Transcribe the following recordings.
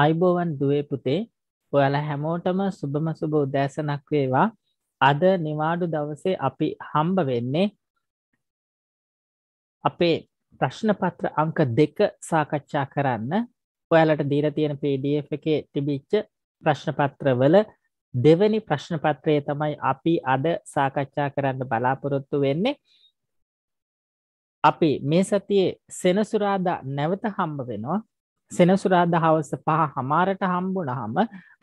ආයිබෝවන් දුවේ පුතේ ඔයාලා හැමෝටම සුබම සුබ උදෑසනක් වේවා අද නිවාඩු දවසේ අපි හම්බ වෙන්නේ අපේ ප්‍රශ්නපත්‍ර අංක දෙක සාකච්ඡා කරන්න ඔයාලට දීර තියෙන PDF එකේ තිබිච්ච ප්‍රශ්නපත්‍රවල දෙවැනි ප්‍රශ්නපත්‍රය තමයි අපි අද සාකච්ඡා කරන්න බලාපොරොත්තු වෙන්නේ අපි මේ සතියේ සෙනසුරාදා නැවත හම්බ වෙනවා සෙනසුරාද හවස පහ හමාරට හම්බුණහම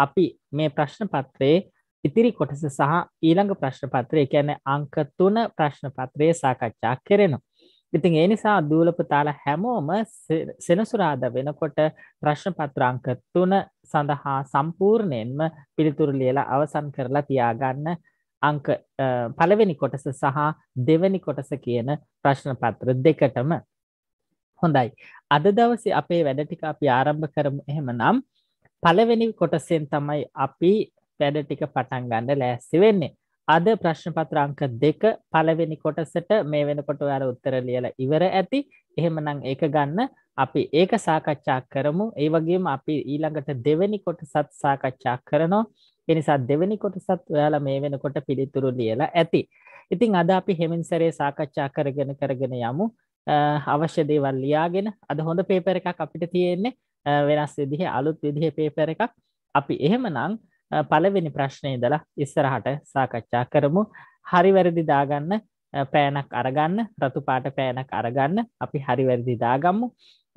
අපි මේ ප්‍රශ්න පත්‍රයේ ඉතිරි කොටස සහ ඊළඟ ප්‍රශ්න පත්‍රය ගැන අංක තුන ප්‍රශ්න පත්‍රයේ සාකච්ඡා කෙරෙනවා. ඉතින් ඒ නිසා දූලපතාල හැමෝම සෙනසුරාද වෙනකොට ප්‍රශ්න පත්‍ර අංක තුන සඳහා සම්පූර්ණයෙන්ම පිළිතුරු ලියලා අවසන් කරලා තියාගන්න අංක පළවෙනි කොටස සහ දෙවැනි කොටස කියන ප්‍රශ්න පත්‍ර දෙකටම හොඳයි අද දවසේ අපේ වැඩටික අපි ආරම්භ කරමු එහෙම නම් පළවෙනි කොටසෙන් තමයි අපි වැඩටික පටන් ගන්න ලෑස්ති වෙන්නේ අද ප්‍රශ්නපත්‍ර අංක දෙක පළවෙනි කොටසට මේ වෙනකොට ඔයාලා උත්තර ලියලා ඉවර ඇති එහෙමනම් ඒක ගන්න අපි ඒක සාකච්ඡා කරමු ඒ වගේම අපි ඊළඟට දෙවෙනි කොටසත් සාකච්ඡා කරනවා එනිසා දෙවෙනි කොටසත් ඔයාලා මේ වෙනකොට පිළිතුරු ලියලා ඇති ඉතින් අද අපි හෙමින් සැරේ සාකච්ඡා කරගෙන කරගෙන යමු අවශ්‍ය දේවල් ලියාගෙන අද හොඳ පේපර එකක් අපිට තියෙන්නේ වෙනස් විදිහ අලුත් විදිහ පේපර එකක් අපි එහෙමනම් පළවෙනි ප්‍රශ්නය දලා ඉස්සරහට සාකච්ඡා කරමු හරි වැරදි දාගන්න පෑනක් අරගන්න රතු පාට පෑනක් අරගන්න අපි හරි වැරදි දාගම්මු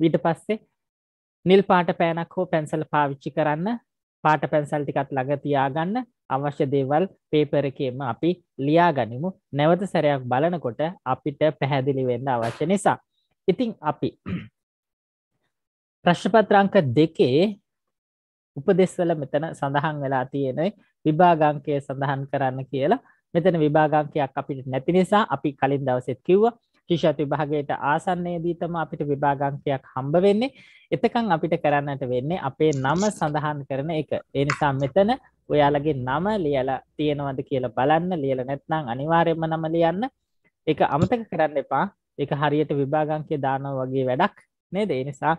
ඊට පස්සේ නිල් පාට පෑනක් හෝ පැන්සල පාවිච්චි කරන්න පාට පැන්සල් ටිකත් ළඟ තියාගන්න අවශ්‍ය දේවල් පේපර එකේම අපි ලියා ගනිමු නැවත සැරයක් බලනකොට අපිට පැහැදිලි වෙන්න අවශ්‍ය නිසා. ඉතින් අපි ප්‍රශ්නපත්‍රාංක දෙකේ උපදෙස්වල මෙතන සඳහන් වෙලා තියෙනයි විභාගංකය සඳහන් කරන්න කියලා මෙතන විභාගංකයක් අපිට නැති නිසා අපි කලින් දවසෙත් කිව්වා ශිෂත් විභාගයට ආසන්නයේදී තම අපිට විභාගංකයක් හම්බ වෙන්නේ එතකං අපිට කරන්නට වෙන්නේ අපේ නම සඳහන් කරන එක එනිසා මෙතන ඔයාලගේ නම ලියල තියෙනවද කියලා බලන්න ලියල නැත්නම් අනිවාර්යම නම ලියන්න එක අමතක කරන්න එපා එක හරියට විභාගංකය දානව වගේ වැඩක් නේද එනිසා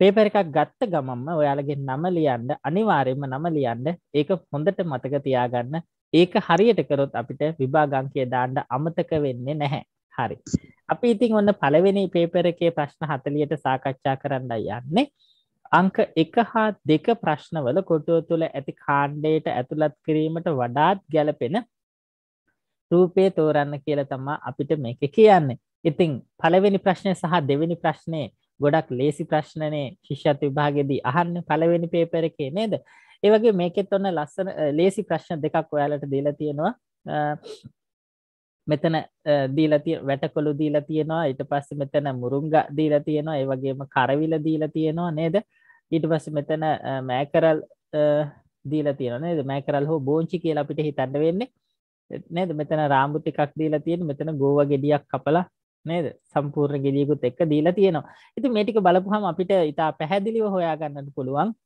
පේපර එකක් ගත්ත ගමම්ම ඔයාලගේ නම ලියන්න අනිවාර්යෙන්ම නම ලියන්න ඒක හොඳට මතක තියාගන්න ඒක හරියට කරොත් අපිට විභාගංකය දාන්න අමතක වෙන්නේ නැහැ හරි අපි ඉතින් ඔන්න පළවෙනි පේපර එකේ ප්‍රශ්න හතලියට සාකච්ඡා කරන්න යන්නේ අංක එක හා දෙක ප්‍රශ්නවල කොටුව තුළ ඇති කාණ්ඩයට ඇතුළත් කිරීමට වඩාත් ගැලපෙන රූපය තෝරන්න කියල තමා අපිට මේක කියන්නේ ඉතිං පළවෙනි ප්‍රශ්නය සහ දෙවෙනි ප්‍රශ්නය ගොඩක් ලේසි ප්‍රශ්නය ශිෂ්‍යත් විභාගෙදී අහන්න පළවෙනි පේපර එකේ නේද ඒවගේ මේකෙත් ඔන්න ලස්සන ලේසි ප්‍රශ්න දෙකක් ඔයාලට දීලා තියෙනවා මෙතන දීලා තිය වැටකොළු දීලා තියෙනවා ඊට පස්සේ මෙතන මුරුංග දීලා තියෙනවා ඒ වගේම කරවිල දීලා තියෙනවා නේද ඊට පස්සේ මෙතන මෑකරල් දීලා තියෙනවා නේද මෑකරල් හෝ බෝංචි කියලා අපිට හිතන්න වෙන්නේ නේද මෙතන රාම්බු ටිකක් දීලා තියෙන මෙතන ගෝව ගෙඩියක් කපලා නේද සම්පූර්ණ ගෙඩියකුත් එක්ක දීලා තියෙනවා ඉතින් මේ ටික බලපුවාම අපිට ඉතා පැහැදිලිව හොයා ගන්නට පුළුවන්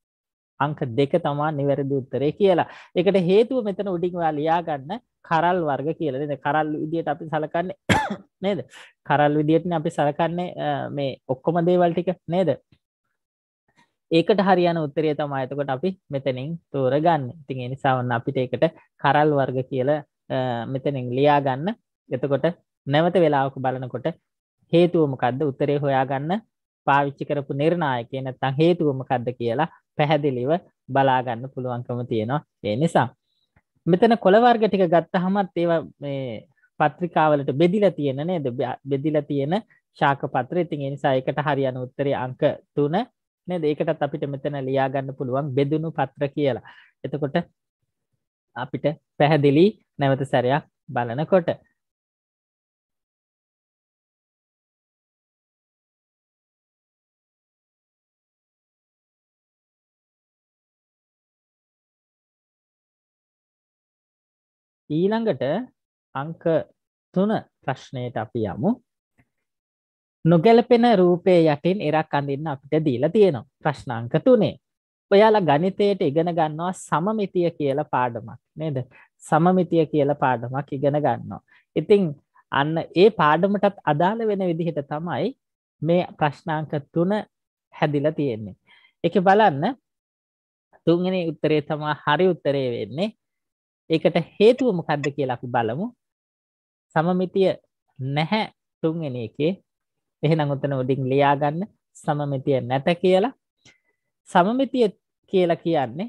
අංක දෙක තමා නිවැරදි උත්තරේ කියලා. ඒකට හේතුව මෙතන උඩින් ඔයා ලියා ගන්න කරල් වර්ග කියලා. නේද? කරල් විදියට අපි සලකන්නේ නේද? කරල් විදියටනේ අපි සලකන්නේ මේ ඔක්කොම දේවල් ටික නේද? ඒකට හරියන උත්තරය තමයි එතකොට අපි මෙතනින් තෝරගන්නේ. ඉතින් ඒ නිසා වන්න අපිට ඒකට කරල් වර්ග කියලා මෙතනින් ලියා ගන්න. එතකොට නැවත වෙලාවක බලනකොට හේතුව මොකද්ද? උත්තරේ හොයාගන්න පාවිච්චි කරපු නිර්ණායකය නැත්නම් හේතුව මොකද්ද කියලා පැහැදිලිව බලාගන්න පුළුවන්කම තියෙනවා ඒ නිසා මෙතන කොළවර්ග ටික ගත්ත හමත් ඒවා මේ පත්‍රිකාවලට බෙදිල තියෙන නේද බෙදිල තියෙන ශාක පත්‍ර ඉතින් එනිසා එකට හරියන උත්තරේ අංක තුන නේද ඒකටත් අපිට මෙතන ලියාගන්න පුළුවන් බෙදුණු පත්‍ර කියලා එතකොට අපිට පැහැදිලි නැවත සැරයක් බලනකොට ඊළඟට අංක තුන ප්‍රශ්නයට අපි යමු නොගැලපෙන රූපය යටින් එරක් අඳන්න අපිට දීලා තියෙනවා ප්‍රශ්නාංක තුනේ ඔයාලා ගනිතයට ඉගෙන ගන්නවා සමමිතිය කියලා පාඩමක් නේද සමමිතිය කියලා පාඩමක් ඉගෙන ගන්නවා ඉතින් අන්න ඒ පාඩමටත් අදාළ වෙන විදිහට තමයි මේ ප්‍රශ්නාංක තුන හැදිලා තියෙන්නේ එක බලන්න තුන්ගෙන උත්තරේ තමා හරි උත්තරේ වෙන්නේ ඒකට හේතුව මොකක්ද කියලා අපි බලමු සමමිතිය නැහැ තුන්වෙනි එකේ එහෙනම් උතන උඩින් ලියා ගන්න සමමිතිය නැත කියලා සමමිතිය කියලා කියන්නේ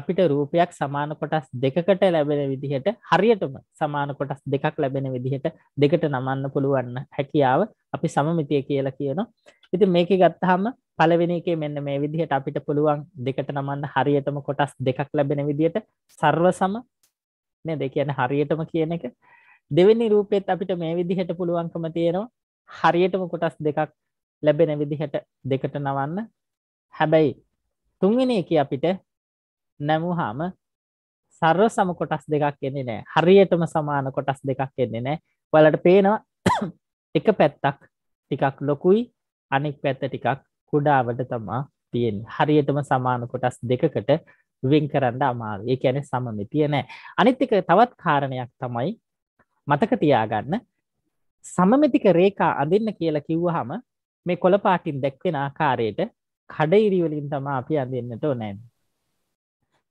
අපිට රූපයක් සමාන කොටස් දෙකකට ලැබෙන විදිහට හරියටම සමාන කොටස් දෙකක් ලැබෙන විදිහට දෙකට නමන්න පුළුවන් හැකියාව අපි සමමිතිය කියලා කියනවා. ඉතින් මේක ගත්තාම පළවෙනි එකේ මෙන්න මේ විදිහට අපිට පුළුවන් දෙකට නමන්න හරියටම කොටස් දෙකක් ලැබෙන විදිහට සර්ව සම නේ දෙ කියන හරියටම කියන එක දෙවෙනි රූපෙත් අපිට මේ විදිහට පුළුවන්කම තියෙනවා හරියටම කොටස් දෙකක් ලැබෙන විදිහට දෙකට නවන්න හැබැයි තුන්වෙනි එක අපිට නැමුහාම සර්ව සම කොටස් දෙකක් එන්නේ නෑ හරියටම සමාන කොටස් දෙකක් එන්නේ නෑ ඔයාලට පේනවා එක පැත්තක් ටිකක් ලොකුයි අනෙක් පැත්ත ටිකක් කුඩාවට තමා තියෙන්නේ හරියටම සමාන කොටස් දෙකකට වෙන් කරන්න අමාරු ඒ ඇන සමමිතිය නෑ අනිත්තික තවත් කාරණයක් තමයි මතක තියාගන්න සමමිතික රේකා අඳන්න කියලා කිව්වහම මේ කොළපාටින් දැක්වෙන ආකාරයට කඩඉරිවලින් තමා අපි අඳන්නට ඕනෑ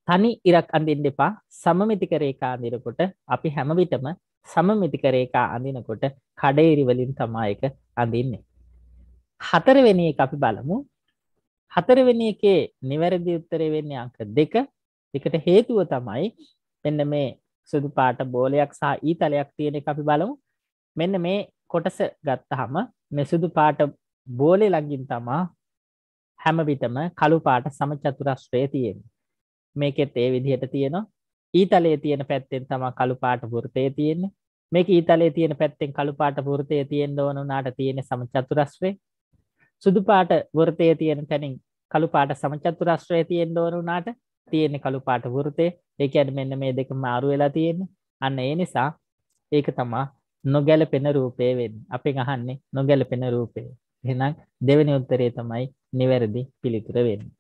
තනි ඉරක් අඳින් දෙපා සමමිතික රේකා අඳරකොට අපි හැමවිටම සමමිතික රේකා අඳනකොට කඩේරිවලින් තමා එක අඳන්නේ හතරවෙනි අපි බලමු හතරවෙනි එකේ නිවැරදි උත්තරේ වෙන්නේ අංක දෙක. එකට හේතුව තමයි මෙන්න මේ සුදු පාට බෝලයක් සහ ඊතලයක් තියෙන එක අපි බලමු. මෙන්න මේ කොටස ගත්තහම මේ සුදු පාට බෝලේ ළඟින් තමා හැම විටම කළු පාට සම චතුරස්‍රය තියෙන. මේකෙත් ඒ විදිහට තියෙනවා. ඊතලයේ තියෙන පැත්තෙන් තමා කළු පාට වෘතය තියෙන්නේ. මේක ඊතලයේ තියෙන පැත්තෙන් කළු පාට වෘතය තියෙන්න ඕන උනාට තියෙන සම චතුරස්‍රය. සුදු පාට වෘතය තියෙන තැනින් කළු පාට සමචතුරශ්‍රය තියෙන් ඕනුනාට තියෙන්නේ කළු පාට වෘතේ ඒක ඇන මෙන්න මේ දෙක මාරු වෙලා තියෙන්නේ අන්න ඒ නිසා ඒක තමා නොගැලපෙන රූපය වෙන් අපි අහන්නේ නොගැලපෙන රූපය එහෙනම් දෙවැනි උත්තරේ තමයි නිවැරදි පිළිතුර වෙන්නේ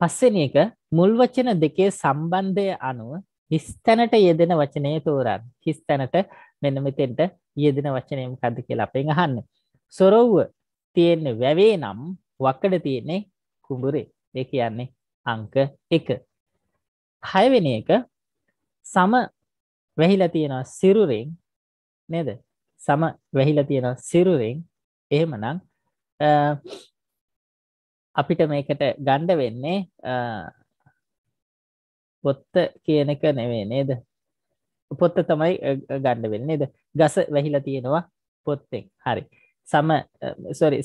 පස්සෙන එක මුල් වචන දෙකේ සම්බන්ධය අනුව හිස්තැනට යෙදෙන වචනය තෝරන්න හිස්තැනට මෙන්න මෙතෙන්ට යෙදෙන වචනය මොකද්ද කියලා අපෙන් අහන්නේ සොරව්ව තියෙන්නේ වැවේ නම් වක්කඩ තියෙන්නේ කුඹුරේ ඒ කියන්නේ අංක එක හයවෙන එක සම වැහිලා තියෙනවා සිරුරෙන් නේද සම වැහිලා තියෙනවා සිරුරෙන් එහෙමනම් අපිට මේකට ගණ්ඩ වෙන්නේ පොත්ත කියන එක නෙවේ නේද පොත්ත තමයි ගණ්ඩ වෙන්නේ නේද ගස වැහිලා තියෙනවා පොත්තෙන් හරි සම සොරි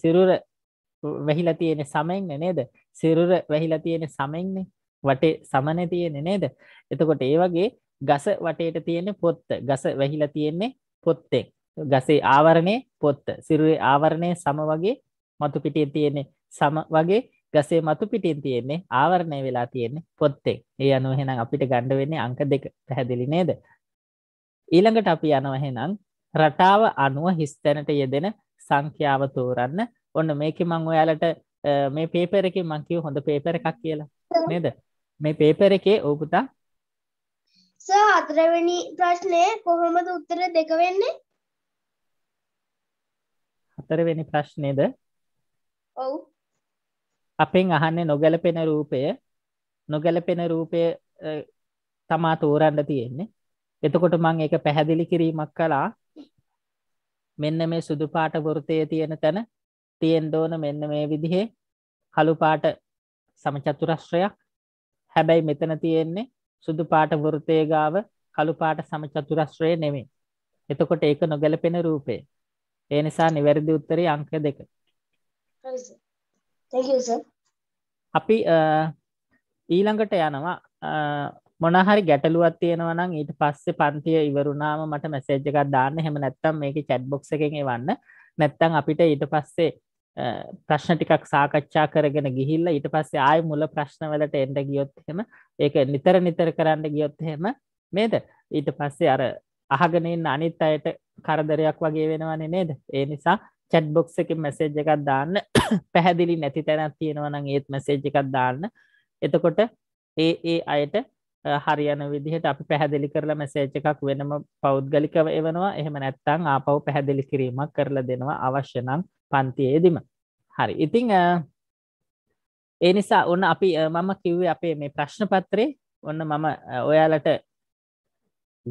සිරුර වැහිලා තියෙන සමෙන්න්න නේද සිරුර වැහිලා තියෙන සමෙන්න්නේ වටේ සමන තියෙන නේද එතකොට ඒ වගේ ගස වටේට තියෙන පොත්ත ගස වැහිලා තියෙන්නේ පොත්තෙන් ගසේ ආවරණය පොත්ත සිරුවේ ආවරණය සම වගේ මතු පිටිය තියෙන්නේ සම වගේ ගසේ මතු පිටින් තියෙන්නේ ආවරණය වෙලා තියෙන්නේ පොත්තෙන්. ඒ අනුව එහෙනම් අපිට ගන්න වෙන්නේ අංක දෙක. පැහැදිලි නේද? ඊළඟට අපි යනවා එහෙනම් රටාව අනුව හිස්තැනට යෙදෙන සංඛ්‍යාව තෝරන්න ඔන්න මේක මං ඔයාලට මේ පේපර එක මංකිව හොඳ පේපර එකක් කියලා නේද මේ පේපර එකේ ඕපුතා හතරවෙනි ප්‍රශ්නය කොහොමද උත්තර දෙක වෙන්නේ හතරවෙනි ප්‍රශ්නයද ඔවු අපෙන් අහන්නේ නොගැලපෙන රූපය නොගැලපෙන රූපය තමා තෝරන්න තියෙන්නේ එතකොට මං ඒක පැහැදිලි කිරීමක් කලා මෙන්න මේ සුදු පාට වෘතය තියෙන තැන තියෙන් ඕන මෙන්න මේ විදිහේ කළු පාට සමචතුරශ්‍රයක් හැබැයි මෙතන තියෙන්නේ සුදු පාට වෘතය ගාව කළු පාට සමචතුරශ්‍රය නෙමේ එතකොට ඒක නොගැලපෙන රූපේ ඒ නිසා නිවැරදි උත්තරේ අංක දෙක අපි ඊළඟට යනවා මොනහරි ගැටලුවත් තියෙනවා නම් ඊට පස්සේ පන්තිය ඉවරුණාම මට මැසේජ් එකක් දාන්න එහෙම නැත්නම් මේක chat box එකෙන් එවන්න නැත්නම් අපිට ඊට පස්සේ ප්‍රශ්න ටිකක් සාකච්ඡා කරගෙන ගිහිල්ලා ඊට පස්සේ ආයෙ මුල ප්‍රශ්න වලට එන්න ගියොත් එහෙම ඒක නිතර නිතර කරන්න ගියොත් එහෙම නේද ඊට පස්සේ අර අහගෙන ඉන්න අනිත් අයට කරදරයක් වගේ වෙනවනේ නේද ඒ නිසා chat box එකෙන් මැසේජ් එකක් දාන්න පැහැදිලි නැති තැනක් තියෙනවා නම් ඒත් මැසේජ් එකක් දාන්න එතකොට ඒ ඒ අයට හරියන විදිහට අපි පැහැදිලි කරලා මැසේජ් එකක් වෙනම පෞද්ගලිකව එවනවා එහෙම නැත්තං ආපහු පැහැදිලි කිරීමක් කරලා දෙනවා අවශ්‍ය නම් පන්තියේදීම හරි ඉතිං ඒ නිසා ඔන්න අපි මම කිව්වේ අපේ මේ ප්‍රශ්න පත්‍රේ ඔන්න මම ඔයාලට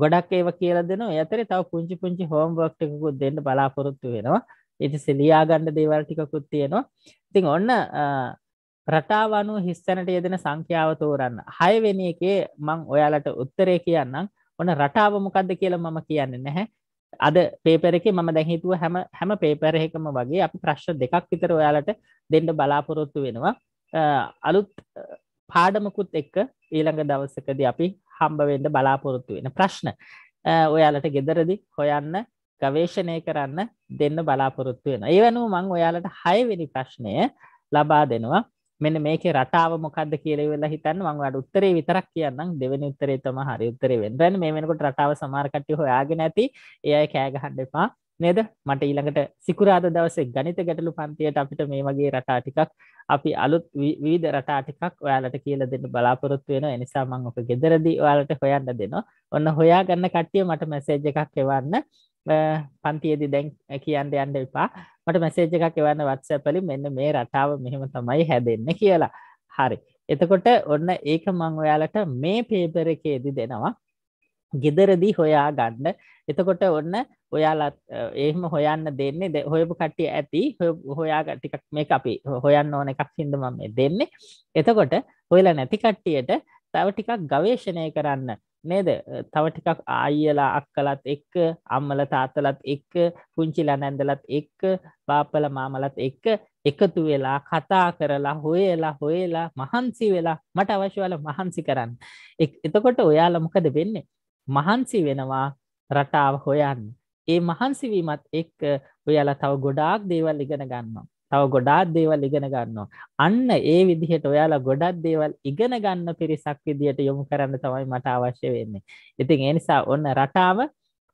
ගොඩක් ඒව කියලා දෙන ඇතරේ තව පුංචි පුංචි හෝම්වර්ක්ටකුත් දෙන්න බලාපොරොත්තු වෙනවා ඉති සිලියාගණ්ඩ දේවල් ටිකකුත් තියෙනවා ඉතිං ඔන්න රටාව අනු හිස්සනට යෙදෙන සංඛ්‍යාව තෝරන්න හයවෙනි එකේ මං ඔයාලට උත්තරය කියන්නම් ඔන රටාව මොකක්ද කියල මම කියන්න නැහැ අද පේපර එක මම දැහිතුව හැම හැම පේපරහෙකම වගේ අපි ප්‍රශ්න දෙකක් විතර ඔයාලට දෙන්ඩ බලාපොරොත්තු වෙනවා අලුත් පාඩමකුත් එක්ක ඊළඟ දවසකද අපි හම්බවෙන්ඩ බලාපොරොත්තු වෙන ප්‍රශ්න ඔයාලට ගෙදරදි හොයන්න ගවේශණය කරන්න දෙන්න බලාපොරොත්තු වෙන ඒවනු මං ඔයාලට හයවෙනි ප්‍රශ්නය ලබා දෙනවා මෙන්න මේක රටාව මොකක්ද කියලවෙලා හිතන්න මං අඩ උත්තරේ විතරක් කියන්නම් දෙවනි උත්තරේ තම හරි උත්තරේ වෙන්දන්න මේ වෙනකොට රටාව සමාර්කට්ටි හොයාගෙන ඇති ඒයි කෑගහන්න එපා නේද මට ඊළඟට සිකුරාද දවසේ ගනිත ගැටලු පන්තියට අපිට මේ වගේ රටාටිකක් අපි අලුත් වීද රටාටිකක් ඔයාලට කියල දෙන්න බලාපොරොත්තු වෙන එනිසා මං ඔක ගෙදරදී ඔයාලට හොයන්න දෙනවා ඔන්න හොයා ගන්න කට්ටිය මට මැසේජ් එකක් එවන්න පන්තියේදි දැන් කියන්න යන්න එපා මට මැසේජ් එකක් එවන්න වත්සැ පලින් මෙන්න මේ රටාව මෙහෙම තමයි හැදෙන්න කියලා හරි එතකොට ඔන්න ඒක මං ඔයාලට මේ පේපර එකේදී දෙනවා ගෙදරදී හොයා ගන්න එතකොට ඔන්න ඔයාලත් ඒම හොයන්න දෙන්නේ ද හොයපු කට්ටිය ඇති හොයා ටිකක් මේ අපි හොයන්න ඕන එකක් සිින්දම මේ දෙන්නේ එතකොට හොයලා නැති කට්ටියට තව ටිකක් ගවේශණය කරන්න නේද තව ටිකක් ආයලා අක්කලත් එක්ක අම්මල තාත්තලත් එක්ක පුංචිලා නැන්දලත් එක්ක බාපල මාමලත් එක්ක එකතු වෙලා කතා කරලා හොයලා හොයලා මහන්සි වෙලා මට අවශ්‍ය වෙලා මහන්සි කරන්න. එතකොට ඔයාලා මොකද වෙන්නේ? මහන්සි වෙනවා රටාව හොයන්න. ඒ මහන්සි වීමත් එක්ක ඔයාලා තව ගොඩාක් දේවල් ඉගෙන ගන්නවා. තව ගොඩාක් දේවල් ඉගෙන ගන්නවා. අන්න ඒ විදිහට ඔයාලා ගොඩක් දේවල් ඉගෙන ගන්න පිරිසක් විදිහට යොමු කරන්න තමයි මට අවශ්‍ය වෙන්නේ. ඉතින් ඒ නිසා ඔන්න රටාව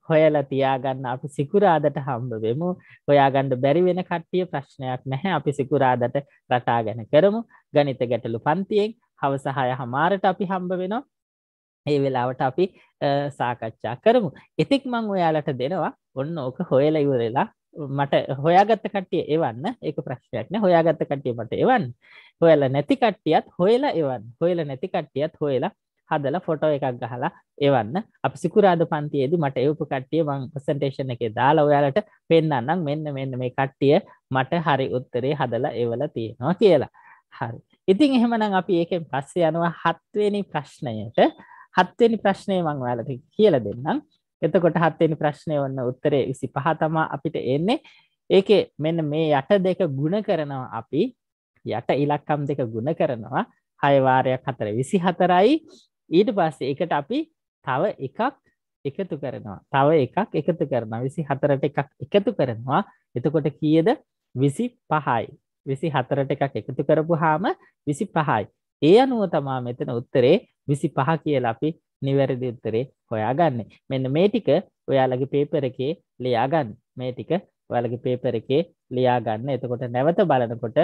හොයලා තියාගන්න අපි සිකුරාදට හම්බ වෙමු. හොයාගන්න බැරි වෙන කට්ටිය ප්‍රශ්නයක් නැහැ. අපි සිකුරාදට රටා ගැන කරමු. ගණිත ගැටලු පන්තියෙන් හවස 6:00ට අපි හම්බ වෙනවා. ඒ වෙලාවට අපි සාකච්ඡා කරමු. ඉතින් මම ඔයාලට දෙනවා ඔන්න ඕක හොයලා ඉවරලා මට හොයාගත්ත කට්ටිය එවන්න ඒක ප්‍රශ්නයක්න හොයාගත්ත කට්ටිය මට එවන් හොයල නැති කට්ටියත් හොයලා එවන් හොයල නැති කට්ටියත් හොයලා හදල ෆොටෝ එකක් ගහලා එවන්න අපි සිකුරාද පන්තියේදී මට එවපු කට්ටිය මං ප්‍රසන්ටේෂන් එකේ දාලා ඔයාලට පෙන්වන්නම් මෙන්න මෙන්න මේ කට්ටිය මට හරි උත්තරේ හදලා එවලා තියෙනවා කියලා. හරි. ඉතින් එහෙමනම් අපි ඒකෙන් පස්සේ යනවා හත්වෙනි ප්‍රශ්නයට. හත්වෙනි ප්‍රශ්නේ මං ඔයාලට කියලා දෙන්නම්. එතකොට හත්වෙනි ප්‍රශ්නය වන්න උත්තරේ විසි පහ තමා අපිට එන්නේ ඒක මෙන්න මේ යට දෙක ගුණ කරනවා අපි යට ඉලක්කම් දෙක ගුණ කරනවා හයවාරයක් හතර විසි හතරයි ඊට පස්සේ එකට අපි තව එකක් එකතු කරනවා තව එකක් එකතු කරනවා විසි හතරට එකක් එකතු කරනවා එතකොට කියද විසි පහයි විසි හතරට එකක් එකතු කරපු හාම විසි පහයි ඒ අනුව තමා මෙතන උත්තරේ විසි පහ කියලා අපි නිවැරදි උත්තරේ හොයාගන්නේ. මෙන්න මේ ටික ඔයාලගේ පේපර් එකේ ලියාගන්න. මේ ටික ඔයාලගේ පේපර් එකේ ලියාගන්න. එතකොට නැවත බලනකොට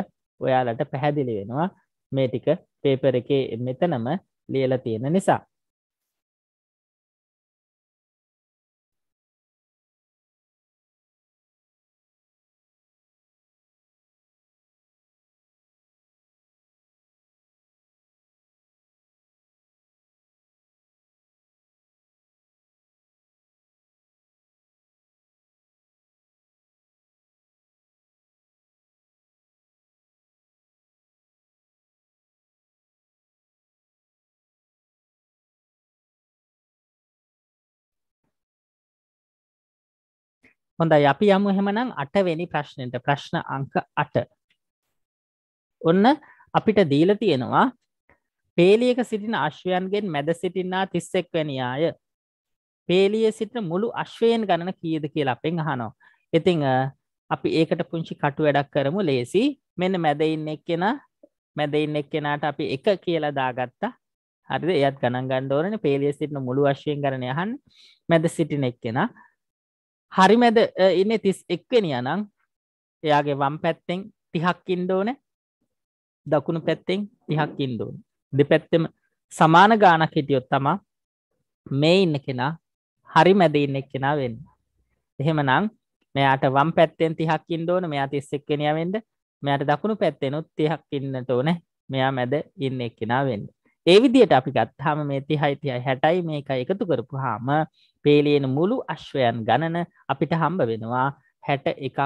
ඔයාලට පැහැදිලි වෙනවා මේ ටික පේපර් එකේ මෙතනම ලියලා තියෙන නිසා. හොඳයි අපි යමු හෙමනම් අටවෙනි ප්‍රශ්නයට ප්‍රශ්න අංක අට ඔන්න අපිට දීල තියෙනවා පේලියක සිටින අශ්වයන්ගෙන් මැද සිටින්නා තිස්සෙක් වැනියාය පේලිය සිටින මුළු අශ්වයෙන් ගණන කීද කියලා අපෙන් අහනෝ ඉතිං අපි ඒකට පුංචි කටු වැඩක් කරමු ලේසි මෙන්න මැදඉන්න එක් කෙන මැදඉන්න එක් කෙනට අපි එක කියලා දාගත්තා හරිද එයත් ගණන් ගණ්ඩෝරන පේලිය සිටින මුළු අශ්වයෙන් ගණනයහන් මැද සිටින එක් කෙනා හරි මැද ඉන්න තිස් එක්වෙනිය නං එයාගේ වම් පැත්තෙන් තිහක් ඉන්දෝන දකුණු පැත්තෙන් තිහක් ඉන්දෝන දෙ පැත්තෙම සමාන ගානක් හිටියොත් තමා මේ ඉන්න කෙනා හරි මැද ඉන්න එක් කෙනා වෙන්න එහෙම නං මෙයාට වම් පැත්තෙන් තිහක් ඉන්දෝන මෙයා තිස් එක්වෙනිය වෙන්ඩ මෙයාට දකුණු පැත්තෙනුත් තිහක් ඉන්නට ඕන මෙයා මැද ඉන්න එක් කෙනා වෙන්න ඒ විදියට අපි ගත්හම මේ තිහයිතියයි හැටයි මේක එකතු කරපු හාම පේලියෙන මුළු අශ්වයන් ගණන අපිට හම්බ වෙනවා හැට එකක්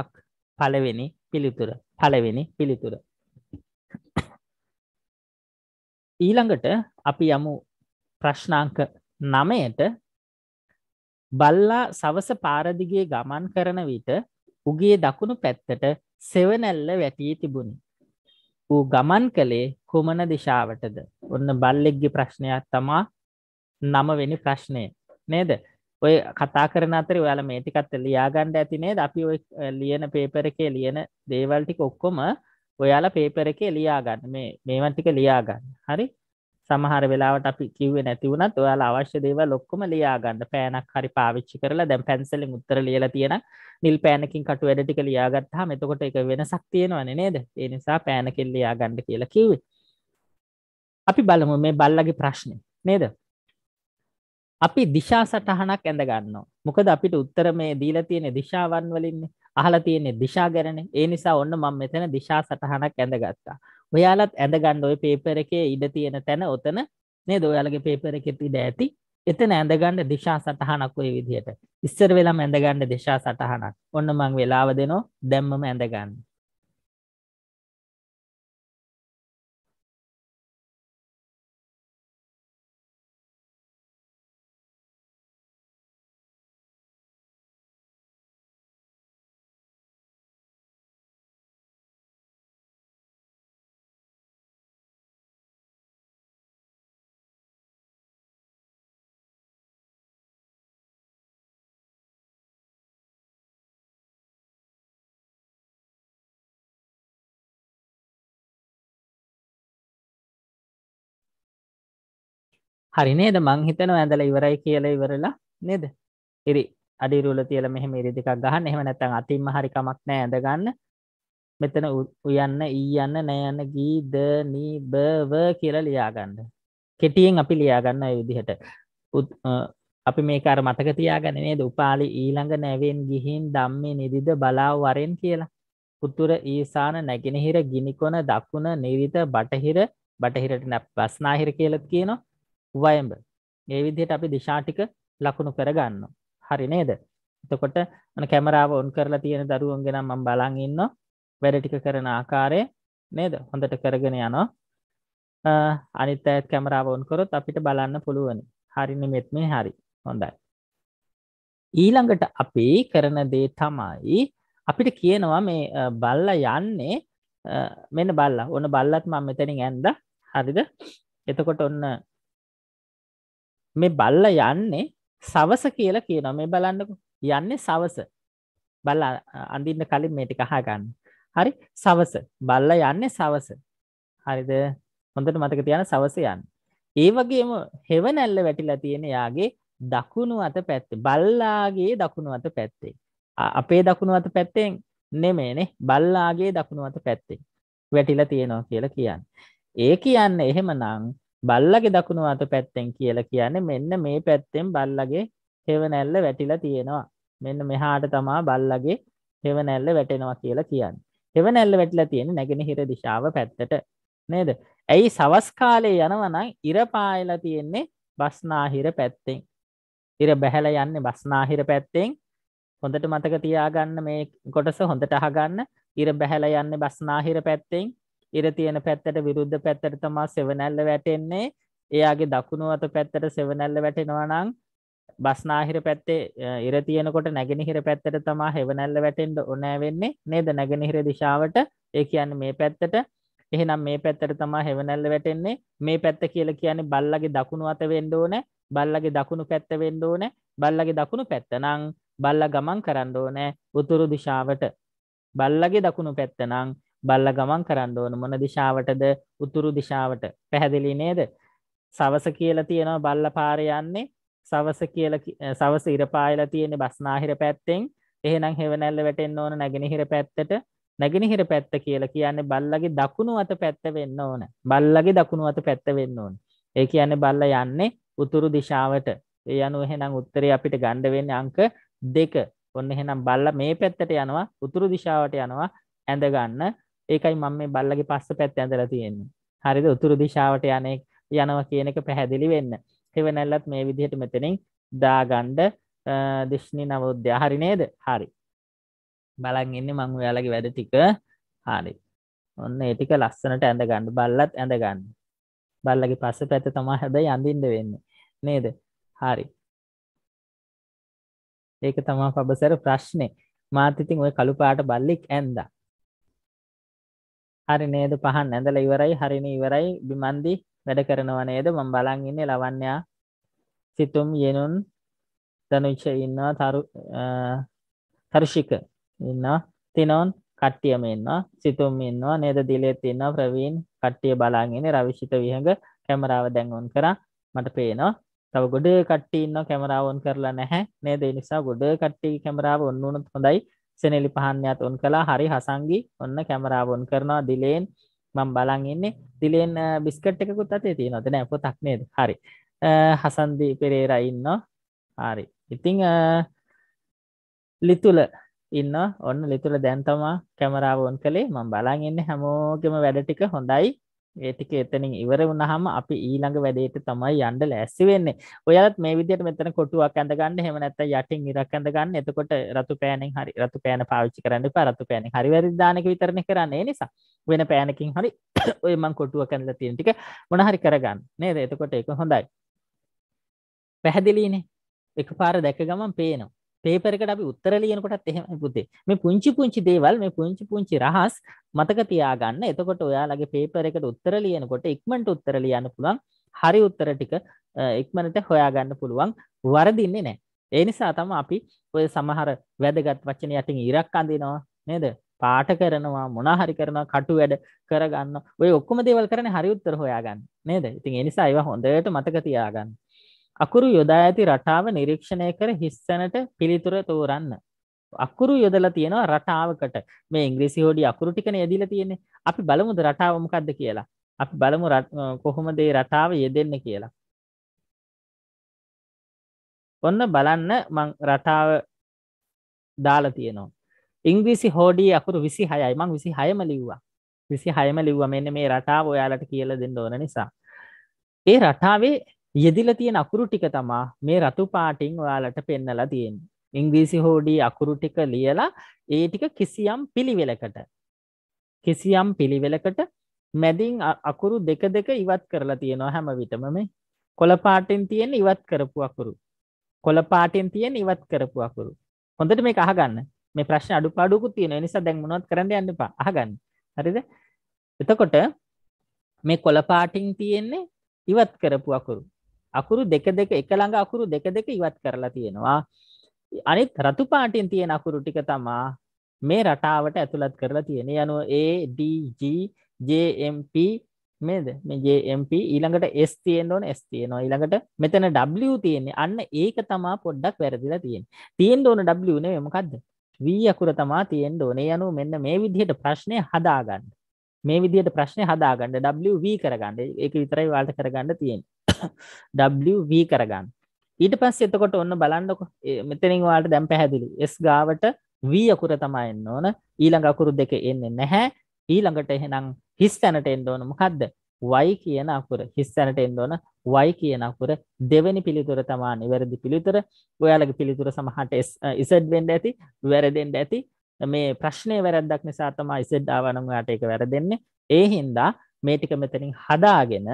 පලවෙනි පිළිතුර පලවෙනි පිළිතුර ඊළඟට අපි යමු ප්‍රශ්නාංක නමයට බල්ලා සවස පාරදිගේ ගමන් කරන විට උගේ දකුණු පැත්තට සෙවනැල්ල වැටී තිබුණි ඌ ගමන් කළේ කුමන දිශාවටද ඔන්න බල්ලෙක්ගේ ප්‍රශ්නයක් තමා නමවෙනි ප්‍රශ්නය නේද ඔය කතා කරන අතර ඔයාල මේ ටිකත් ලියාගණ්ඩ ඇති නේද අපි ඔය ලියන පේපර එකේ ලියන දේවල් ටික ඔක්කොම ඔයාලා පේපර එකේ ලියාගන්න මේ මේවන් ටික ලියාගන්න හරි සමහර වෙලාවට අපි කිවේ නැතිවුණත් ඔයාල අවශ්‍ය දේව ලොක්කොම ලියාගන්න පෑනක් හරි පාවිච්චි කරලා දැම් පැන්සලි මුත්තර ලියල තියෙන නිල් පෑනකින් කටු වැඩටික ලියාගත්හා මෙතකොට එක වෙන සක්තියෙනවන නේද ඒ නිසා පෑනකිල් ලියාගන්න කියලා කිවේ අපි බලමු මේ බල්ලගේ ප්‍රශ්නය නේද අපි දිශා සටහනක් ඇඳ ගන්නවා මොකද අපිට උත්තර මේ දීල තියෙන දිශාවන් වලින්නේ අහලා තියෙන්නේ දිශා ගැරන ඒ නිසා ඔන්න මං මෙතන දිශා සටහනක් ඇඳ ගත්තා ඔයාලත් ඇඳගන්න ඔය පේපර එකේ ඉඩ තියෙන තැන ඔතන නේ දොයාලගේ පේපර එකෙත් ඉඩ ඇති එතන ඇඳගන්න දිශා සටහනක් ඔය විදිහට ඉස්සර වෙලාම ඇඳගන්න දිශා සටහනක් ඔන්න මං වෙලාව දෙනෝ දැම්මම ඇඳගන්න හරි නේද මං හිතන ඇඳල ඉවරයි කියලා ඉවරලා නේද ඉරි අඩිරුල තියල මෙහම ඉරිදිකක් ගහන්න එහෙම නැතන් අතින්ම හරිකමක් නෑ ඇඳගන්න මෙතන උයන්න ඊයන්න නෑයන්න ගීදනී බව කියලා ලියාගන්න කෙටියෙන් අපි ලියාගන්න විදිහට අපි මේකර මතක තියාගන නේද උපාලි ඊළඟ නැවෙන් ගිහින් දම්මේ නිදිද බලා වරෙන් කියලා පුතුර ඊසාන නැගෙනහිර ගිනිකොන දක්ුණ නිරිත බටහිර බටහිරට නැ ප්‍රස්නාහිර කියලත් කියනවා වයඹ ඒ විදිහට අපි දිශාටික ලකුණු කරගන්න හරි නේද එතකොට කැමරාව ඔන් කරලා තියෙන දරුවන් ගෙන මම් බලන් ඉන්න වැඩටික කරන ආකාරය නේද හොඳට කරගෙන යනවා අනිත් ඇත් කැමරාව ඔන් කරොත් අපිට බලන්න පුළුවනි හරිනි මෙත් මේ හරි හොඳයි ඊළඟට අපි කරන දේ තමයි අපිට කියනවා මේ බල්ල යන්නේ මෙන්න බල්ලා ඔන්න බල්ලත් මම මෙතැනින් ඇන්ද හරිද එතකොට ඔන්න මේ බල්ල යන්නේ සවස කියලා කියන මේ බලන්නක යන්නේ සවස බල්ල අඳින්න කලින් මේ ටික අහගන්න හරි සවස බල්ල යන්නේ සවස හරිද හොඳට මතක තියන සවස යන්න ඒ වගේම හෙවනැල්ල වැටිලා තියෙන යාගේ දකුණු අත පැත්තේ බල්ලාගේ දකුණු අත පැත්තේ අපේ දකුණු අත පැත්තෙන් නෙමේනේ බල්ලාගේ දකුණු අත පැත්තේ වැටිලා තියෙනවා කියලා කියන්න ඒ කියන්න එහෙම නං බල්ලගේ දකුණු අත පැත්තෙන් කියලා කියන්නේ මෙන්න මේ පැත්තෙන් බල්ලගේ හෙවනැල්ල වැටිලා තියෙනවා මෙන්න මෙහාට තමා බල්ලගේ හෙවනැල්ල වැටෙනවා කියලා කියන්න හෙවනැල්ල වැටිලා තියෙන නැගෙනහිර දිශාව පැත්තට නේද ඇයි සවස්කාලය යනවනං ඉරපායලා තියෙන්නේ බස්නාහිර පැත්තෙන් ඉර බැහැල යන්නේ බස්නාහිර පැත්තෙන් හොඳට මතක තියාගන්න මේ කොටස හොඳට අහගන්න ඉර බැහැල යන්න බස්නාහිර පැත්තෙන් ඉර තියෙන පැත්තට විරුද්ධ පැත්තට තමා සෙවනැල්ල වැටෙන්නේ එයාගේ දකුණු අත පැත්තට සෙවනැල්ල වැටෙනවා නම් බස්නාහිර පැත්තේ ඉර තියෙනකොට නැගෙනහිර පැත්තට තමා හෙවනැල්ල වැටෙන්ට ඕනෑ වෙන්නේ නේද නැගෙනහිර දිශාවට ඒ කියන්න මේ පැත්තට එහෙනම් මේ පැත්තට තමා හෙවනැල්ල වැටෙන්නේ මේ පැත්ත කියල කියන්නේ බල්ලගේ දකුණු අත වෙන්ඩ ඕන බල්ලගේ දකුණු පැත්ත වෙන්ඩ ඕන බල්ලගේ දකුණු පැත්තනං බල්ල ගමන් කරන්න ඕනෑ උතුරු දිශාවට බල්ලගේ දකුණු පැත්තනං බල්ල ගමන් කරන්න ඕන මොන දිශාවටද උතුරු දිශාවට පැහැදිලි නේද සවස කියලා තියෙනවා බල්ල පාර යන්නේ සවස කියල සවස ඉරපායලා තියෙන බස්නාහිර පැත්තෙන් එහෙනම් හෙවනැල්ල වැටෙන්න්න ඕන නැගෙනහිර පැත්තට නැගෙනහිර පැත්ත කියලා කියන්නේ බල්ලගේ දකුණු අත පැත්ත වෙන්න ඕන බල්ලගේ දකුණු අත පැත්ත වෙන්න ඕන ඒ කියන්නේ බල්ල යන්නේ උතුරු දිශාවට ඒ අනු එහෙනම් උත්තරේ අපිට ගණ්ඩ වෙන්න අංක දෙක ඔන්න එහෙනම් බල්ල මේ පැත්තට යනවා උතුරු දිශාවට යනවා ඇඳගන්න ඒකයි මම මේ බල්ලගේ පස්ස පැත්ත ඇඳලා තියෙන්නේ හරිද උතුරු දිශාවට යනෙක් යනව කියන එක පැහැදිලි වෙන්න හෙවනැල්ලත් මේ විදිහට මෙතනින් දාගණ්ඩ දිශ්නි නවෝද්‍ය හරි නේද හරි බලන් ඉන්න මං ඔයාලගේ වැඩ ටික හරි ඔන්න ඒටික ලස්සනට ඇඳ ගණ්ඩ බල්ලත් ඇඳ ගන්න බල්ලගේ පස්ස පැත තමා හැබැයි අඳින්ද වෙන්න නේද හරි ඒක තමා පබසර ප්‍රශ්නය මාතිතින් ඔය කළුපාට බල්ලෙක් ඇන්දා හරි නේද පහන් ඇඳල ඉවරයි හරින ඉවරයි බිමන්දි වැඩ කරනව නේද මං බලන් ඉන්න ලවන්්‍යා සිතුම් යෙනුන් දනුච්ච ඉන්නවා තරු තර්ෂික ඉන්නවා තිනොන් කට්ටියම ඉන්නවා සිතුම් ඉන්නවා නේද දිලෙත් ඉන්න ප්‍රවීන් කට්ටිය බලාගෙන රවිශිත විහඟ කැමරාව දැන්වුන් කර මට පේනවා තව ගොඩ කට්ටි ඉන්න කැමරාවන් කරලා නැහැ නේද නිසා ගොඩ කට්ටි කැමරාව ඔන්නුනත් හොඳයි සෙනෙලි පහන්යත් උන් කලා හරි හසංගි ඔන්න කැමරාව උන් කරනවා දිලේන් මං බලන් ඉන්නේ දිලෙන් බිස්කට් එකකුත් අතේ තියෙනවද නෑ පොතක් නේද හරි හසන්දී පෙරේරා ඉන්න හරි ඉතිං ලිතුල ඉන්න ඔන්න ලිතුල දැන්තමා කැමරාව ඔන් කළේ මං බලන් ඉන්න හැමෝගෙම වැඩ ටික හොඳයි ඒ ටික එතනින් ඉවර වුණාම අපි ඊළඟ වැඩේට තමයි යන්න ලෑස්ති වෙන්නේ. ඔයාලත් මේ විදිහට මෙතන කොටුවක් අඳ ගන්න. එහෙම නැත්නම් යටින් ඉරක් අඳ ගන්න. එතකොට රතු පෑනෙන් හරි රතු පෑන පාවිච්චි කරන්න එපා. රතු පෑනෙන් හරි වැරදි දාන එක විතරනේ කරන්නේ. ඒ නිසා වෙන පෑනකින් හරි ඔය මං කොටුවක් අඳලා තියෙන ටික මොන හරි කරගන්න. නේද? එතකොට ඒක හොඳයි. පැහැදිලිනේ. එකපාර දැක ගමන් පේනවා. පේපර් එකට අපි උත්තර ලියනකොටත් එහෙමයි පුතේ. මේ පුංචි පුංචි දේවල් මේ පුංචි පුංචි රහස් මතක තියාගන්න. එතකොට ඔයාලගේ පේපර් එකට උත්තර ලියනකොට ඉක්මනට උත්තර ලියන්න පුළුවන්. හරි උත්තර ටික ඉක්මනට හොයාගන්න පුළුවන්. වරදින්නේ නැහැ. ඒ නිසා තමයි අපි ඔය සමහර වැදගත් වචන යටින් ඉරක් අඳිනවා නේද? පාට කරනවා මොනා හරි කරනවා කටු වැඩ කරගන්න. ඔය ඔක්කොම දේවල් කරන්නේ හරි උත්තර හොයාගන්න. නේද? ඉතින් ඒ නිසා ඒවා හොඳට මතක තියාගන්න. අකුරු යොදා ඇති රටාව නිරීක්ෂණය කර හිස්සනට පිළිතුර තෝරන්න. අකුරු යොදලා තියෙනවා රටාවකට මේ ඉංග්‍රීසි හෝඩි අකුරු ටිකන යදිලා තියෙන්නේ. අපි බලමුද රටාව මොකද්ද කියලා. අපි බලමු කොහොමද මේ රටාව යෙදෙන්න කියලා. ඔන්න බලන්න මං රටාව දාලා තියෙනවා. ඉංග්‍රීසි හෝඩි අකුරු 26යි. මං 26ම ලිව්වා. 26ම ලිව්වා. මෙන්න මේ රටාව ඔයාලට කියලා දෙන්න ඕන නිසා. ඒ රටාවේ යෙදිල තියෙන අකුරු ටික තමා මේ රතු පාටිං ඔයාලට පෙන්නලා තියෙන් ඉංග්‍රීසි හෝඩී අකුරු ටික ලියලා ඒ ටික කිසියම් පිළිවෙලකට කිසියම් පිළිවෙලකට මැදින් අකුරු දෙක දෙක ඉවත් කරලා තියෙනවා හැම විටම මේ කොළපාටෙන් තියෙන ඉවත් කරපු අකුරු කොළපාටෙන් තියෙන ඉවත් කරපු අකුරු හොඳට මේක අහගන්න මේ ප්‍රශ්න අඩුපාඩුකුත් තියෙනවා ඒ නිසා දැන් මොනවද කරන්න යන්න එපා අහගන්න හරිද එතකොට මේ කොළපාටින් තියෙන්නේ ඉවත් කරපු අකුරු අකුරු දෙක දෙක එක ළඟ අකුරු දෙක දෙක ඉවත් කරලා තියෙනවා. අනිත් රතු පාටින් තියෙන අකුරු ටික තමා මේ රටාවට ඇතුළත් කරලා තියෙන යනුව ADGJMP මේද මේ JMP ඊළඟට S තියෙන්න ඕන S තියෙනවා ඊළඟට මෙතන W තියෙන්නේ අන්න ඒක තමා පොඩ්ඩක් වැරදිලා තියෙන්නේ තියෙන්න ඕන W නෙවෙයි මොකද්ද V අකුර තමා තියෙන්න ඕනේ යනුව මෙන්න මේ විදිහට ප්‍රශ්නේ හදාගන්න මේ විදිහට ප්‍රශ්නේ හදාගන්න WV කරගන්න ඒක විතරයි වාට කරගන්න තියෙන්නේ w කරගන්න ඊට පස් එතකොට ඔන්න බලන්නක මෙතනින් වාට දැම් පැහැදිලි එස් ගාවට වී අකුර තමයි එන්න ඕන ඊළඟ අකුරු දෙක එන්නේ නැහැ ඊළඟට එහෙනම් හිස් තැනට එන්න ඕන මොකද්ද වයි කියන අකුර හිස් තැනට එන්න ඕන වයි කියන අකුර දෙවෙනි පිළිතුර තමා නිවැරදි පිළිතුර ඔයාලගේ පිළිතුර සමහරට ඉසඩ් වෙන්න ඇති වැරදෙන්න ඇති මේ ප්‍රශ්නය වැරද්දක් නිසා තමයි ඉසඩ් ආවනම් ඔයාට ඒක වැරදෙන්නේ ඒ හින්දා මේ ටික මෙතනින් හදාගෙන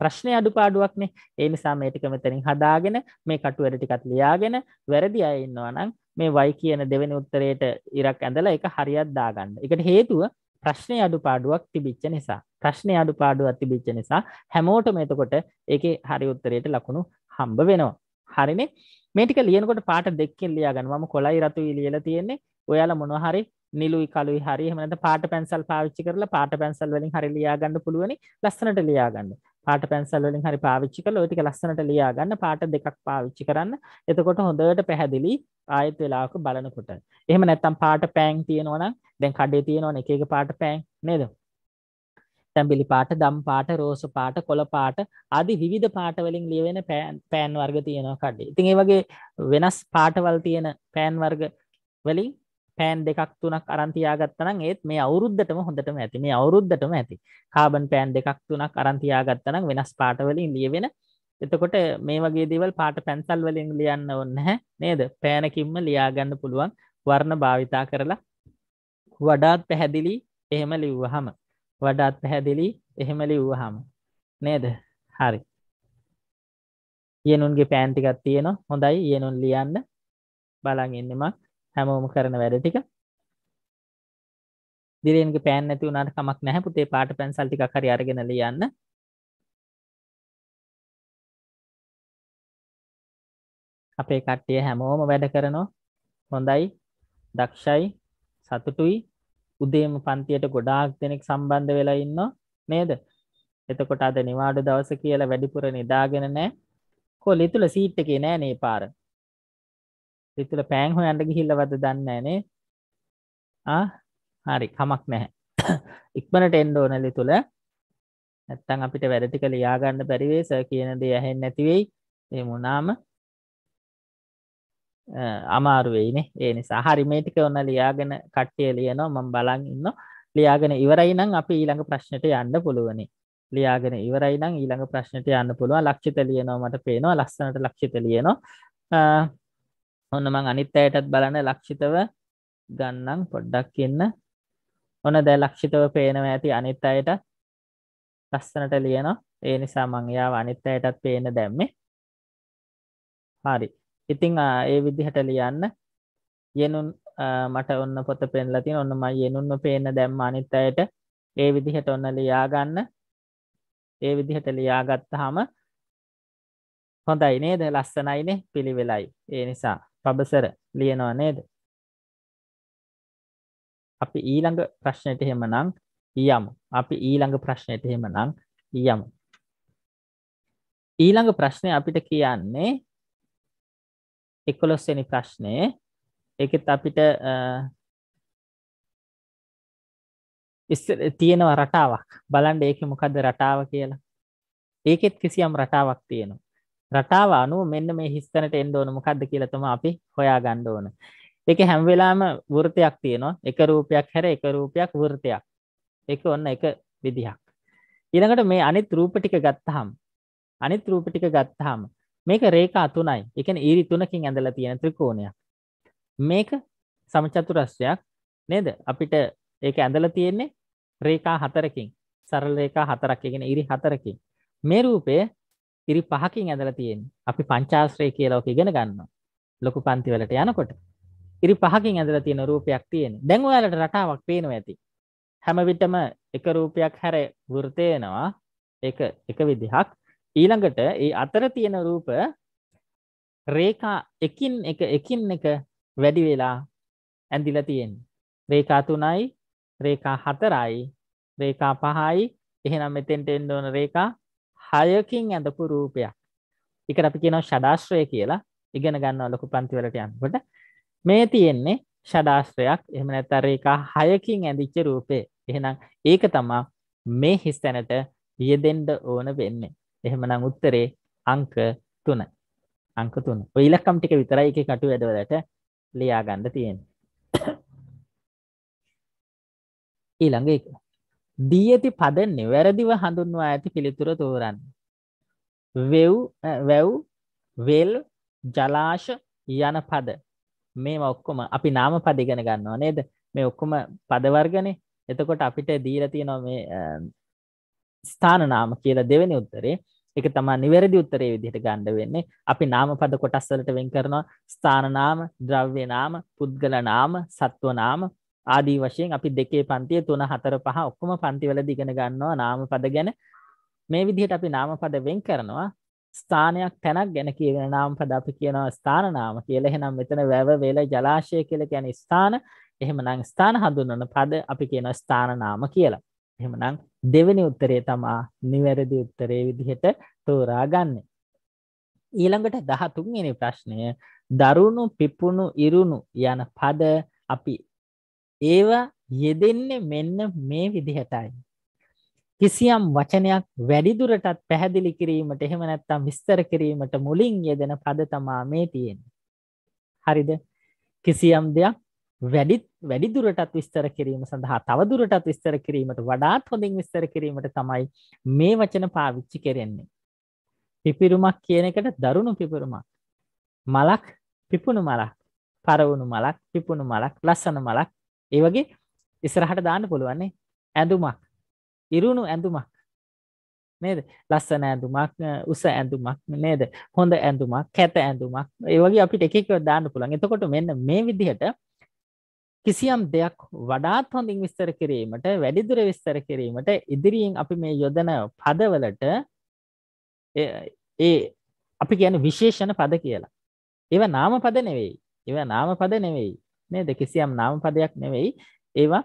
ප්‍රශ්නය අඩුපාඩුවක්නේ ඒ නිසා මේ ටික මෙතනින් හදාගෙන මේ කටුවැර ටිකත් ලියාගෙන වැරදි අය ඉන්නවා නම් මේ වයි කියන දෙවෙනි උත්තරයට ඉරක් ඇඳලා එක හරියක් දාගන්න. එකට හේතුව ප්‍රශ්නය අඩුපාඩුවක් තිබිච්ච නිසා ප්‍රශ්නය අඩුපාඩුවක් තිබිච්ච නිසා හැමෝටම එතකොට ඒකේ හරි උත්තරයට ලකුණු හම්බ වෙනවා. හරිනේ මේ ටික ලියනකොට පාට දෙකකින් ලියා ගන්න. මම කොළයි රතුයි ලියලා තියෙන්නේ. ඔයාලා මොනවා හරි නිලුයි කලුයි හරි එහෙම නැත්නම් පාට පැන්සල් පාවිච්චි කරලා පාට පැන්සල් වලින් හරි ලියා ගන්න පුළුවනි ලස්සනට ලියා ගන්න. පාට පැන්සල් වලින් හරි පාවිච්චි කරලා ওই ටික ලස්සනට ලියා ගන්න පාට දෙකක් පාවිච්චි කරන්න. එතකොට හොඳට පැහැදිලි ආයෙත් වෙලාවක බලනකොට. එහෙම නැත්නම් පාට පෑන් තියෙනවා නම් දැන් කඩේ තියෙනවනේ එක එක පාට පෑන් නේද? තැඹිලි පාට, දම් පාට, රෝස පාට, කොළ පාට ආදී විවිධ පාට වලින් ලියවෙන පෑන් වර්ග තියෙනවා කඩේ. ඉතින් ඒ වගේ වෙනස් පාටවල් තියෙන පෑන් වර්ග වලින් පෑන් දෙකක් තුනක් අරන්තියාගත්තනම් ඒත් මේ අවුරුද්ධටම හොඳටම ඇති මේ අවුරුද්ධටම ඇති කාබන් පෑන් දෙකක් තුනක් අරන්තියාගත්තනම් වෙනස් පාටවලින් ලියවෙන එතකොට මේ වගේ දේවල් පාට පැන්සල් වලින් ලියන්න ඔන්න හැ නේද පෑනකින්ම ලියාගන්න පුළුවන් වර්ණ භාවිතා කරලා වඩාත් පැහැදිලි එහෙම ලිව්ව හම වඩාත් පැහැදිලි එහෙම ලිව්ව හම නේද හරි යනුන්ගේ පෑන්ටිකත් තියෙන හොඳයි යනුන් ලියන්න බලන් එන්නමක් හැමෝම කරන වැඩ ටික දිරෙන්ගේ පෑන් නැති වුණට කමක් නැහැ පුතේ පාට පැන්සල් ටික හරි අරගෙන ලියන්න අපේ කට්ටිය හැමෝම වැඩ කරනවා හොඳයි දක්ෂයි සතුටුයි උදේම පන්තියට ගොඩාක් දෙනෙක් සම්බන්ධ වෙලා ඉන්නවා නේද එතකොට අද නිවාඩු දවස කියලා වැඩිපුර නිදාගෙන නෑ කොලි තුළ සීට් එකේ නෑ නේ පාර ඉතුර පෑන් හොයන්ට ගිහිල්ලවද දන්නනේ හරි කමක් නැහැ ඉක්මනට එන්ඩ ඕනලි තුළ ඇත්තන් අපිට වැඩටික ලියාගන්න බැරිවේස කියනද ඇහෙන් නැතිවෙයි ඒ මුණාම අමාරුවෙයිනේ ඒ නිසා හරි මේටික ඔන්න ලියාගෙන කට්ටිය ලියනෝ මං බලන් ඉන්න ලියාගෙන ඉවරයි නම් අපි ඊළඟ ප්‍රශ්නයට යන්න පුළුවනි ලියාගෙන ඉවරයි නම් ඊළඟ ප්‍රශ්නයට යන්න පුළුව ලක්ෂිත ලියනෝ මට පේනවා ලස්සනට ලක්ෂිත ලියනවා ඔන්න මං අනිත් අයටත් බලන්න ලක්ෂිතව ගන්නම් පොඩ්ඩක් ඉන්න ඔන්න දැ ලක්ෂිතව පේනව ඇති අනිත් අයට ලස්සනට ලියනවා ඒ නිසා මංයාව අනිත් අයටත් පේන දැම්මේ හරි ඉතිං ඒ විදිහට ලියන්න යනුන් මට ඔන්න පොත පෙන්ලතින් ඔන්නම යනුන්ම පේන දැම්ම අනිත් අයට ඒ විදිහට ඔන්න ලියාගන්න ඒ විදිහට ලියාගත්ත හම හොඳයි නේද ලස්සනයිනේ පිළිවෙලයි ඒ නිසා පබසර ලියනවා නේද අපි ඊළඟ ප්‍රශ්නයට හෙමනම් යමු අපි ඊළඟ ප්‍රශ්නයට හෙමනම් යමු ඊළඟ ප්‍රශ්නය අපිට කියන්නේ එකොළොස්වැනි ප්‍රශ්නය ඒකෙත් අපිට තියෙනවා රටාවක් බලන්ඩ ඒක මොකද රටාව කියලා ඒකෙත් කිසියම් රටාවක් තියෙනවා රටාව අනුව මෙන්න මේ හිස්තනට එන්න ඕන මොකක්ද කියලතම අපි හොයා ගණ්ඩ ඕන එක හැම්වෙලාම වෘතයක් තියෙනවා එක රූපයක් හැර එක රූපයක් වෘතයක් එක ඔන්න එක විදිහක් ඉළඟට මේ අනිත් රූප ටික ගත්තහම් අනිත් රූප ටික ගත්තහම මේක රේකා තුනයි එකන ඊරි තුනකින් ඇඳලා තියෙන ත්‍රිකෝණයක් මේක සමචතුරස්්‍යයක් නේද අපිට ඒක ඇඳල තියෙන්නේ රේකා හතරකින් සරල රේකා හතරක් එකගෙන ඉරි හතරකින් මේ රූපය ඉරි පහකින් ඇඳලා තියෙන්නේ. අපි පංචාශ්‍රය කියලා ඔක ඉගෙන ගන්නවා. ලොකු පන්ති වලට යනකොට. ඉරි පහකින් ඇඳලා තියෙන රූපයක් තියෙන්නේ. දැන් ඔයාලට රටාවක් පේනවා ඇති. හැම විටම එක රූපයක් හැර වෘතේ වෙනවා. ඒක එක විදිහක්. ඊළඟට ඒ අතර තියෙන රූප රේඛා එකින් එක එකින් එක වැඩි වෙලා ඇඳිලා තියෙන්නේ. රේඛා 3යි, රේඛා 4යි, රේඛා 5යි, එහෙනම් මෙතෙන්ට එන්න ඕන රේඛා හයකින් ඇඳපු රූපයක් එක අපි කියනව ෂඩාශ්‍රය කියලා ඉගෙන ගන්න ලොකු පන්තිවලට යන්කොට මේ තියෙන්නේ ෂඩාශ්‍රයක් එහම නැතර එකා හයකින් ඇඳිච්ච රූපේ එහෙනම් ඒක තමා මේ හිස් තැනට වියදෙන්ඩ ඕන වෙන්නේ එහෙමනම් උත්තරේ අංක තුන අංක තුන ඔයිලක්කම් ටික විතරයි එක කටු වැඩවලට ලියාගන්න තියෙන ඊළඟ එක දී ඇති පද නිවැරදිව හඳුන්වා ඇති පිළිතුර තෝරන්න. වෙව් වැව් වෙල් ජලාශ යන පද මේ ඔක්කොම අපි නාම පද ඉගෙන ගන්නවා නේද මේ ඔක්කොම පදවර්ගනේ එතකොට අපිට දීර තියෙනවා මේ ස්ථාන නාම කියලා දෙවෙනි උත්තරේ එක තමා නිවැරදි උත්තරේ විදිහට ගණ්ඩ වෙන්නේ අපි නාම පද කොටස්සලට වෙන් කරනවා ස්ථානනාම ද්‍රව්‍ය නාම පුද්ගල නාම සත්ව නාම ආදී වශයෙන් අපි දෙකේ පන්තිය තුන හතර පහ ඔක්කොම පන්තිවල දිගෙන ගන්නවා නාම පද ගැන මේ විදිහට අපි නාම පද වෙන් කරනවා ස්ථානයක් තැනක් ගැන කියන නාම පද අපි කියනවා ස්ථාන නාම කියලා එහෙනම් මෙතන වැව වෙල ජලාශය කියලා කියන්නේ ස්ථාන එහෙමනම් ස්ථාන හඳුන්වන පද අපි කියනවා ස්ථාන නාම කියලා එහෙමනම් දෙවෙනි උත්තරේ තමා නිවැරදි උත්තරේ විදිහට තෝරා ගන්නේ ඊළඟට දහතුන්වෙනි ප්‍රශ්නය දරුණු පිපුණු ඉරුණු යන පද අපි ඒවා යෙදෙන්නේ මෙන්න මේ විදිහටයි. කිසියම් වචනයක් වැඩිදුරටත් පැහැදිලි කිරීමට එහෙම නැත්නම් විස්තර කිරීමට මුලින් යෙදෙන පද තමා මේ තියෙන්නේ. හරිද? කිසියම් දෙයක් වැඩි වැඩිදුරටත් විස්තර කිරීම සඳහා තවදුරටත් විස්තර කිරීමට වඩාත් හොඳින් විස්තර කිරීමට තමයි මේ වචන පාවිච්චි කරන්නේ. පිපිරුමක් කියන එකට දරුණු පිපිරුමක්. මලක් පිපුණු මලක්, පරවුණු මලක්, පිපුණු මලක්, ලස්සන මලක් ඒ වගේ ඉස්සරහට දාන්න පුළුවන්නේ ඇඳුමක් ඉරුණු ඇඳුමක් නේද ලස්සන ඇඳුමක් උස ඇඳුමක් නේද හොඳ ඇඳුමක් කැත ඇඳුමක් ඒ වගේ අපිට එක එකව දාන්න පුළුවන් එතකොට මෙන්න මේ විදිහට කිසියම් දෙයක් වඩාත් හොඳින් විස්තර කිරීමට වැඩිදුර විස්තර කිරීමට ඉදිරියෙන් අපි මේ යොදන පදවලට ඒ අපි කියන විශේෂණ පද කියලා. ඒවා නාම පද නෙවෙයි. ඒවා නාම පද නෙවෙයි. නේද කිසියම් නාම පදයක් නෙවෙයි ඒවා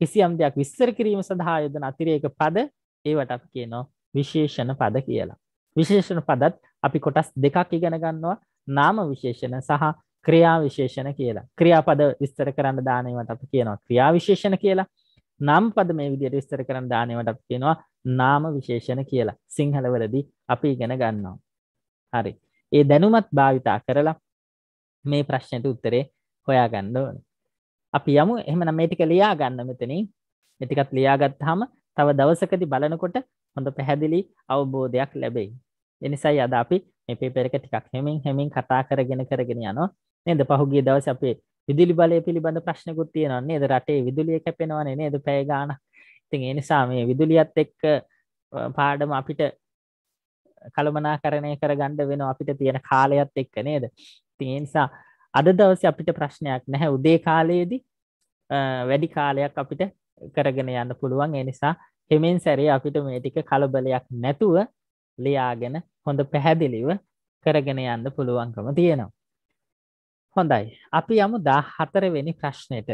කිසියම් දෙයක් විස්තර කිරීම සඳහා යොදන අතිරේක පද ඒවට අපි කියනවා විශේෂණ පද කියලා. විශේෂණ පදත් අපි කොටස් දෙකක් ඉගෙන ගන්නවා නාම විශේෂණ සහ ක්‍රියා විශේෂණ කියලා. ක්‍රියාපද විස්තර කරන්න දාන ඒවාට අපි කියනවා ක්‍රියා විශේෂණ කියලා. නම් පද මේ විදිහට විස්තර කරන්න දාන ඒවාට අපි කියනවා නාම විශේෂණ කියලා. සිංහලවලදී අපි ඉගෙන ගන්නවා. හරි. ඒ දැනුමත් භාවිතා කරලා මේ ප්‍රශ්නෙට උත්තරේ හොයා ගන්න ඕන අපි යමු එහම නම්මේටික ලියා ගන්න මෙතනින් එතිකත් ලියාගත් හම තව දවසකති බලනකොට හොඳ පැහැදිලි අවබෝධයක් ලැබෙයි එනිසයි අද අපි මේ පේපෙරක ටිකක් හෙමින් හෙමින් කතා කරගෙන කරගෙන යනවා නේද පහුගිය දවස අපේ විදුලි බලය පිළිබඳ ප්‍රශ්නකුත් තියෙනන්නේ ද රටේ විදුලිය කැපෙනවනේ නේද පැයගාන ඉතින් එනිසා මේ විදුලියත් එක්ක පාඩම අපිට කළමනා කරණය කරගණ්ඩ වෙන අපිට තියෙන කාලයත් එක්ක නේද තියනිසා අද දවස අපිට ප්‍රශ්නයක් නැහැ උදේ කාලයේදී වැඩි කාලයක් අපිට කරගෙන යන්න පුළුවන් එනිසා හෙමෙන් සැරේ අපිට මේ ටික කලබලයක් නැතුව ලියාගෙන හොඳ පැහැදිලිව කරගෙන යන්න පුළුවන්කම තියෙනවා. හොඳයි අපි යමු දා හතරවෙනි ප්‍රශ්නයට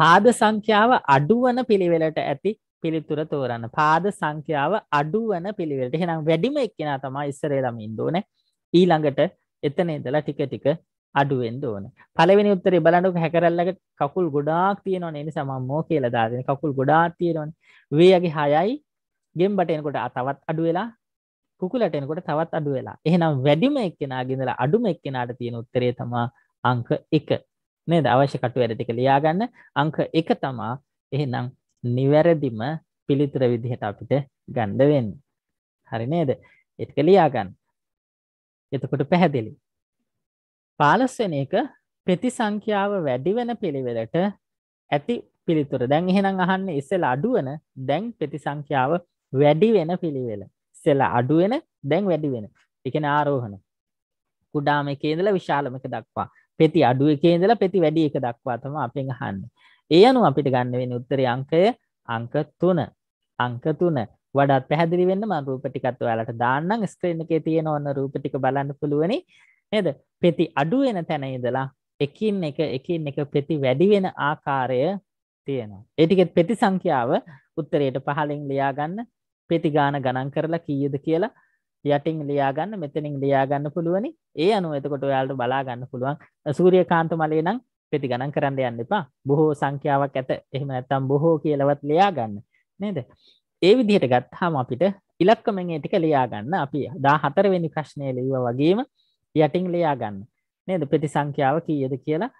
පාද සංඛ්‍යාව අඩුවන පිළිවෙලට ඇති පිළිතුර තෝරන්න පාද සංඛ්‍යාව අඩුවන පිළිවෙලට හෙනම් වැඩිම එක්කෙන තමා ඉස්සරේලම ඉන්දෝන ඊළඟට එතන ඉඳලා ටික ටික අඩුවෙන්ද ඕන පලවෙනි උත්තරේ බලන්නක හැකරල්ලක කකුල් ගොඩාක් තියෙනවා නනි සමම්මෝ කියලා දාදෙන කකුල් ගොඩාක් තියෙනවන වේයගේ හයයි ගෙම්බට එනකොට තවත් අඩු වෙලා කුකුලට එනකොට තවත් අඩු වෙලා එහෙනම් වැඩිම එක්කෙනා ගෙඳලා අඩුම එක්කෙනාට තියෙන උත්තරේ තමා අංක එක නේද අවශ්‍ය කටු වැඩ ටික ලියාගන්න අංක එක තමා එහෙනම් නිවැරදිම පිළිතුර විදිහට අපිට ගණ්ඩ වෙන්න හරි නේද එත්ක ලියාගන්න එතකොට පැහැදිලි. පාලස්වෙන එක ප්‍රතිසංඛ්‍යාව වැඩි වෙන පිළිවෙලට ඇති පිළිතුර දැන් එහෙනම් අහන්න ඉස්සෙල් අඩුවන දැන් ප්‍රතිසංඛ්‍යාව වැඩි වෙන පිළිවෙල. ඉස්සෙල් අඩුවෙන දැන් වැඩි වෙන. ඒ කියන්නේ ආරෝහණ. කුඩාම එකේ ඉඳලා විශාලම එක දක්වා. පෙති අඩු එකේ ඉඳලා පෙති වැඩි එක දක්වා තමයි අපෙන් අහන්නේ. ඒ අනුව අපිට ගන්න වෙන උත්තරේ අංකය අංක 3. අංක 3. වඩත් පැහැදිලි වෙන්න ම රූපටිකත් ඔයාලට දාන්නම් ස්ක්‍රීන් එකේ තියෙන ඔන්න රූපටික බලන්න පුළුවනි නේද පෙති අඩුවෙන තැන ඉඳලා එකින් එක එකින් එක පෙති වැඩිවෙන ආකාරය තියෙනවා ඒටිකෙත් පෙති සංඛ්‍යාව උත්තරයට පහලින් ලියාගන්න පෙතිගාන ගණන් කරලා කීයද කියලා යටින් ලියාගන්න මෙතනින් ලියාගන්න පුළුවනි ඒ අනුව එතකොට ඔයාලට බලාගන්න පුළුවන් සූරිය කාන්ත මලේ නම් පෙති ගණන් කරන්න යන්න එපා බොහෝ සංඛ්‍යාවක් ඇත එහෙම ඇත්තම් බොහෝ කියලවත් ලියාගන්න නේද ඒ විදිහට ගත්හම අපිට ඉලක්කමෙන් ටික ලියාගන්න අපි දා හතරවෙනි ප්‍රශ්නය ලිව වගේම යටින් ලියාගන්න නේද ප්‍රති සංඛ්‍යාව කීයද කියලා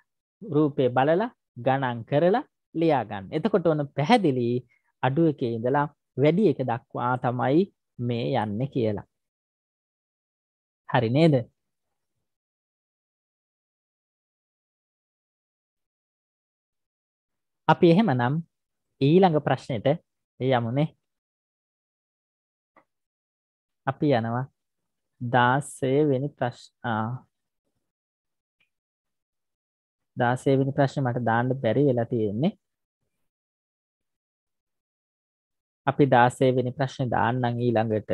රූපය බලලා ගණන් කරලා ලියාගන්න එතකොට ඔන්න පැහැදිලි අඩුව එක ඉඳලා වැඩි එක දක්වා තමයි මේ යන්න කියලා හරි නේද අපි එහෙමනම් ඊළඟ ප්‍රශ්නයට යමුනේ අපි යනවා දාසය වෙනි ප්‍රශ් දාසේවිනි ප්‍රශ්න මට දාන්න බැරි වෙලා තියෙන්නේ අපි දාසේවෙනි ප්‍රශ්න දාන්නන් ඊළඟට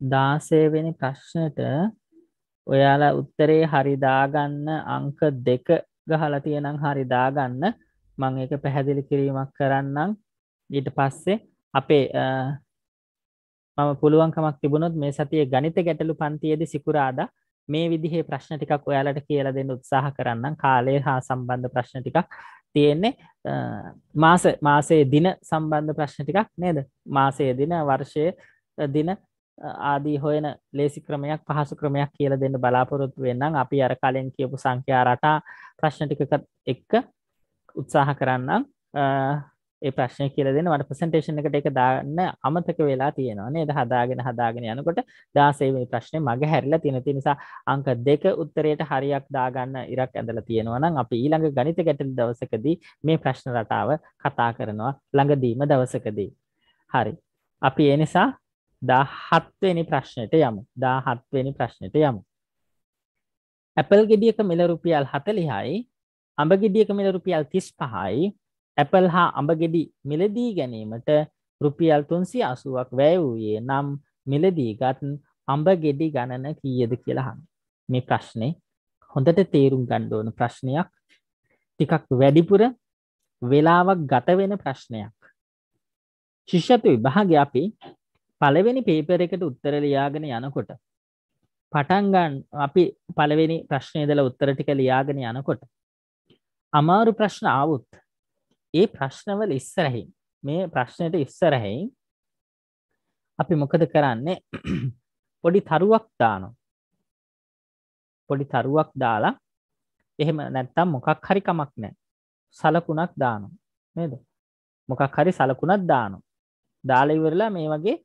දාසයවෙනි ප්‍රශ්නයට ඔයාලා උත්තරේ හරිදාගන්න අංක දෙක ගහලා තියෙනම් හරිදාගන්න මං එක පැහැදිලි කිරීමක් කරන්නම් ඊට පස්සේ අපේ මම පුළුවන්කමක් තිබුණොත් මේ සතිය ගනිත ගැටලු පන්තියේද සිකුරාද මේ විදිහේ ප්‍රශ්න ටිකක් ඔයාලට කියලා දෙන්න උත්සාහ කරන්න කාලය හා සම්බන්ධ ප්‍රශ්න ටිකක් තියෙන්නේ මාස මාසයේ දින සම්බන්ධ ප්‍රශ්න ටිකක් නේද මාසයේ දින වර්ෂය දින ආදී හොයන ලේසි ක්‍රමයක් පහසු ක්‍රමයක් කියල දෙන්න බලාපොරොත්තු වෙන්නම් අපි අර කලෙන් කියපු සංඛ්‍යා රටා ප්‍රශ්න ටිකකත් එක්ක උත්සාහ කරන්නම් ඒ ප්‍රශ්නය කියල දෙන්න වට ප්‍රසන්ටේෂන් එකට එක දාන්න අමතක වෙලා තියෙනවානේ ද හදාගෙන හදාගෙන යනකොට දාසේවේ ප්‍රශ්නය මග හැරලා තියෙන තිනිසා අංක දෙක උත්තරයට හරියක් දාගන්න ඉරක් ඇඳල තියෙනවනම් අපි ඊළඟ ගනිත ගැටල් දවසකදී මේ ප්‍රශ්න රටාව කතා කරනවා ළඟදීම දවසකදී හරි අපි එනිසා දාහත්වනි ප්‍රශ්නයට යමු දාහත්වනි ප්‍රශ්නයට යමු ඇපල් ගෙඩියක මිල රුපියල් හතලිහයි අඹ ගෙඩියක මිල රුපියල් තිස් පහයි ඇපල් හා අඹ ගෙඩි මිලදී ගැනීමට රුපියල් තුන්සි අසුවක් වැය වූයේ නම් මිලදීගත් අඹ ගෙඩි ගණන කීයද කියලාහන් මේ ප්‍රශ්නය හොඳට තේරුම් ගණ්ඩෝන ප්‍රශ්නයක් ටිකක් වැඩිපුර වෙලාවක් ගතවෙන ප්‍රශ්නයක් ශිෂ්‍යතු විභාග අපි පළවෙනි පේපර එකට උත්තර ලියාගෙන යනකොට පටන්ගන් අපි පළවෙනි ප්‍රශ්නය දල උත්තර ටික ලියාගෙන යනකොට අමාරු ප්‍රශ්න ආවුත් ඒ ප්‍රශ්නවල ඉස්සරහි මේ ප්‍රශ්නයට ඉස්සරහෙයි අපි මොකද කරන්නේ පොඩි තරුවක් දානො පොඩි තරුවක් දාලා එහෙම නැත්තම් මොකක් හරි කමක් නෑ සලකුණක් දානු නේද මොකක් හරි සලකුණක් දානු දාලඉවරලා මේ වගේ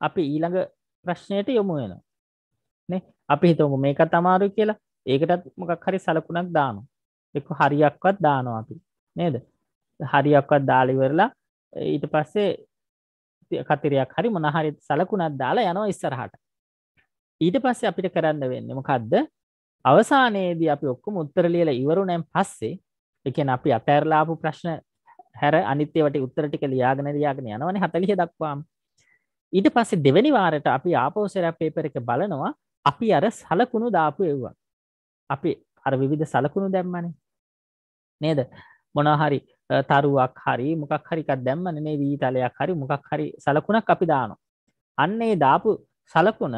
අපි ඊළඟ ප්‍රශ්නයට යොමු වෙන අපි හිතමු මේක තමාරු කියලා ඒකටත් මොකක් හරි සලකුණක් දානු එක හරියක්වත් දානවා අපි නේද හරියක්වත් දාලිවරලා ඊට පස්සේ කතිරයක් හරි මොනහරි සලකුණක් දාලා යනවා ඉස්සරහට ඊට පස්සේ අපිට කරන්න වෙන්නේ මොකක්ද අවසානයේදී අපි ඔක්කොම උත්තර ලියලා ඉවරුණෙන් පස්සේ ඒ කියන්නේ අපි අතෑරලාපු ප්‍රශ්න හැර අනිත් ඒවාට උත්තර ටික ලියාගෙන ලියාගෙන යනවනේ 40 දක්වාම ඊට පස්සේ දෙවැනි වාරට අපි ආපෝසරයක් පේපර එක බලනවා අපි අර සලකුණු දාපු එව්වා අපි අර විවිධ සලකුණු දැම්මනේ නේද මොනහරි තරුවක් හරි මොකක් හරිකක් දැම්මන මේ වීතලයක් හරි මොකක් හරි සලකුණක් අපි දානවා අන්නේ දාපු සලකුණ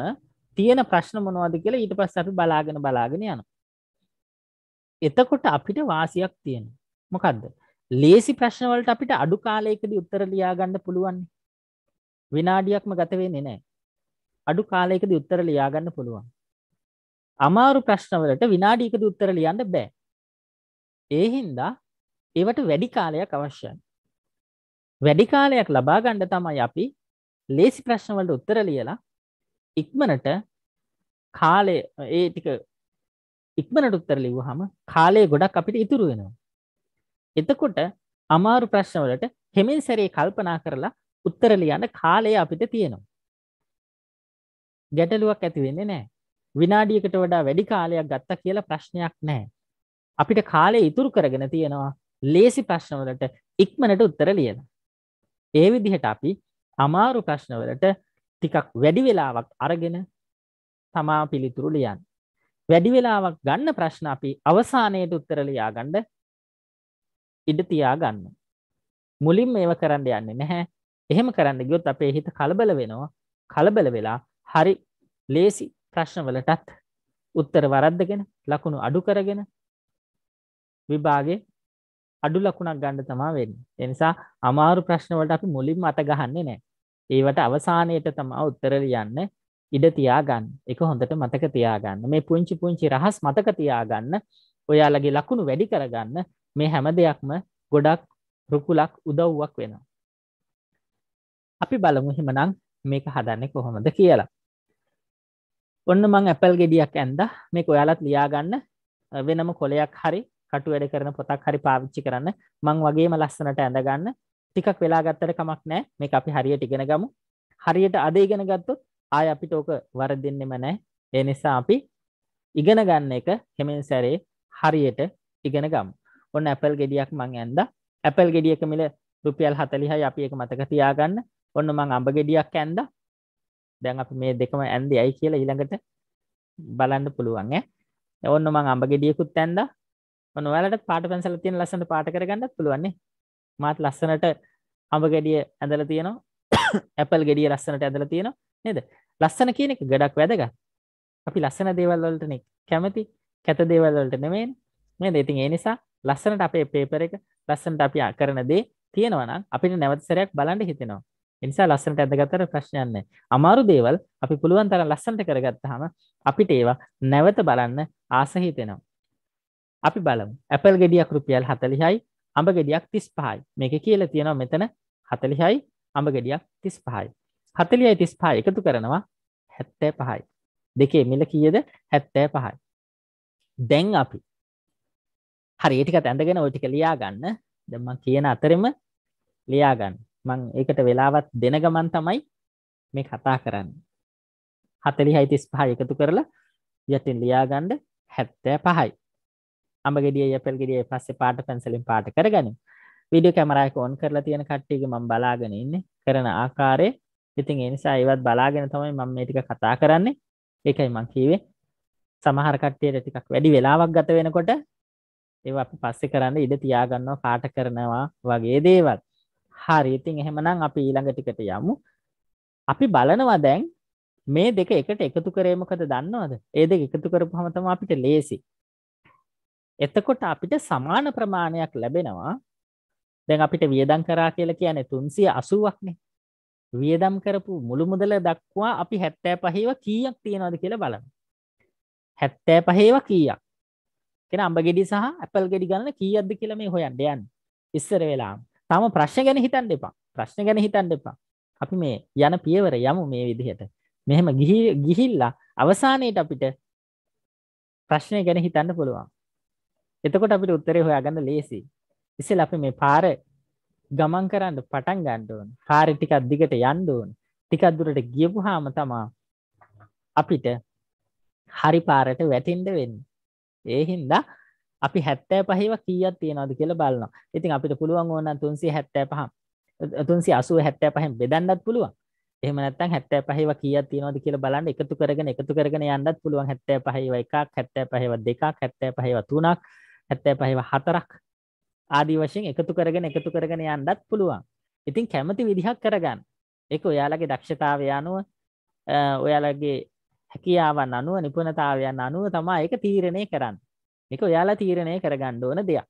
තියෙන ප්‍රශ්න මොනවද කියලා ඊට පස්ස අපි බලාගෙන බලාගෙන යන එතකොට අපිට වාසියක් තියෙන මොකක්ද ලේසි ප්‍රශ්නවලට අපිට අඩු කාලයකද උත්තර ලියාගන්න පුළුවන්නේ විනාඩියක්ම ගත වෙන්නේ නැහැ. අඩු කාලයකදී උත්තර ලියා ගන්න පුළුවන්. අමාරු ප්‍රශ්නවලට විනාඩියකදී උත්තර ලියන්න බෑ. ඒ හින්දා ඒවට වැඩි කාලයක් අවශ්‍යයි. වැඩි කාලයක් ලබා ගන්න තමයි අපි ලේසි ප්‍රශ්නවලට උත්තර ලියලා ඉක්මනට කාලය ඒ ටික ඉක්මනට උත්තර ලිව්වහම කාලය ගොඩක් අපිට ඉතුරු වෙනවා. එතකොට අමාරු ප්‍රශ්නවලට හෙමින් සැරේ කල්පනා කරලා උත්තර ලියන්න කාලය අපිට තියෙනවා. ගැටලුවක් ඇති වෙන්නේ නැහැ. විනාඩියකට වඩා වැඩි කාලයක් ගත්තා කියලා ප්‍රශ්නයක් නැහැ. අපිට කාලය ඉතුරු කරගෙන තියෙනවා ලේසි ප්‍රශ්නවලට ඉක්මනට උත්තර ලියලා. ඒ විදිහට අපි අමාරු ප්‍රශ්නවලට ටිකක් වැඩි වෙලාවක් අරගෙන තමා පිළිතුරු ලියන්න. වැඩි වෙලාවක් ගන්න ප්‍රශ්න අපි අවසානයේට උත්තර ලියාගන්න ඉඩ තියාගන්න. මුලින්ම ඒව කරන්න යන්නේ නැහැ. එහෙම කරන්න ගියොත් අපේ හිත කලබල වෙනවා කලබල වෙලා හරි ලේසි ප්‍රශ්නවලටත් උත්තර වරද්දගෙන ලකුණු අඩු කරගෙන විභාගේ අඩු ලකුණක් ගණ්ඩ තමා වෙන්න එනිසා අමාරු ප්‍රශ්නවලට අපි මුලින්ම අත ගහන්නේ නෑ ඒවට අවසානයට තමා උත්තරල යන්න ඉඩ තියාගන්න එක හොඳට මතක තියාගන්න මේ පුංචි පුංචි රහස් මතක තියාගන්න ඔයාලගේ ලකුණු වැඩි කරගන්න මේ හැම දෙයක්ම ගොඩක් රුකුලක් උදව්වක් වෙනවා අපි බලමු හිමනං මේක හදන්න කොහොමද කියලා ඔන්න මං ඇපල් ගෙඩියක් ඇන්ද මේ ඔයාලත් ලියාගන්න වෙනම කොලයක් හරි කටු වැඩ කරන පොතක් හරි පාවිච්චි කරන්න මං වගේම ලස්සනට ඇඳගන්න ටිකක් වෙලා ගත්තට කමක් නෑ මේ අපි හරියට ඉගෙන ගමු හරියට අද ඉගෙන ගත්තොත් ආය අපිට ඕක වරදින්නෙම නෑ ඒ නිසා අපි ඉගෙන ගන්න එක හෙමෙන් සැරේ හරියට ඉගෙන ගම් ඔන්න ඇපල් ගෙඩියක් මං ඇන්ද ඇපල් ගෙඩියක මිල රුපියල් හතලිහයි අපි එක මතක තියාගන්න ඔන්න මං අඹ ගෙඩියක් ඇන්ද දැන් අපි මේ දෙකම ඇන්දි ඇයි කියලා ඊළඟට බලන්න පුළුවන් ඈ ඔන්න මං අඹ ගෙඩියකුත් ඇන්ද ඔන්න ඔයාලට පාට පැන්සල තියෙන ලස්සනට පාට කරගන්නත් පුළුවන් නේ මාත් ලස්සනට අඹ ගෙඩිය ඇඳලා තියෙනවා ඇපල් ගෙඩිය ලස්සනට ඇඳලා තියෙනවා නේද ලස්සන කියන එක ගොඩක් වැදගත් අපි ලස්සන දේවල් වලටනේ කැමති කැත දේවල් වලට නෙමෙයි නේද ඉතින් ඒ නිසා ලස්සනට අපේ පේපර් එක ලස්සනට අපි කරන දේ තියෙනවා නම් අපිට නැවත සැරයක් බලන්න හිතෙනවා නිසා ලස්සනට ඇඳගත්තට ප්‍රශ්නයක් නැහැ. අමාරු දේවල් අපි පුළුවන් තරම් ලස්සනට කරගත්තාම අපිට ඒවා නැවත බලන්න ආස හිතෙනවා. අපි බලමු. ඇපල් ගෙඩියක් රුපියල් 40යි, අඹ ගෙඩියක් 35යි. මේකේ කියලා තියෙනවා මෙතන 40යි, අඹ ගෙඩියක් 35යි. 40යි 35 එකතු කරනවා 75යි. දෙකේ මිල කීයද? 75යි. දැන් අපි හරි ඒ ටිකත් ඇඳගෙන ওই ටික ලියා ගන්න. දැන් මම කියන අතරෙම ලියා ගන්න. මං ඒකට වෙලාවත් දෙන ගමන් තමයි මේ කතා කරන්න හතලි හයිතිස් පහ එකතු කරලා යටින් ලියාගණ්ඩ හැත්තෑ පහයි අම ගෙඩිය යපල් ගෙඩිය පස්සේ පාට පැන්සලින් පාට කරගනින් විඩිය කැමරයික ඔන් කරලා තියෙන කට්ටියක මං බලාගෙන ඉන්න කරන ආකාරය ඉතින් එනිසා ඒවත් බලාගෙන තමයි මම මේ ටික කතා කරන්නේ ඒකයි මං කීවේ සමහර කට්ටියට ටිකක් වැඩි වෙලාවක් ගත වෙනකොට ඒ අපි පස්සේ කරන්න ඉඩ තියාගන්නවා කාට කරනවා වගේ දේවල් හරි ඉතින් එහෙමනම් අපි ඊළඟ ටිකට යමු අපි බලනවා දැන් මේ දෙක එකට එකතු කරේ මොකද දන්නවද ඒ දෙක එකතු කරපුවම තමයි අපිට ලේසි එතකොට අපිට සමාන ප්‍රමාණයක් ලැබෙනවා දැන් අපිට වියදම් කරා කියලා කියන්නේ 380ක්නේ වියදම් කරපු මුළු මුදල දක්වා අපි 75ව කීයක් තියනවද කියලා බලමු 75ව කීයක් කියන අඹ ගෙඩි සහ ඇපල් ගෙඩි ගන්න කීයක්ද කියලා මේ හොයන්න යන්නේ ඉස්සර වෙලාම තම ප්‍රශ්න ගැන හිතන්න එපා ප්‍රශ්න ගැන හිතන්න එපා අපි මේ යන පියවර යමු මේ විදිහට මෙහෙම ගිහිල්ලා අවසානයට අපිට ප්‍රශ්නය ගැන හිතන්න පුළුවන් එතකොට අපිට උත්තරේ හොයාගන්න ලේසි ඉස්සෙල් අපි මේ පාර ගමන් කරන්න පටන් ගන්න ඕන පාරේ ටිකක් දිගට යන්න ඕන ටිකක් දුරට ගියපුවාම තමා අපිට හරි පාරට වැටෙන්න වෙන්නේ ඒ හින්දා අපි හැත්තෑ පහව කියීත් තියෙනවද කියලා බලන්න ඉතින් අපිට පුළුවන් ඕන තුන්සි හැත්තෑ පහ තුන්සි අසුව හැත්තෑ පහෙන් බෙදන්නත් පුළුවන් එහම නැත්තන් හැත්තෑ පහව කිය තියනවද කියලා බලන්න එකතු කරගෙන එකතු කරගෙන යන්නත් පුළුවන් හැත්තෑ පහව එකක් හැත්තෑ පහව දෙකක් හැත්තෑ පහව තුනක් හැත්තෑ පහව හතරක් ආදී වශයෙන් එකතු කරගෙන එකතු කරගෙන යන්නත් පුළුවන් ඉතින් කැමති විදිහක් කරගන්න එක ඔයාලගේ දක්ෂතාවය අනුව ඔයාලගේ හැකියාවන් අනුව නිපුණතාවයන් අනුව තමා එක තීරණය කරන්න එක ඔයාලා තීරණය කරගන්න ඕන දෙයක්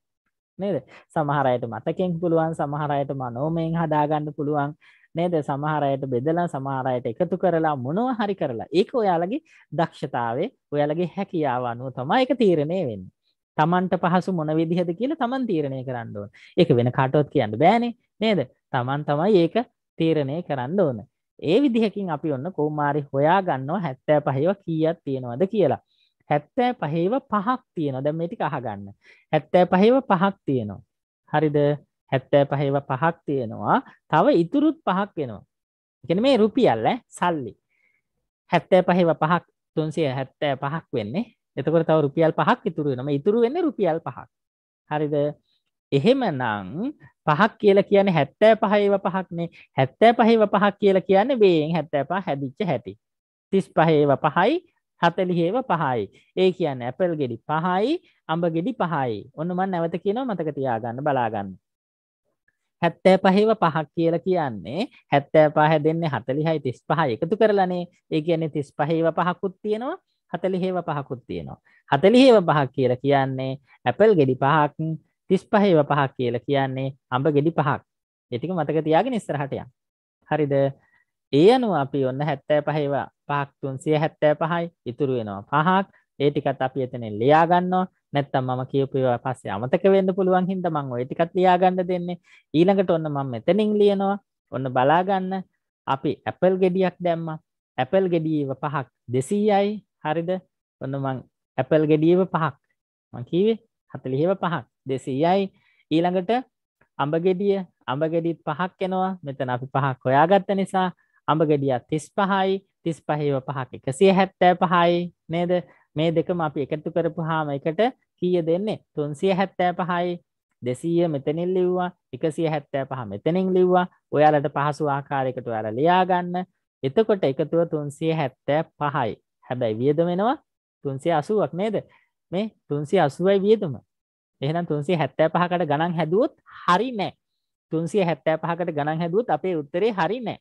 නේද සමහරයට මතකෙන් පුළුවන් සමහරයට මනෝමයෙන් හදාගන්න පුළුවන් නේද සමහරයට බෙදලා සමහරයට එකතු කරලා මොනව හරි කරලා ඒක ඔයාලගේ දක්ෂතාවේ ඔයාලගේ හැකියාව අනුව තමයි ඒක තීරණය වෙන්නේ. Tamanට පහසු මොන විදිහද කියලා Taman තීරණය කරන්න ඕන. ඒක වෙන කාටවත් කියන්න බෑනේ නේද? Taman තමයි ඒක තීරණය කරන්න ඕන. ඒ විදිහකින් අපි ඔන්න කොහොම හරි හොයාගන්නවා 75ව කීයක් තියෙනවද කියලා. හැත්තෑ පහේව පහක් තියෙනවා දැම් මේටික අහගන්න හැත්තෑ පහේව පහක් තියෙනවා හරිද හැත්තෑ පහේව පහක් තියෙනවා තව ඉතුරුත් පහක් වෙනවා එකන මේ රුපියල්ල සල්ලි හැත්තෑ පහේව පහක් තුන්සිය හැත්තෑ පහක් වෙන්නේ එතකොට තව රුපියල් පහක් ඉතුරු වෙනම ඉතුරු වෙන්න රුපියල් පහක් හරිද එහෙම නං පහක් කියල කියන හැත්තෑ පහේව පහක්නේ හැත්තෑ පහේව පහක් කියල කියන්න වේෙන් හැත්තෑ පහ හැදිච්ච හැටි තිස් පහේව පහයි හතලිහේව පහයි ඒ කියන්න ඇපල් ගෙඩි පහයි අඹ ගෙඩි පහයි ඔන්න මන් නැවත කියනව මතක තියාගන්න බලාගන්න හැත්තෑ පහේව පහක් කියල කියන්නේ හැත්තෑ පහ දෙන්නේ හතලිහයි තිස් පහ එකතු කරලනේ ඒ කියන්නේ තිස් පහේව පහකුත් තියෙනවා හතලිහේව පහකුත් තියෙනවා හතලිහේව පහක් කියල කියන්නේ ඇපල් ගෙඩි පහක් තිස් පහේව පහක් කියල කියන්නේ අඹ ගෙඩි පහක් එතික මතක තියාගෙන ඉස්සරහටයන් හරිද ඒ අනුව අපි ඔන්න හැත්තෑ පහේවා පහක් තුන්සිය හැත්තෑ පහයි ඉතුරු වෙනවා පහක් ඒ ටිකත් අපි එතනෙන් ලියා ගන්නවා නැත්තම් මම කියපු ඒවා පස්සේ අමතක වෙන්න පුළුවන් හින්දා මම ওই ටිකත් ලියා ගන්න දෙන්නේ ඊළඟට ඔන්න මම මෙතනින් ලියනවා ඔන්න බලා ගන්න අපි ඇපල් ගෙඩියක් දැම්මා ඇපල් ගෙඩියව පහක් 200යි හරිද ඔන්න මං ඇපල් ගෙඩියව පහක් මං කිව්වේ 40ව පහක් 200යි ඊළඟට අඹ ගෙඩිය අඹ ගෙඩිත් පහක් එනවා මෙතන අපි පහක් හොයාගත්ත නිසා අඹ ගෙඩියත් තිස් පහයි තිස් පහේව පහක එකසිය හැත්තෑ පහයි නේද මේ දෙකම අපි එකතු කරපු හාම එකට කීය දෙන්නේ තුන්සිය හැත්තෑ පහයි දෙසීය මෙතනින් ලිව්වා එකසිය හැත්තෑ පහ මෙතනින් ලිව්වා ඔයාලට පහසු ආකාරයකට ඔයාල ලියාගන්න එතකොට එකතුව තුන්සිය හැත්තෑ පහයි හැබැයි වියද වෙනවා තුන්සිය අසුවක් නේද මේ තුන්සිය අසුවයි වියදම එහෙනම් තුන්සිය හැත්තෑ පහකට ගණන් හැදුවොත් හරි නෑ තුන්සිය හැත්තෑ පහකට ගණන් හැදුවත් අපේ උත්තරේ හරි නෑ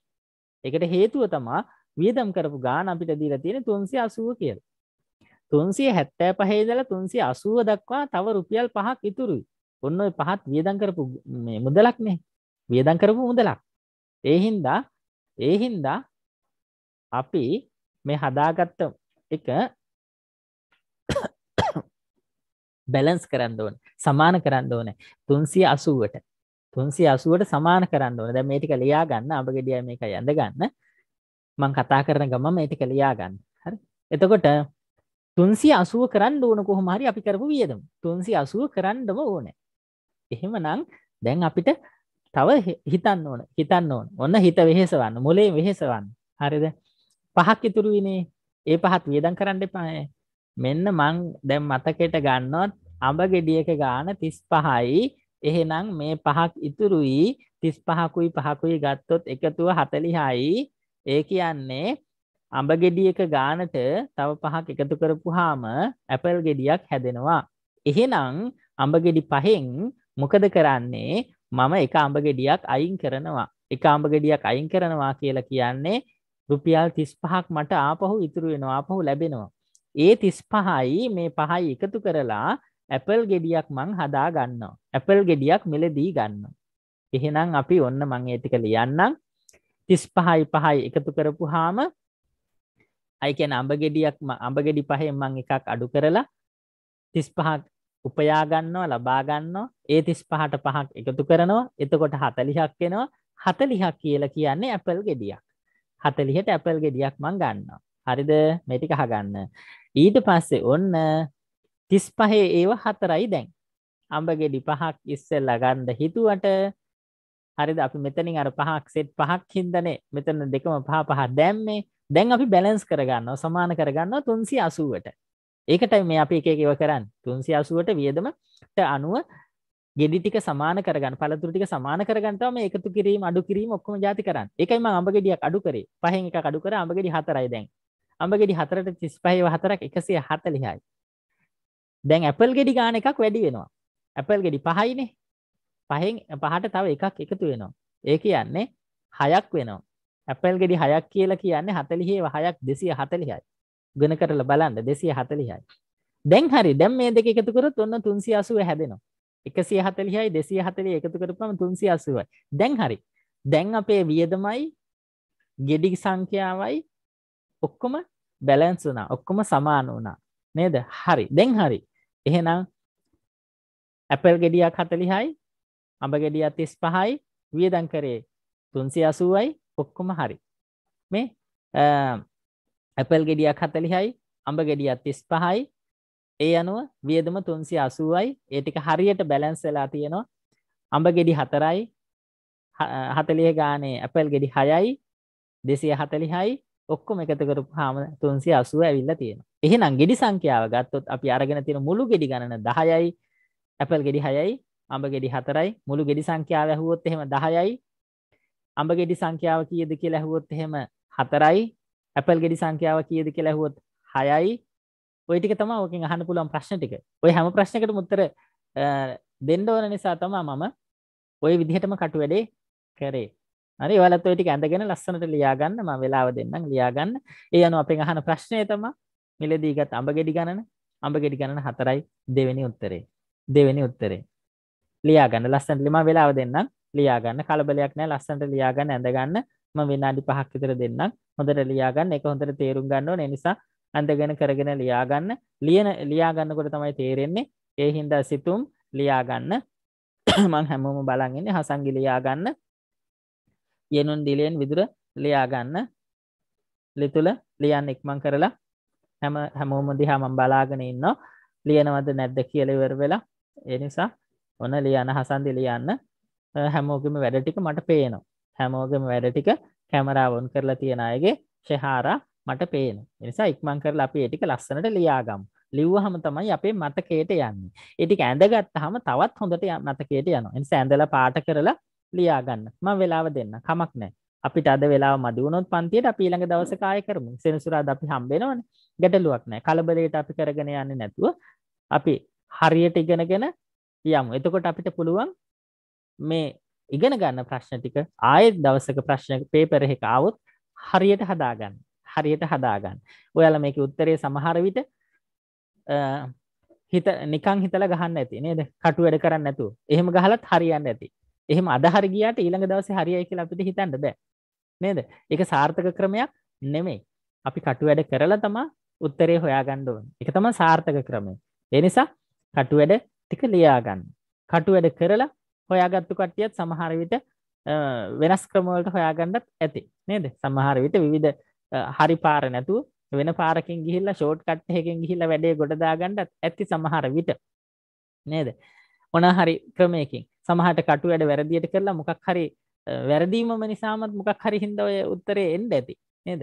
එකට හේතුව තමා වියදම් කරපු ගාන අපිට දීලා තියෙන තුන්සිය අසුව කියල තුන්සිය හැත්තෑ පහේදල තුන්සිය අසුව දක්වා තව රුපියල් පහක් ඉතුරුයි ඔන්න පහත් වියදං කරපු මුදලක් නේ වියදං කරපු මුදලක් ඒහින්දා ඒහින්දා අපි මේ හදාගත්ත එක බැලන්ස් කරන්න ඕන සමාන කරන්න ඕන තුන්සිය අසුවට තුන්සි අසුවට සමාන කරන්න ඕන දැ මේටික ලියා ගන්න අප ගෙඩිය මේක යඳ ගන්න මං කතා කරන ගම මේටික ලියා ගන්න හරි එතකොට තුන්සි අසුව කරන්න ඕන කොහොමහරි අපි කරපු වියදම් තුන්සි අසුව කරන්නම ඕන එහෙම නං දැන් අපිට තව හිතන්න ඕන හිතන්න ඕන ඔන්න හිත වෙහෙසවන්න මොලේ වෙහෙසවන්න හරිද පහක් ඉතුරුවිනේ ඒ පහත් වියදන් කරන්න එපාය මෙන්න මං දැම් මතකෙට ගන්නොත් අඹ ගෙඩියක ගාන තිස් පහයි එහෙනම් මේ පහක් ඉතුරුයි 35කුයි 5කුයි ගත්තොත් එකතුව 45යි. ඒ කියන්නේ අඹ ගෙඩියක ගානට තව පහක් එකතු කරපුවාම ඇපල් ගෙඩියක් හැදෙනවා. එහෙනම් අඹ ගෙඩි පහෙන් මොකද කරන්නේ? මම එක අඹ ගෙඩියක් අයින් කරනවා. එක අඹ ගෙඩියක් අයින් කරනවා කියලා කියන්නේ රුපියල් 35ක් මට ආපහු ඉතුරු වෙනවා ආපහු ලැබෙනවා. ඒ 35යි මේ 5යි එකතු කරලා ඇපල් ගෙඩියක් මං හදා ගන්නවා ඇපල් ගෙඩියක් මිලදී ගන්න එහෙනම් අපි ඔන්න මං ඒතික ලියන්නම් තිස් පහයි පහයි එකතු කරපු හාම අයිකැන අඹ ගෙඩියක්ම අඹ ගෙඩි පහෙන් මං එකක් අඩු කරලා තිස් පහක් උපයාගන්නවා ලබාගන්නවා ඒ තිස් පහට පහක් එකතු කරනවා එතකොට හතලිහක් වෙනවා හතලිහක් කියලා කියන්නේ ඇපල් ගෙඩියක් හතලිහට ඇපල් ගෙඩියක් මං ගන්නවා හරිද මෙටික හගන්න ඊට පස්සේ ඔන්න තිස් පහේ ඒව හතරයි දැන් අඹගෙඩි පහක් ඉස්සෙල්ලා ගන්ඩ හිතුවට හරිද අපි මෙතනින් අර පහක් සෙට් පහක් හින්දනේ මෙතන දෙකම පහ පහ දැම්මේ දැන් අපි බැලන්ස් කරගන්න සමාන කරගන්න තුන්සි අසුවට ඒකටයි මේ අපි එක ඒව කරන්න තුන්සි අසුවට වියදමට අනුව ගෙඩිටික සමාන කරගන්න පළතුරටික සමාන කරගන්නතම එකතු කිරීම අඩු කිරීම ඔක්කොම ජාති කරන්න එකයිම අඹගෙඩියක් අඩු කරේ පහෙන් එක අඩු කර අඹගෙඩි හතරයි දැන් අඹගෙඩි හතරට තිස් පහව හතරක් එකසිය හතලිහයි දැන් Apple ගෙඩි ගාන එකක් වැඩි වෙනවා. Apple ගෙඩි 5යිනේ. 5න් 5ට තව එකක් එකතු වෙනවා. ඒ කියන්නේ 6ක් වෙනවා. Apple ගෙඩි 6ක් කියලා කියන්නේ 40 6ක් 240යි. ගුණ කරලා බලන්න 240යි. දැන් හරි දැන් මේ දෙක එකතු කරොත් ඔන්න 380 හැදෙනවා. 140යි 240 එකතු කරපුවම 380යි. දැන් හරි. දැන් අපේ වියදමයි ගෙඩි සංඛ්‍යාවයි ඔක්කොම බැලන්ස් වුණා. ඔක්කොම සමාන වුණා. නේද? හරි. දැන් හරි. එහෙනම් ඇපල් ගෙඩියක් හතලිහයි අඹ ගෙඩියත් තිස් පහයි වියදන් කරේ තුන්සි අසුවයි ඔක්කොම හරි මේ ඇපල් ගෙඩියක් හතලිහයි අඹ ගෙඩියත් තිස් පහයි ඒ අනුව වියදම තුන්සි අසුවයි ඒටික හරියට බැලැන්ස් වෙලා තියෙනවා අඹ ගෙඩි හතරයි හතලිය ගානේ ඇපල් ගෙඩි හයයි දෙසිය හතලිහයි ඔක්කොම එකතු කරු හාම තුන්සිය අසුව ඇවිල්ල තියෙන එහෙනම් ගෙඩි සංඛ්‍යාව ගත්තොත් අපි අරගෙන තියෙන මුළු ගෙඩි ගණන දහයයි ඇපල් ගෙඩි හයයි අඹ ගෙඩි හතරයි මුළු ගෙඩි සංඛ්‍යාව ඇහුවොත් එහෙම දහයයි අඹ ගෙඩි සංඛ්‍යාව කියද කියලා ඇහුවොත් එහෙම හතරයි ඇපල් ගෙඩි සංඛ්‍යාව කියද කියලා ඇහුවොත් හයයි ඔය ටික තමයි ඕකෙන් අහන්න පුළුවන් ප්‍රශ්න ටික ඔය හැම ප්‍රශ්නයකටම උත්තර දෙන්න ඕන නිසා තමයි මම ওই විදිහටම කටු වැඩේ කරේ හරි ඔයාලත් ඔය ටික ඇඳගෙන ලස්සනට ලියාගන්න මම වෙලාව දෙන්නම් ලියාගන්න. ඒ අනුව අපෙන් අහන ප්‍රශ්නය තමයි මිලදී ගත් අඹ ගෙඩි ගණන. අඹ ගෙඩි ගණන 4යි දෙවෙනි උත්තරේ. දෙවෙනි උත්තරේ. ලියාගන්න ලස්සනට මම වෙලාව දෙන්නම්. ලියාගන්න කලබලයක් නැහැ ලස්සනට ලියාගන්න ඇඳගන්න මම විනාඩි 5ක් විතර දෙන්නම්. හොඳට ලියාගන්න ඒක හොඳට තේරුම් ගන්න ඕනේ. නිසා ඇඳගෙන කරගෙන ලියාගන්න. ලියන ලියාගන්නකොට තමයි තේරෙන්නේ. ඒ හින්දා සිතුම් ලියාගන්න. මම හැමෝම බලන් ඉන්නේ හසන්ගේ ලියාගන්න. යනුන් ඩිලයෙන් විදුර ලියාගන්න ලිතුල ලියන් එක්මං කරලා හැම හැමෝම දිහා මම් බලාගෙන ඉන්න ලියනවද නැද්ද කියලවර වෙලා එනිසා ඔන්න ලියන හසන්දි ලියන්න හැමෝගම වැඩටික මට පේනවා හැමෝගම වැඩටික කැමරාවන් කරලා තියෙන අයගේ ශෙහාරා මට පේන නිසා ඉක්මං කරලා අපි ඒටික ලස්සනට ලියාගම් ලිව්ව හම තමයි අපේ මතකේට යන්න ඒටික ඇඳගත් හම තවත් හොඳට මතකේට යන එනි ඇඳල පාට කරලා ලියාගන්න ම වෙලාව දෙන්න කමක් නෑ අපිට අද වෙලා මදුවනොත් පන්තියට පීළඟ දවසකාය කරමු සෙනසුරා අපි හම්බෙනවන ගැටලුවක් නෑ කලබලට අපි කරගෙන යන්න නැතුව අපි හරියට ඉගෙනගෙන යමු එතකොට අපිට පුළුවන් මේ ඉගෙන ගන්න ප්‍රශ්න ටික ආයෙත් දවසක ප්‍රශ්න පේපරහෙක අවුත් හරියට හදාගන්න හරියට හදාගන්න ඔයාල මේක උත්තරේ සමහරවිට හිත නිකං හිතල ගහන්න ඇති නේද කටු වැඩ කරන්න ඇතු එහෙම ගහලත් හරියන්න ඇති එහෙම අදහර ගියාට ඊළඟ දවසේ හරියයි කියලා අපිට හිතන්න බෑ. නේද? ඒක සාර්ථක ක්‍රමයක් නෙමෙයි. අපි කටු වැඩ කරලා තමයි උත්තරේ හොයාගන්න ඕනේ. ඒක තමයි සාර්ථක ක්‍රමය. ඒ නිසා කටු වැඩ ටික ලියා ගන්න. කටු වැඩ කරලා හොයාගත්තු කට්ටියත් සමහර විට වෙනස් ක්‍රම වලට හොයාගන්නත් ඇති. නේද? සමහර විට විවිධ හරි පාර නැතුව වෙන පාරකින් ගිහිල්ලා ෂෝට් කට් එකකින් ගිහිල්ලා වැඩේ ගොඩ දාගන්නත් ඇති සමහර විට. නේද? ඕන හරි ක්‍රමයකින් සමහට කටු වැඩ වැරදියට කරලා මොකක් හරි වැරදීමම නිසාමත් මොකක් හරි හින්ද ඔය උත්තරේ එන්ඩ ඇති නේද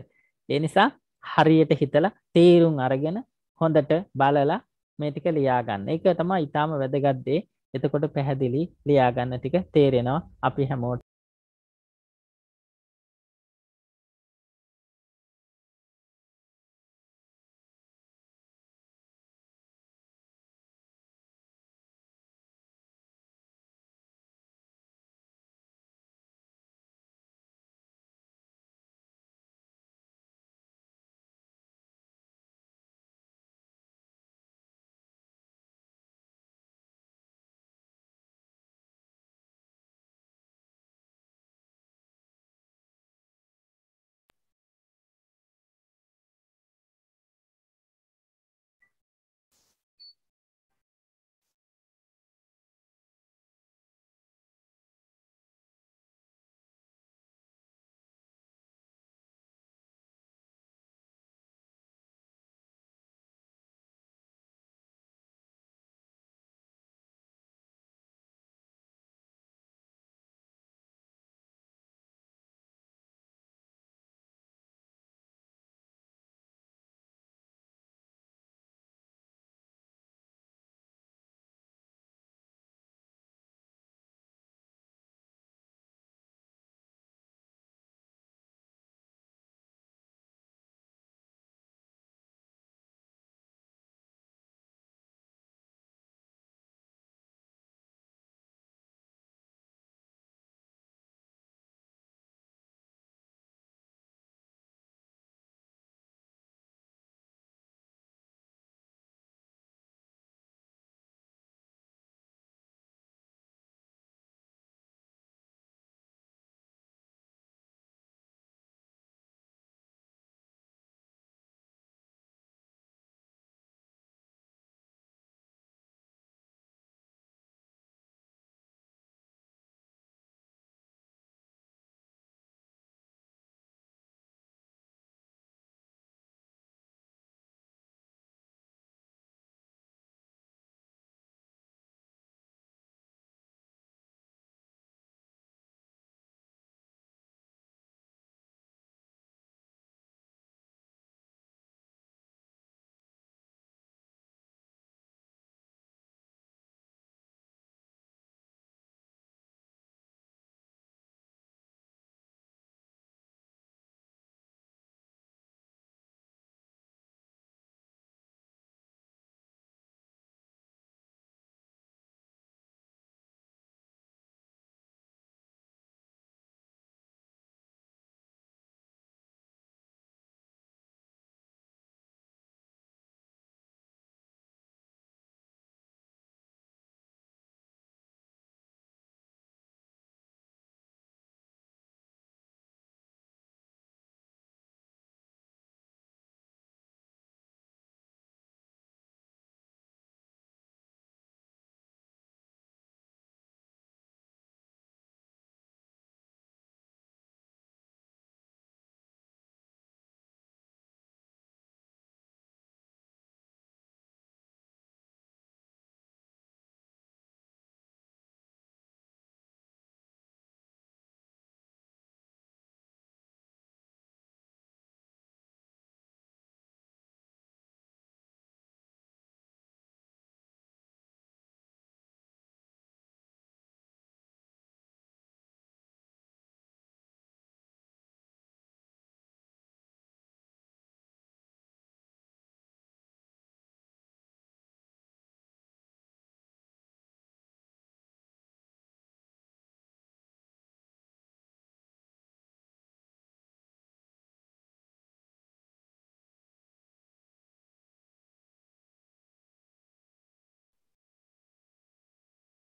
ඒ නිසා හරියට හිතලා තේරුම් අරගෙන හොඳට බලලා මේටික ලියාගන්න එක තමා ඉතාම වැදගත්දේ එතකොට පැහැදිලි ලියාගන්න ටික තේරෙනවා අපි හැමෝට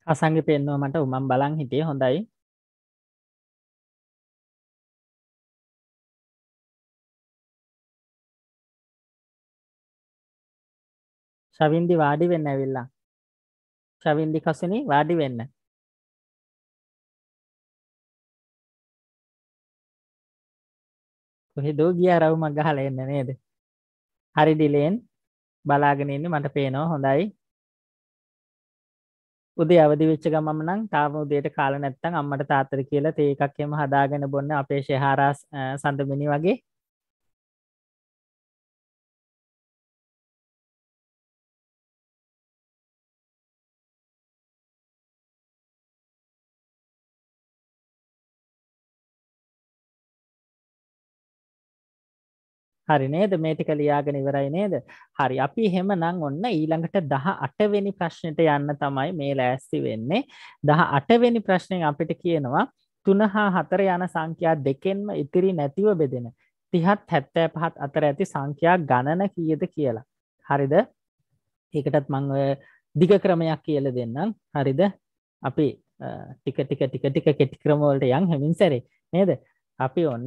හසංගි පෙන්නුව මට උමන් බලන් හිටිය හොඳයි ශවින්දි වාඩි වෙන්න ඇවිල්ලා ශවින්දි කසුනි වාඩි වෙන්න කොහෙදෝ ගිය රවුමක් ගහලා එන්න නේද හරි ඩිලෙන් බලාගෙන ඉන්නේ මට පේනවා හොඳයි උදේ අවදි වෙච්ච ගමම නම් තාම උදේට කාල නැත්තං අම්මට තාතර කියලා තේ එකක්ෙම හදාගෙන බොන්න අපේ ශෙහාරස් සඳමිනි වගේ හරි නේද මේ ටික ලියාගෙන ඉවරයි නේද හරි අපි එහෙමනම් ඔන්න ඊළඟට 18 වෙනි ප්‍රශ්නෙට යන්න තමයි මේ ලෑස්ති වෙන්නේ 18 වෙනි ප්‍රශ්නේ අපිට කියනවා 3 හා 4 යන සංඛ්‍යා දෙකෙන්ම ඉතිරි නැතිව බෙදෙන 30 75 අතර ඇති සංඛ්‍යා ගණන කීයද කියලා හරිද ඒකටත් මම දිග ක්‍රමයක් කියලා දෙන්නම් හරිද අපි ටික ටික ටික ටික කෙටි ක්‍රම වලට යන් හැමින් සැරේ නේද අපි ඔන්න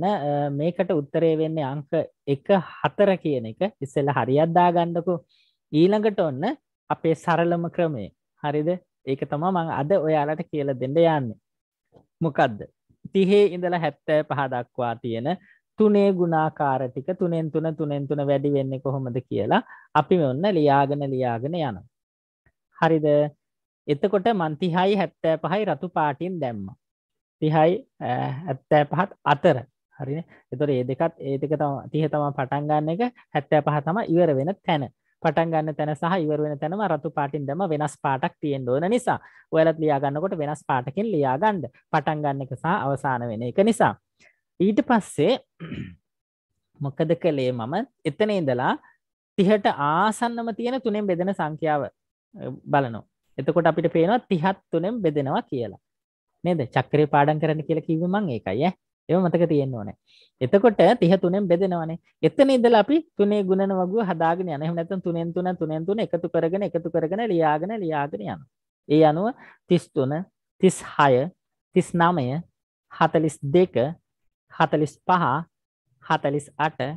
මේකට උත්තරේ වෙන්නේ අංක එක හතර කියන එක ඉස්සෙල්ල හරියත්දා ගන්නකු ඊළඟට ඔන්න අපේ සරලම ක්‍රමේ හරිද ඒක තමා මං අද ඔයාලට කියල දෙඩ යන්න මොකක්ද තිහේ ඉඳලා හැත්තෑ පහදක්වා තියෙන තුනේ ගුණාකාරටික තුනෙන් තුන තුනෙන් තුන වැඩි වෙන්නේ කොහොමද කියලා අපි ඔන්න ලියාගෙන ලියාගෙන යන හරිද එතකොට මන්තිහායි හැත්තෑ පහයි රතු පාටින් දැම්ම තිහයි ඇත්තෑ පහත් අතර හරි එතොර ඒ දෙකත් ඒතික තම තිහ තමා පටන් ගන්න එක හැත්තෑ පහ තම ඉවර වෙන තැන පටන් ගන්න තැන සහ ඉවර වෙන තැනම රතු පාටින් දම වෙනස් පාටක් තියෙන් ඕන නිසා ඔයලත් ලියාගන්නකොට වෙනස් පාටකින් ලියාගන්ඩ පටන් ගන්න එක සහ අවසාන වෙන එක නිසා ඊට පස්සේ මොකද කළේ මම එතන ඉඳලා තිහට ආසන්නම තියෙන තුනෙන් බෙදෙන සංඛ්‍යාව බලනෝ එතකොට අපිට පේනවා තිහත් තුනෙන් බෙදෙනවා කියලා නේද චක්‍රේ පාඩම් කරන්න කියලා කිව්වේ මම ඒකයි ඈ ඒව මතක තියෙන්න ඕනේ එතකොට 33න් බෙදෙනවානේ එතන ඉඳලා අපි තුනේ ගුණන වගුව හදාගෙන යනවා එහෙම නැත්නම් තුනෙන් තුන තුනෙන් තුන එකතු කරගෙන එකතු කරගෙන ලියාගෙන ලියාගෙන යනවා ඒ අනුව 33 36 39 42 45 48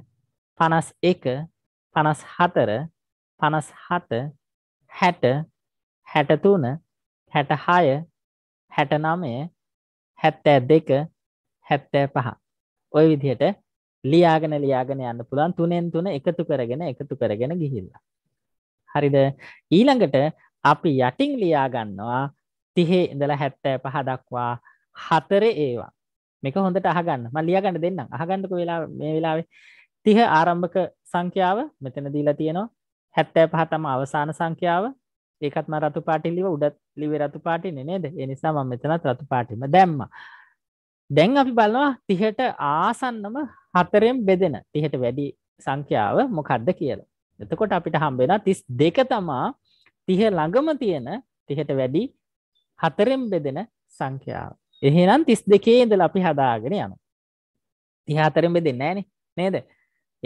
51 54 57 60 63 66 හැටනමය හැත්තෑ දෙක හැත්තෑ පහ ඔය විදිහට ලියාගෙන ලියාගෙන යන්න පුළන් තුනෙන් තුන එකතු කරගෙන එකතු කරගෙන ගිහිල්ලා. හරිද ඊළඟට අපි යටින් ලියාගන්නවා තිහේ ඉඳලා හැත්තෑ පහ දක්වා හතර ඒවා මේක හොඳට අහගන්න ම ලියගන්න දෙන්න අහගන්නක වෙලා මේ වෙලාවේ තිහ ආරම්භක සංඛ්‍යාව මෙතන දීලා තියෙනවා හැත්තෑ පහතම අවසාන සංඛ්‍යාව ඒකත්ම රතු පාටිලිව උඩත් ලිව රතු පාටින නේද එනිසා ම මෙතනත් රතු පාටිම දැම්ම දැන් අපි බලනවා තිහට ආසන්නම හතරෙන් බෙදෙන තිහට වැඩි සංඛ්‍යාව මොකක්ද කියලා එතකොට අපිට හම්බෙන තිස් දෙක තමා තිහ ළඟම තියෙන තිහට වැඩි හතරෙන් බෙදෙන සංඛ්‍යාව එහෙනම් තිස් දෙකේදල අපි හදාගෙන යන තිහතරෙන් බෙදෙන්නේ නෑනේ නේද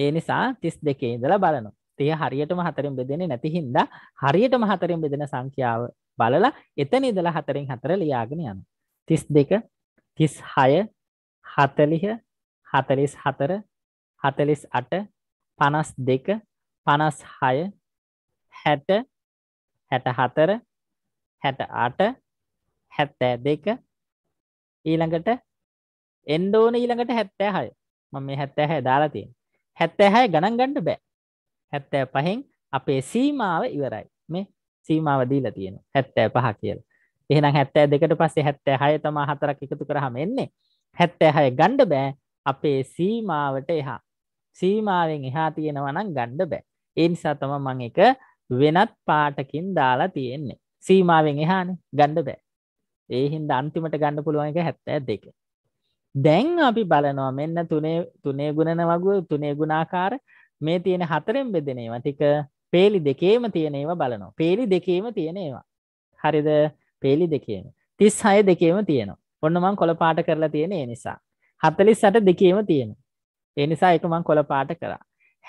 ඒ නිසා තිස් දෙකේ ඉඳලා බලනවා තිය හරියටම හතරින් බෙදෙන නැතිහින්ද හරියටම හතරින් බෙදෙන සංඛ්‍යාව බලලා එතන ඉදලා හතරින් හතර ලියාගෙන යන තිස් දෙක තිස් හය හතලිහ හතලිස් හතර හතලිස් අට පනස් දෙක පනස් හය හැට හැට හතර හැට අට හැත්තෑ දෙක ඊළඟට එන්ඩෝන ඊළඟට හැත්තෑ හය ම මේ හැත්තෑ හැ දාලාතිය හැත්තෑ හැය ගණන් ගණ්ඩ බෑ හැත්තෑ පහෙන් අපේ සීමාව ඉවරයි මේ සීමාව දීලා තියෙන හැත්තෑ පහ කියලා එහෙනම් හැත්තෑ දෙකට පස්සේ හැත්තෑ හය තමා හතරක් එකතු කරහම එන්නේ හැත්තෑ හය ගණ්ඩ බෑ අපේ සීමාවට එහා සීමාවෙන් එහා තියෙනවනම් ගණ්ඩ බෑ ඒ නිසා තම මං එක වෙනත් පාටකින් දාලා තියෙන්නේ සීමාවෙන් එහාන ගණ්ඩ බෑ ඒ හින්ද අන්තිමට ගණ්ඩ පුළුවන් එක හැත්තෑ දෙක දැන් අපි බලනවා මෙන්න තුනේ තුනේ ගුණන වගුව තුනේ ගුණාකාර මේ තියෙන හතරෙන් බෙදෙන ඒවා ටික පේලි දෙකේම තියෙන ඒවා බලනවා. පේලි දෙකේම තියෙන ඒවා. හරිද? පේලි දෙකේම. 36 දෙකේම තියෙනවා. ඔන්න මම කොළ පාට කරලා තියෙන ඒ නිසා. 48 දෙකේම තියෙනවා. ඒ නිසා ඒක මම කොළ පාට කරා.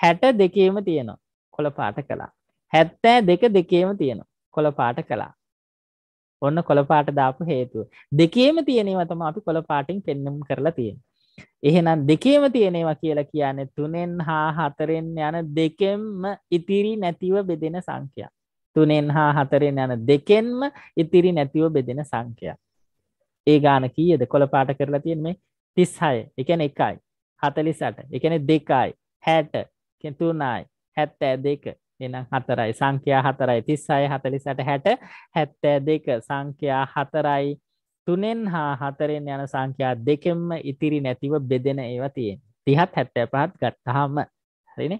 60 දෙකේම තියෙනවා. කොළ පාට කළා. 72 දෙකේම තියෙනවා. කොළ පාට කළා. ඔන්න කොළ පාට දාපු හේතුව. දෙකේම තියෙන ඒවා තමයි අපි කොළ පාටින් පෙන්නම් කරලා තියෙන්නේ. එහෙනම් දෙකේම තියෙනවා කියලා කියන්න තුනෙන් හා හතරෙන් යන දෙකෙන්ම ඉතිරි නැතිව බෙදෙන සංඛ්‍යා. තුනෙන් හා හතරෙන් යන දෙකෙන්ම ඉතිරි නැතිව බෙදෙන සංඛ්‍යා. ඒ ගාන කීයද කොළපාට කරලා තියෙන මේ 36. ඒ කියන්නේ 1යි. 48. ඒ කියන්නේ 2යි. 60. කියන්නේ 3යි. 72. එහෙනම් 4යි. සංඛ්‍යා 4යි. 36, 48, 60, 72 සංඛ්‍යා 4යි. තුනෙන් හා හතරෙන් යන සංඛ්‍යා දෙකෙන්ම ඉතිරි නැතිව බෙදෙන ඒවා තියෙන තිහත් හැත්තෑ පහත් ගත්තහම හරිනේ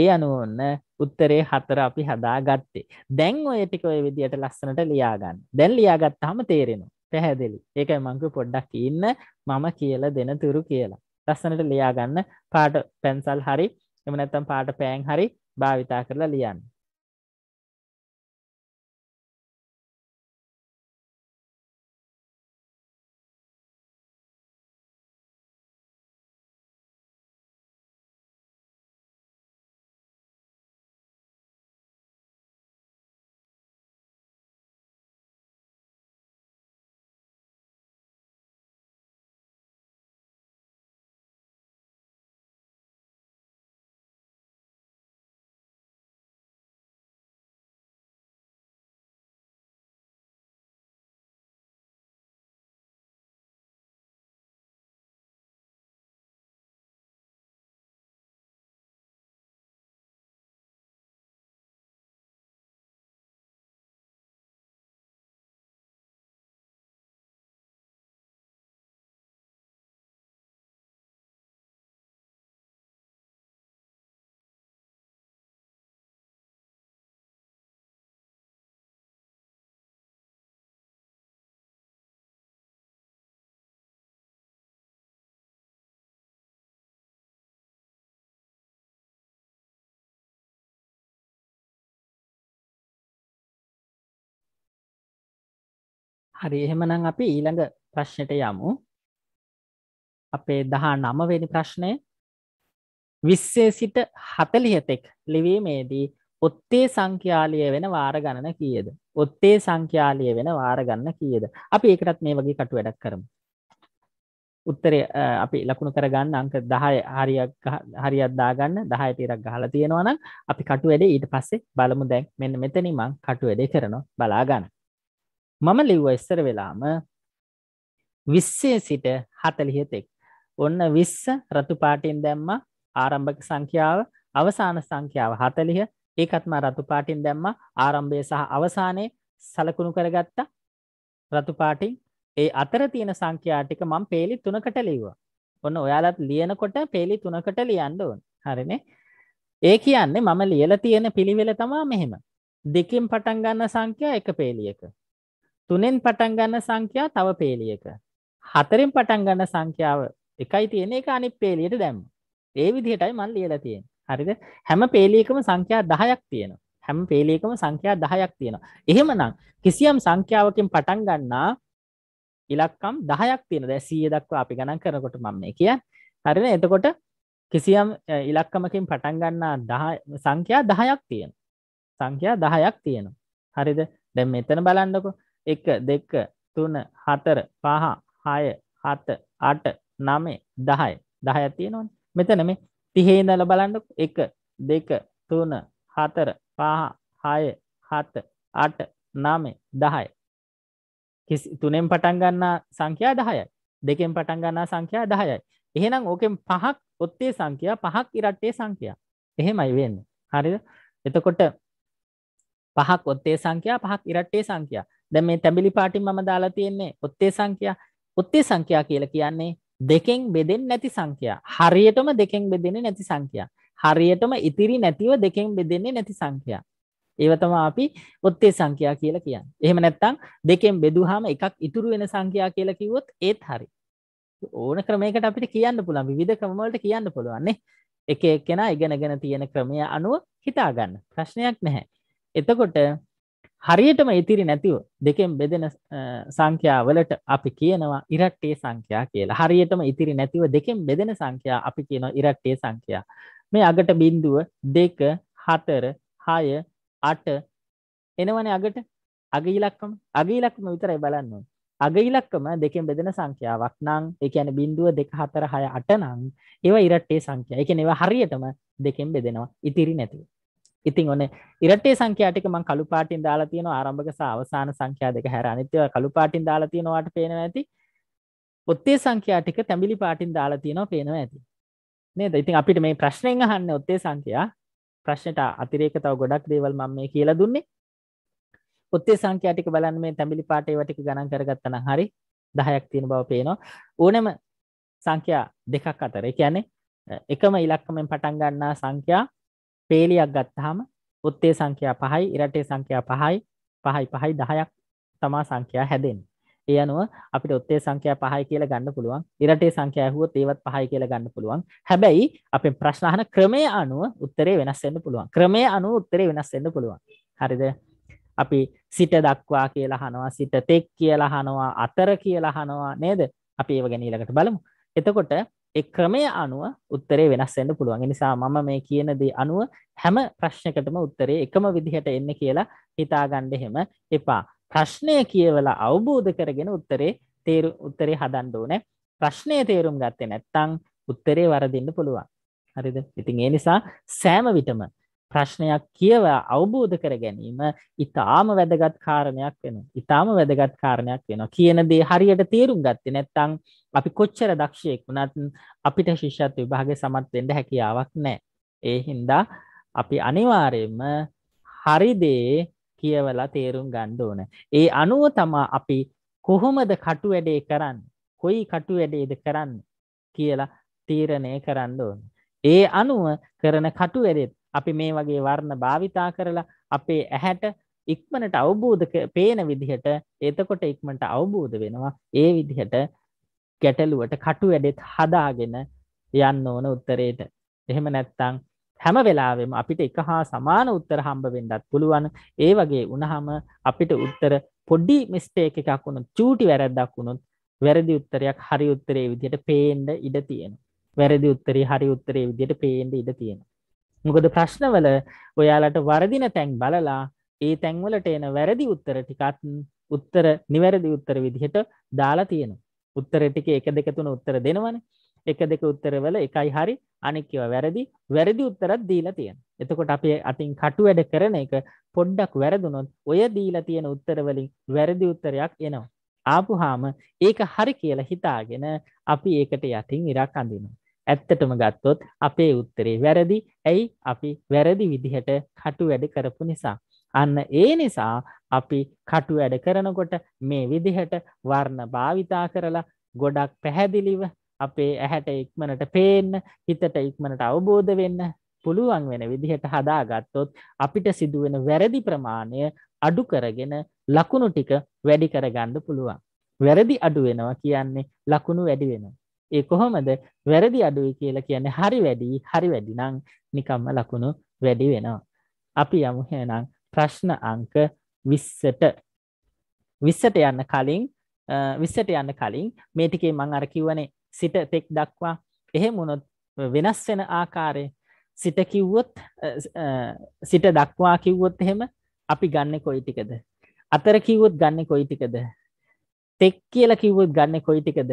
ඒ අනුවන්න උත්තරේ හතර අපි හදා ගත්තේ දැන් ඔය ටික ඔය විදියට ලස්සනට ලියාගන්න දැන් ලියාගත්තහම තේරෙනවා පැහැදිලි ඒක මංක පොඩ්ඩක් ඉන්න මම කියල දෙන තුරු කියලා ලස්සනට ලියාගන්න පාට පැන්සල් හරි එම නැත්තම් පාට පෑන් හරි භාවිතා කරලා ලියන්න හරි එහෙමනම් අපි ඊළඟ ප්‍රශ්නයට යමු අපේ දහා නමවෙනි ප්‍රශ්නය විස්සේ සිට හතලිහතෙක් ලිවීමේදී ඔත්තේ සංඛ්‍යාලිය වෙන වාර ගණන කියද ඔත්තේ සංඛ්‍යාලිය වෙන වාර ගන්න කියද අපි ඒකටත් මේ වගේ කටු වැඩක් කරමු උත්තරේ අපි ලකුණු කරගන්න අංක දහය හරියක් හරියක් දාගන්න දහය තීරක් ගහලා තියෙනවා නම් අපි කටු වැඩේ ඊට පස්සේ බලමු දැන් මෙන්න මෙතනින් මං කටු වැඩේ කරනවා බලා ගන්න මම ලිව්ව ඉස්සර වෙලාම විස්සේ සිට හතලිහතෙක් ඔන්න විස්ස රතුපාටින් දැම්ම ආරම්භක සංඛ්‍යාව අවසාන සංඛ්‍යාව හතලිහ ඒකත්ම රතුපාටින් දැම්ම ආරම්භය සහ අවසානයේ සලකුණු කරගත්ත රතුපාටින් ඒ අතර තියෙන සංඛ්‍යාටික මං පේලි තුනකට ලිව්වා ඔන්න ඔයාලත් ලියනකොට පේලි තුනකට ලියන්න ඕන් හරිනේ ඒ කියන්නේ මම ලියල තියෙන පිළිවෙල තමා මෙහෙම දෙකින් පටන් ගන්න සංඛ්‍යා එක පේලියක තුනෙන් පටන් ගන්න සංඛ්‍යා තව පේලියක හතරෙන් පටන් ගන්න සංඛ්‍යාව එකයි තියෙන එක අනිත් පේලියට දැම්ම ඒ විදිහටයි මල් ලියලා තියෙන හරිද හැම පේලියකම සංඛ්‍යා දහයක් තියෙනවා හැම පේලියකම සංඛ්‍යා දහයක් තියෙනවා එහෙමනම් කිසියම් සංඛ්‍යාවකින් පටන් ගන්නා ඉලක්කම් දහයක් තියෙන දැ සිය දක්වා අපි ගණන් කරනකොට මම මේ කිය හරින එතකොට කිසියම් ඉලක්කමකින් පටන් ගන්නා සංඛ්‍යා දහයක් තියෙන සංඛ්‍යා දහයක් තියෙනවා හරිද දැම් මෙතන බලන්නකෝ එක දෙක තුන හතර පහ හය හත අට නමේ දහය දහය තියෙනවන මෙතන මේ තිහේදල බලන්නක එක දෙක තුන හතර පහ හය හත අට නමේ දහය තුනෙන් පටන් ගන්නා සංඛ්‍යා දහයයි දෙකෙන් පටන් ගන්නා සංඛ්‍යා දහයයි එහෙනම් ඕකෙන් පහක් ඔත්තේ සංඛ්‍යා පහක් ඉරට්ටේ සංඛ්‍යා එහෙමයි වෙන්න හරිද එතකොට පහක් ඔත්තේ සංඛ්‍යා පහක් ඉරට්ටේ සංඛ්‍යා දැ මේ තැබිලි පාටින් මම දාලා තියෙන්නේ ඔත්තේ සංකයා ඔත්තේ සංකයා කියල කියන්නේ දෙකෙන් බෙදෙන් නැති සංකයා හරියටම දෙකෙන් බෙදෙන නැති සංකයා හරියටම ඉතිරි නැතිව දෙකෙන් බෙදෙන්නේ නැති සංකයා ඒවතම අපි ඔත්තේ සංකයා කියලා කියන්න එහෙම නැත්තං දෙකෙන් බෙදුහාම එකක් ඉතුරු වෙන සංකයා කියලා කිවොත් ඒත් හරි ඕන ක්‍රමයකට අපිට කියන්න පුළන් විධ ක්‍රමවලට කියන්න පුළුවන්නේ එක එක්කෙන ඉගෙනගෙන තියෙන ක්‍රමය අනුව හිතාගන්න ප්‍රශ්නයක් නැහැ එතකොට හරියටම ඉතිරි නැතිව දෙකෙන් බෙදෙන සංඛ්‍යාවලට අපි කියනවා ඉරට්ටේ සංඛ්‍යා කියලා හරියටම ඉතිරි නැතිව දෙකෙන් බෙදෙන සංඛ්‍යා අපි කියනවා ඉරට්ටේ සංඛ්‍යා මේ අගට බින්දුව දෙක හතර හය අට එනවනේ අගට අග ඉලක්කම අග ඉලක්කම විතරයි බලන්න ඕනේ අග ඉලක්කම දෙකෙන් බෙදෙන සංඛ්‍යාවක් නම් ඒ කියන්නේ බිඳුව 2 4 6 8 නම් ඒවා ඉරට්ටේ සංඛ්‍යා. ඒ කියන්නේ ඒවා හරියටම දෙකෙන් බෙදෙනවා. ඉතිරි නැතිව. ඉතින් ඔන්න ඉරටේ සංඛ්‍යාටික මං කළු පාටින් දාලා තියෙන ආරම්භක සහ අවසාන සංඛ්‍යා දෙක හැර අනිත්‍යව කළු පාටින් දාලා තියෙනවාට පේනවා ඇති ඔත්තේ සංඛ්‍යා ටික තැඹිලි පාටින් දාලා තියෙනවා පේනවා ඇති නේද ඉතින් අපිට මේ ප්‍රශ්නෙන් අහන්නේ ඔත්තේ සංඛ්‍යා ප්‍රශ්නට අතිරේක තව ගොඩක් දේවල් මම මේ කියලා දුන්නේ ඔත්තේ සංඛ්‍යා ටික බලන්න මේ තැඹිලි පාට ඒවා ටික ගණන් කරගත්තා නම් හරි 10ක් තියෙන බව පේනවා ඕනෑම සංඛ්‍යා දෙකක් අතර ඒ කියන්නේ එකම ඉලක්කමෙන් පටන් ගන්නා සංඛ්‍යා පේලියක් ගත්තහම ඔත්තේ සංඛ්‍යා පහයි ඉරටේ සංඛ්‍යා පහයි පහයි පහයි දහයක් තමා සංඛ්‍යා හැදෙන් ඒ අනුව අපිට ඔත්තේ සංඛ්‍යා පහයි කියලා ගන්න පුළුවන් ඉරටේ සංඛ්‍යා හුවත් ඒවත් පහයි කියලා ගන්න පුළුවන් හැබැයි අපේ ප්‍රශ්න අහන ක්‍රමය අනුව උත්තරේ වෙනස් වෙන්න පුළුවන් ක්‍රමය අනුව උත්තරේ වෙනස් වෙන්න පුළුවන් හරිද අපි සිට දක්වා කියලා හනවා සිට තෙක් කියලා හනවා අතර කියලා හනවා නේද අපි ඒව ගැන ඊළඟට බලමු එතකොට එක් ක්‍රමය අනුව උත්තරේ වෙනස්සෙන්ට පුළුවන් නිසා මම මේ කියන දේ අනුව හැම ප්‍රශ්නකටම උත්තරේ එකම විදිහට එන්න කියලා හිතාගණ්ඩ හෙම එපා ප්‍රශ්නය කියවලා අවබෝධ කරගෙන උත්තරේ තේරු උත්තරේ හදන්ඩ ඕනෑ ප්‍රශ්නය තේරුම් ගත්තේ නැත්තං උත්තරේ වරදින්න පුළුවන් හරිද ඉතින් ඒ නිසා සෑම විටම ප්‍රශ්නයක් කියවා අවබෝධ කර ගැනීම ඉතාම වැදගත් කාරණයක් වෙන ඉතාම වැදගත් කාරණයක් වෙනවා කියන දේ හරියට තේරුම් ගත්තේ නැත්තං අපි කොච්චර දක්ෂයෙක් වුණත් අපිට ශිෂ්‍යත් විභාග සමත්වෙන්ට හැකියාවක් නෑ ඒ හින්දා අපි අනිවාරයෙන්ම හරිදේ කියවලා තේරුම් ගණ්ඩ ඕන ඒ අනුව තමා අපි කොහොමද කටු වැඩේ කරන්න කොයි කටු වැඩේද කරන්න කියලා තීරණය කරන්න ඕන ඒ අනුව කරන කටු වැඩෙත් අපි මේ වගේ වර්ණ භාවිතා කරලා අපේ ඇහැට ඉක්මනට අවබෝධ පේන විදිහට එතකොට ඉක්මනට අවබෝධ වෙනවා ඒ විදිහට ගැටලුවට කටු වැඩෙත් හදාගෙන යන්න ඕන උත්තරේට. එහෙම නැත්තං හැම වෙලාවෙම අපිට එක හා සමාන උත්තර හම්බ වෙන්නත් පුළුවන්. ඒ වගේ වුණහම අපිට උත්තර පොඩි මිස්ටේක් එකක් වුණොත්, චූටි වැරද්දක් වුණොත් වැරදි උත්තරයක් හරි උත්තරේ විදිහට පේන්න ඉඩ තියෙනවා. වැරදි උත්තරේ හරි උත්තරේ විදිහට පේන්න ඉඩ තියෙනවා. මොකද ප්‍රශ්නවල ඔයාලට වරදින තැන් බලලා ඒ තැන්වලට එන වැරදි උත්තර ටිකත් උත්තර නිවැරදි උත්තර විදිහට දාලා තියෙන උත්තර ටික එක දෙක තුන උත්තර දෙනවනේ එක දෙක උත්තරවල එකයි හරි අනෙක්කව වැරදි වැරදි උත්තරත් දීලා තියෙන. එතකොට අපේ අතින් කටු වැඩ කරන එක පොඩ්ඩක් වැරදුනොත් ඔය දීලා තියෙන උත්තරවලින් වැරදි උත්තරයක් එනවා. ආපුහාම ඒක හරි කියලා හිතාගෙන අපි ඒකට යටින් ඉරක් අඳිනවා. ඇත්තටම ගත්තොත් අපේ උත්තරේ වැරදි ඇයි අපි වැරදි විදිහට කටු වැඩ කරපු නිසා. අන්න ඒ නිසා අපි කටු වැඩ කරනකොට මේ විදිහට වර්ණ භාවිතා කරලා ගොඩක් පැහැදිලිව අපේ ඇහැට ඉක්මනට පේන්න හිතට ඉක්මනට අවබෝධ වෙන්න පුළුවන් වෙන විදිහට හදාගත්තොත් අපිට සිදුවෙන වැරදි ප්‍රමාණය අඩු කරගෙන ලකුණු ටික වැඩි කරගන්න පුළුවන්. වැරදි අඩු වෙනවා කියන්නේ ලකුණු වැඩි වෙනවා. ඒ කොහොමද වැරදි අඩුයි කියලා කියන්නේ හරි වැඩි හරි වැඩි නම් නිකම්ම ලකුණු වැඩි වෙනවා. අපි යමු එහෙනම් ප්‍රශ්න අංක 20ට 20ට යන්න කලින් 20ට යන්න කලින් මේ ටිකේ මම අර කිව්වනේ සිට තෙක් දක්වා එහෙම වුණොත් වෙනස් වෙන ආකාරය සිට කිව්වොත් සිට දක්වා කිව්වොත් එහෙම අපි ගන්න කොයි ටිකද අතර කිව්වොත් ගන්න කොයි ටිකද තෙක් කියලා කිව්වොත් ගන්න කොයි ටිකද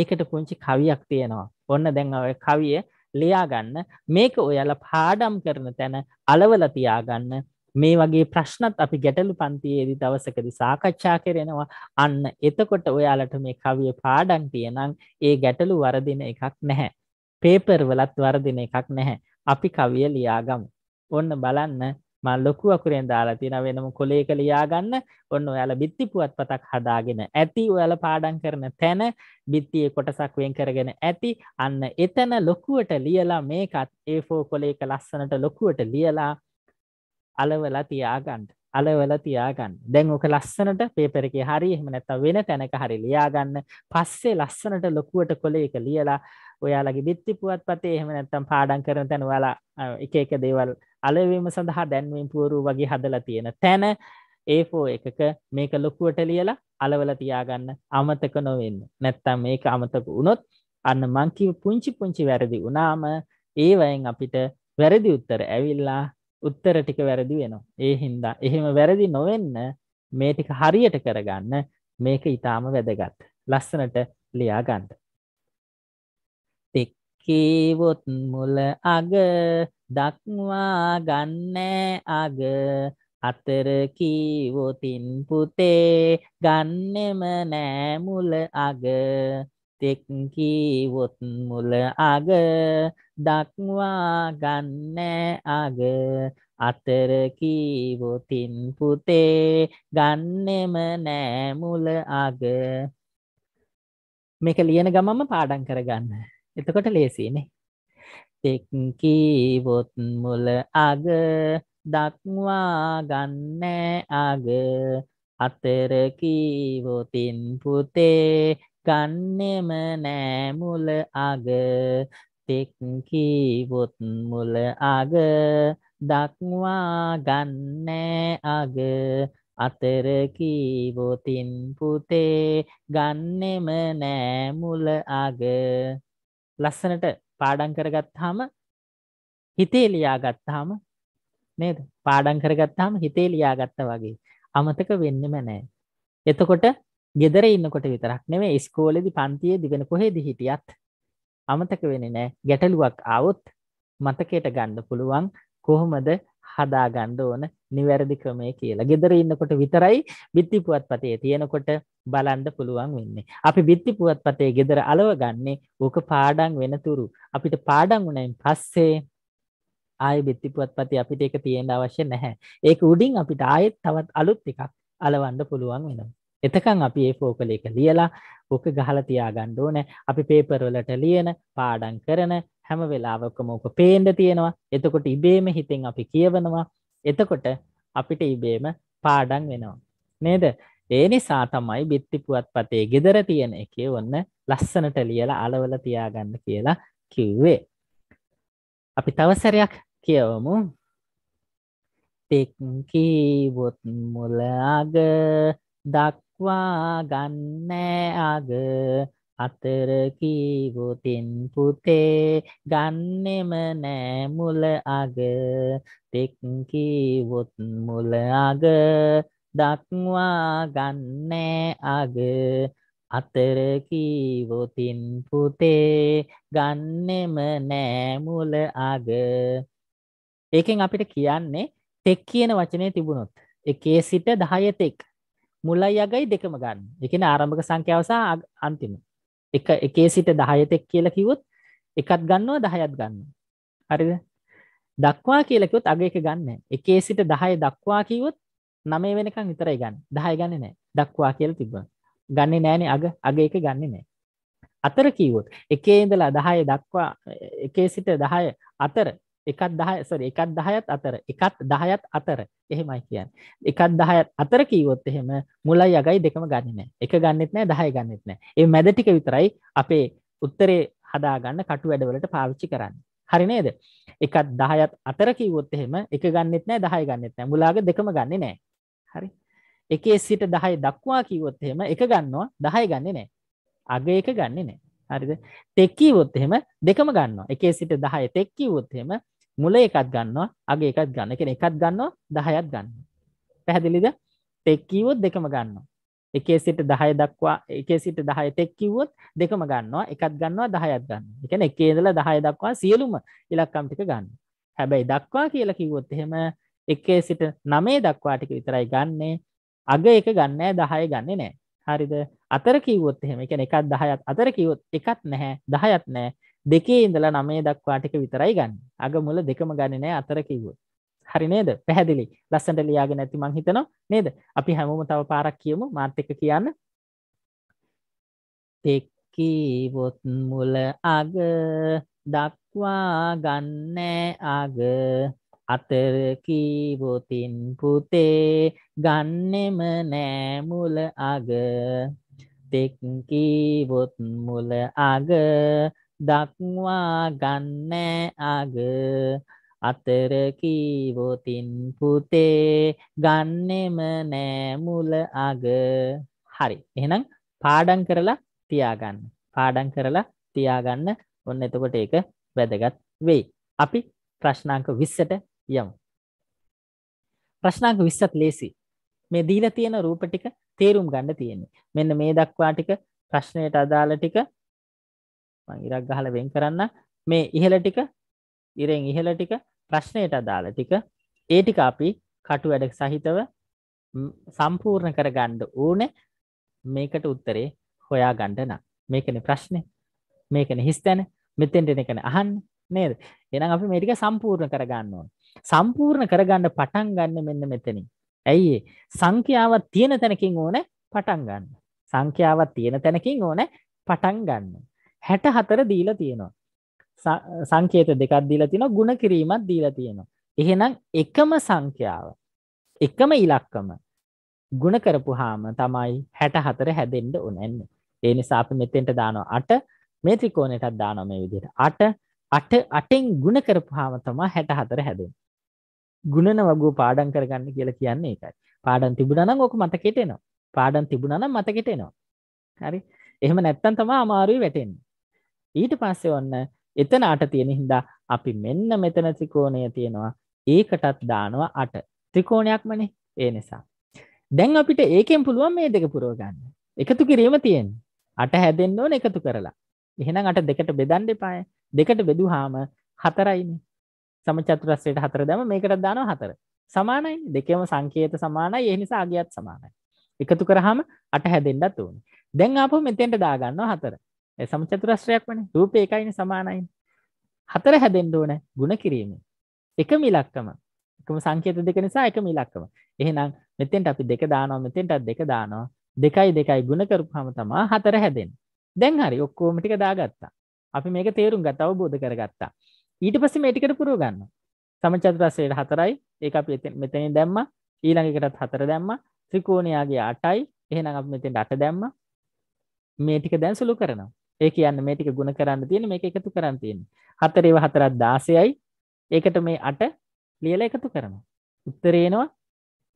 ඒකට පුංචි කවියක් තියෙනවා. ඔන්න දැන් ඔය කවිය ලියාගන්න මේක ඔයාලා පාඩම් කරන තැන අලවල තියාගන්න මේ වගේ ප්‍රශ්නත් අපි ගැටලු පන්තියේදී දවසකදි සාකච්ඡා කරනවා අන්න එතකොට ඔයාලට මේ කවිය පාඩම් තියෙනම් ඒ ගැටලු වරදින එකක් නැහැ. පේපර් වලත් වරදින එකක් නැහැ. අපි කවිය ලියාගමු. ඔන්න බලන්න මල් ලොකු අකුරෙන් දාලා තියෙන වෙනම කොලේක ලියාගන්න ඔන්න ඔයාල බිත්ති පුවත් පතක් හදාගෙන ඇති ඔයාල පාඩන් කරන තැන බිත්තියේ කොටසක් වෙන් කරගෙන ඇති අන්න එතන ලොකුවට ලියලා මේකත් ඒෆෝ කොලේක ලස්සනට ලොකුවට ලියලා අලවලා තියාගන්න අලවල තියාගන්න දැන් ඕක ලස්සනට පේපරක හරි එහෙම නැත්තම් වෙන තැනක හරි ලියාගන්න පස්සේ ලස්සනට ලොකුවට කොලේ එක ලියලා ඔයාලගේ බිත්ති පුවත් පතේ එහෙම නැත්තම් පාඩම් කරන තැන ඔයාලා එක එක දේවල් අලවීම සඳහා දැන්වීම් පුවරු වගේ හදලා තියෙන තැන ඒෆෝ එකක මේක ලොකුවට ලියලා අලවල තියාගන්න අමතක නොවෙන්න නැත්තම් මේක අමතක වුණොත් අන්න මංකිව පුංචි පුංචි වැරදි වනාම ඒවයෙන් අපිට වැරදි උත්තර ඇවිල්ලා උත්තර ටික වැරදි වෙනවා ඒ හින්දා එහෙම වැරදි නොවෙන්න මේ ටික හරියට කරගන්න මේක ඉතාම වැදගත් ලස්සනට ලියාගන්ට කීවොත් මුල අග දක්වා ගන්නෑ අග අතර කීවොතින් පුතේ ගන්නෙම නෑ මුල අග තෙක් කීවොත් මුල අග දක්වා ගන්නෑ අග අතර කීවොතින් පුතේ ගන්නෙම නෑ මුල අග මේක ලියන ගමම පාඩම් කරගන්න එතකොට ලේසිනේ තෙක්කීවොත් මුල අග දක්වා ගන්නෑ අග අතරකීවොතින් පුතේ ගන්නෙම නෑමුල අග තෙක්කීවොත් මුල අග දක්වා ගන්නෑ අග අතරකීවොතින් පුතේ ගන්නෙම නෑමුල අග ලස්සනට පාඩං කරගත්තාම හිතේ ලියාගත්තාම නේද පාඩං කරගත්තාම හිතේ ලියාගත්තා වගේ අමතක වෙන්නෙම නෑ එතකොට ගෙදර ඉන්නකොට විතරක් නෙමෙයි ඉස්කෝලේදී පන්තියේදී වෙන කොහෙද හිටියත් අමතක වෙන්නේ නෑ ගැටලුවක් આવොත් මතකයට ගන්න පුළුවන් කොහොමද හදාගණ්ඩ ඕන නිවැරදි ක්‍රමය කියලා ගෙදර ඉන්නකොට විතරයි බිත්ති පුවත් පතේ තියෙනකොට බලන්ඩ පුළුවන් වෙන්නේ අපි බිත්ති පුවත් පතේ ගෙදර අලව ගන්නේ ඕක පාඩන් වෙනතුරු අපිට පාඩන් වුණයින් පස්සේ ආය බිත්තිපුවත් පති අපිට එක තියෙන්ට අවශ්‍ය නැහැ ඒක උඩින් අපිට ආයෙත් තවත් අලුත් එකක් අලවන්ඩ පුළුවන් වෙනවා එතකං අපි ඒ ෆෝකල එක ලියලා ඕක ගහල තියාගණ්ඩ ඕනෑ අපි පේපරවලට ලියන පාඩන් කරන හැම වෙලාවක්කම ඕක පේන්ඩ තියෙනවා එතකොට ඉබේම හිතෙන් අපි කියවනවා එතකොට අපිට ඉබේම පාඩන් වෙනවා නේද ඒ නිසා තමයි බිත්තිපුුවත් පතේ ගෙදර තියෙන එකේ ඔන්න ලස්සනට ලියලා අලවල තියාගන්න කියලා කිව්වේ අපි තවසරයක් කියවමු තෙක්කීවොත් මුලආග දක් දක්වා ගන්නෑ අග අතර කීවොතින් පුතේ ගන්නෙම නෑ මුල අග තෙක් කීවොත් මුල අග දක්වා ගන්නෑ අග අතර කීවොතින් පුතේ ගන්නෙම නෑ මුල අග ඒකෙන් අපිට කියන්නේ තෙක් කියන වචනය තිබුණොත් එකේ සිට දහයතෙක් මුලයි අගයි දෙකම ගන්න එකන ආරම්භක සංඛ්‍යාවසා අන්තිම එක එකේ සිට දහයතෙක් කියල කිවොත් එකත් ගන්නවා දහයත් ගන්න හරිද දක්වා කියලකුත් අග එක ගන්න එකේ සිට දහය දක්වා කිවොත් නමේ වෙනකං විතරයි ගන්න දහය ගන්න නෑ දක්වා කියල තිබ ගන්නේ නෑනේ අග අග එක ගන්නේ නෑ අතර කීවොත් එකේ ඉඳලා දහය දක්වා එකේ සිට දහය අතර එකත් දහය සොරි එකත් දහයත් අතර එකත් දහයත් අතර එහෙමයි කියන්න එකත් දහයත් අතර කීවොත් එහෙම මුලයි යගයි දෙකම ගන්නනෑ එක ගන්නෙත් නෑ දහය ගන්නෙත් නෑ ඒ මැද ටික විතරයි අපේ උත්තරේ හදාගන්න කටු වැඩවලට පාවිච්චි කරන්න හරි නේද එකත් දහයත් අතර කීවොත් එහෙම එක ගන්නෙත් නෑ දහය ගන්නෙත් නෑ මුලාගේ දෙකම ගන්නෙ නෑ හරි එකේ සිට දහය දක්වා කීවොත් එහෙම එක ගන්නවා දහය ගන්නෙ නෑ අග එක ගන්නෙ නෑ හරිද තෙක්කීවොත් එහෙම දෙකම ගන්නවා එකේ සිට දහය තෙක්කීවොත් එහෙම මුල එකත් ගන්නවා අගේ එකත් ගන්න එක එකත් ගන්නවා දහයත් ගන්න පැහැදිලිද තෙක්කිවොත් දෙකම ගන්නවා එකේ සිට දහය දක්වා එකේ සිට දහය තෙක්කිවොත් දෙකම ගන්නවා එකත් ගන්නවා දහයත් ගන්න එකන එකේදල දහය දක්වා සියලුම ඉලක්කම්ටික ගන්න හැබැයි දක්වා කියලා කිවොත් එහෙම එකේ සිට නමේ දක්වාටික විතරයි ගන්නේ අග එක ගන්නෑ දහය ගන්නේ නෑ හරිද අතර කිවොත් එහෙම එක එකත් දහයත් අතර කිවොත් එකත් නැහැ දහයත් නෑ දෙකේ ඉඳලා නමේ දක්වාටික විතරයි ගන්න අගමුල දෙකම ගණනෑ අතර කිව්ව හරි නේද පැහැදිලි ලස්සට ලියාගෙන ඇති මං හිතනවා නේද අපි හැමෝම තව පාරක් කියමු මාර්ථක කියන්න තෙක්කීවොත් මුල අග දක්වා ගන්නෑ අග අතරකීවොතින් පුතේ ගන්නෙම නෑමුල අග තෙක්කීවොත් මුල අග දක්වා ගන්නෑ අග අතර කීවොතින් පුතේ ගන්නෙම නෑ මුල අග හරි එහෙනම් පාඩම් කරලා තියාගන්න පාඩම් කරලා තියාගන්න ඔන්න එතකොට ඒක වැදගත් වෙයි අපි ප්‍රශ්නාංක 20ට යමු ප්‍රශ්නාංක 20ත් ලේසි මේ දීලා තියෙන රූප ටික තේරුම් ගන්න තියෙන්නේ මෙන්න මේ දක්වා ටික ප්‍රශ්නයට අදාළ ටික මං ඉරක් ගහලා වෙන් කරන්න මේ ඉහළ ටික ඉරෙන් ඉහළ ටික ප්‍රශ්නයට අදාළ ටික ඒ ටික අපි කටු වැඩ සහිතව සම්පූර්ණ කරගන්න ඕනේ මේකට උත්තරේ හොයා ගන්න නම් මේකනේ ප්‍රශ්නේ මේකනේ හිස්තැන මෙතෙන්ට එන එකනේ අහන්නේ නේද එහෙනම් අපි මේ ටික සම්පූර්ණ කරගන්න ඕන සම්පූර්ණ කරගන්න පටන් ගන්න මෙන්න මෙතනින් ඇයි සංඛ්‍යාවක් තියෙන තැනකින් ඕනේ පටන් ගන්න සංඛ්‍යාවක් තියෙන තැනකින් ඕනේ පටන් ගන්න හැට හතර දීල තියෙනවා සංකේත දෙකක් දීලා තියෙන ගුණ කිරීමත් දීලා තියෙනවා එහෙනම් එකම සංඛ්‍යාව එකම ඉලක්කම ගුණ කරපු හාම තමයි හැට හතර හැදෙන්ට උනැන්න ඒ නිසා අපි මෙතෙන්ට දානවා අට මේ ත්‍රිකෝණයටත් දානවා මේ විදිහට අට අට අටෙන් ගුණ කරපු හාම තමා හැට හතර හැදෙන් ගුණන වගු පාඩන් කරගන්න කියලා කියන්නේ එකයි පාඩන් තිබුණනම් ඕක මතකෙටෙනවා පාඩන් තිබුණනම් මතකෙටෙනවා හරි එහෙම නැත්තම් තමා අමාරුයි වැටෙන්නේ ඊට පස්සේ ඔන්න එතනට තියෙන හින්දා අපි මෙන්න මෙතන ත්‍රිකෝණය තියෙනවා ඒකටත් දානවා අට ත්‍රිකෝණයක්මනේ ඒ නිසා. දැන් අපිට ඒකෙන් පුළුවන් මේ දෙක පුරෝගන්න එකතු කිරීම තියෙන් අට හැදෙන්න්න ඕන එකතු කරලා එහෙනම් අට දෙකට බෙදන් දෙපාය දෙකට බෙදු හාම හතරයිනි සමචතුරස්සයට හතර දැම මේකට දාන හතර සමානයි දෙකම සංකේත සමානයි එනිසා අගියත් සමානයි එකතු කරහම අට හැදෙන්ඩත් වූන් දැන් අප මෙතෙන්ට දාගන්නවා හතර සමචතුරස්ත්‍රයක් වන රූපය එකයින සමානයින් හතර හැදෙන්ඩ ඕන ගුණ කිරීම එක මිලක්කම එකම සංකේත දෙක නිසා එක මිලක්කම එහෙනම් මෙතෙන්ට අපි දෙක දානවා මෙතෙන්ටත් දෙක දානවා දෙකයි දෙකයි ගුණකරපු හම තමා හතර හැදෙන් දැන් හරි ඔක්කෝම ටික දාගත්තා අපි මේක තේරුම් ගත අවබෝධ කරගත්තා ඊට පස්ස මේටිකට පුරුව ගන්න සමචතුරස්වයට හතරයි ඒ අපි එත මෙතනින් දැම්ම ඊළඟකටත් හතර දැම්ම ත්‍රිකෝණයාගේ අටයි එහෙනම් අප මෙතෙන්ට අට දැම්ම මේ ටික දැන් සුළු කරනවා ඒ කියන්න මේ ටික ගුණ කරන්න තියෙන මේ එකතු කරන්න තියෙන හතරේව හතරත් දාසයයි ඒකට මේ අට ලියල එකතු කරන උත්තරේනවා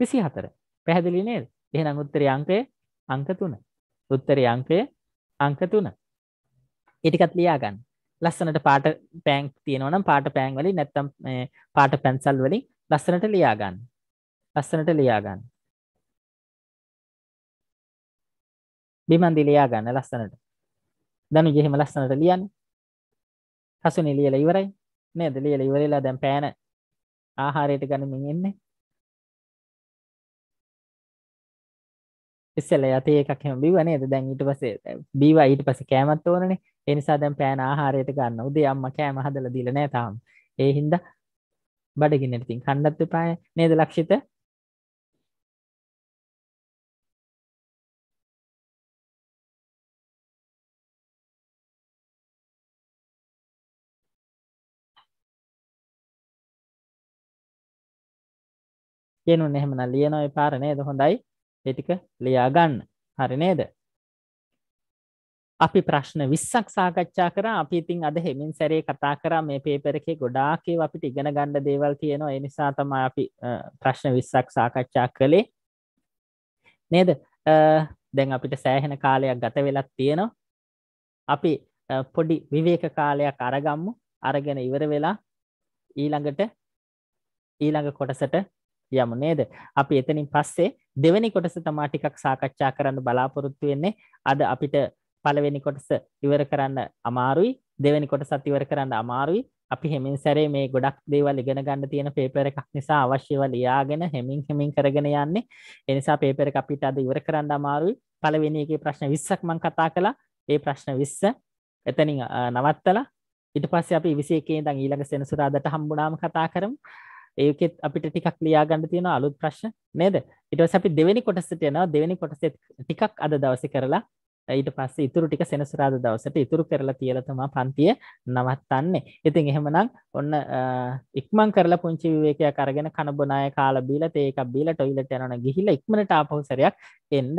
විසි හතර පැහැදිලි නේද එහෙනම් උත්තර අංකය අංක තුන උත්තර අංකය අංක තුන එටිකත් ලියාගන්න ලස්සනට පාට පෑන්ක් තියෙනවනම් පාට පෑන් වලින් නැත්තම් පාට පැන්සල් වලින් ලස්සනට ලියාගන්න ලස්සනට ලියාගන්න බිමන්දි ලියාගන්න ලස්සනට දනු ගෙහෙම ලස්සනට ලියන්න හසුනේ ලියලා ඉවරයි නේද ලියලා ඉවරලා දැන් පෑන ආහාරයට ගනිමින් ඉන්නේ ඉස්සෙල්ලා යතේ එකක් එහෙම බිව්වා නේද දැන් ඊට පස්සේ බීවා ඊට පස්සේ කෑමත් ඕනනේ ඒ නිසා දැන් පෑන ආහාරයට ගන්න උදේ අම්මා කෑම හදලා දීලා නැහැ තාම ඒ හින්දා බඩගින්නට තින් කන්නත් එපාය නේද ලක්ෂිත කියනුන් එහෙමන ලියනොයි පාරණේද හොඳයි එටික ලියා ගන්න හරි නේද අපි ප්‍රශ්න විස්සක් සාකච්ඡා කර අපි ඉතින් අද හෙමින් සැරේ කතා කර මේ පේපරකේ ගොඩාකේ අපිට ඉගෙන ගණ්ඩ දේවල් තියෙනවා එනිසා තම අපි ප්‍රශ්න විස්සක් සාකච්ඡා කළේ නේද දැන් අපිට සෑහෙන කාලයක් ගත වෙලක් තියෙනවා අපි පොඩි විවේක කාලයක් අරගම්මු අරගෙන ඉවර වෙලා ඊළඟට ඊළඟ කොටසට යමු නේද? අපි එතනින් පස්සේ දෙවෙනි කොටස තමයි ටිකක් සාකච්ඡා කරන්න බලාපොරොත්තු වෙන්නේ. අද අපිට පළවෙනි කොටස ඉවර කරන්න අමාරුයි. දෙවෙනි කොටසත් ඉවර කරන්න අමාරුයි. අපි හෙමින් සැරේ මේ ගොඩක් දේවල් ඉගෙන ගන්න තියෙන පේපර් එකක් නිසා අවශ්‍යව ලියාගෙන හෙමින් හෙමින් කරගෙන යන්නේ. ඒ නිසා පේපර් එක අපිට අද ඉවර කරන්න අමාරුයි. පළවෙනි එකේ ප්‍රශ්න 20ක් මම කතා කළා. ඒ ප්‍රශ්න 20 එතනින් නවත්තලා ඊට පස්සේ අපි 21 ඉඳන් ඊළඟ සෙනසුරාදාට හම්බුනාම කතා කරමු. ඒකෙත් අපිට ටිකක් ලියාගන්න තියෙන අලුත් ප්‍රශ්න නේද ඉටවස අපි දෙවැනි කොටසට යනවා දෙවැනි කොටසෙත් ටිකක් අද දවස කරලා ඊට පස්සේ ඉතුරු ටික සෙනසුරාද දවසට ඉතුරු කරලා තියලා තමා පන්තිය නවත්තන්නේ ඉතින් එහෙමනම් ඔන්න ඉක්මන් කරලා පුංචි විවේකයක් අරගෙන කනබොනාය කාලා බීලා තේ එකක් බීලා ටොයිලට් යනවනම් ගිහිල්ලා ඉක්මනට ආපහු සැරයක් එන්න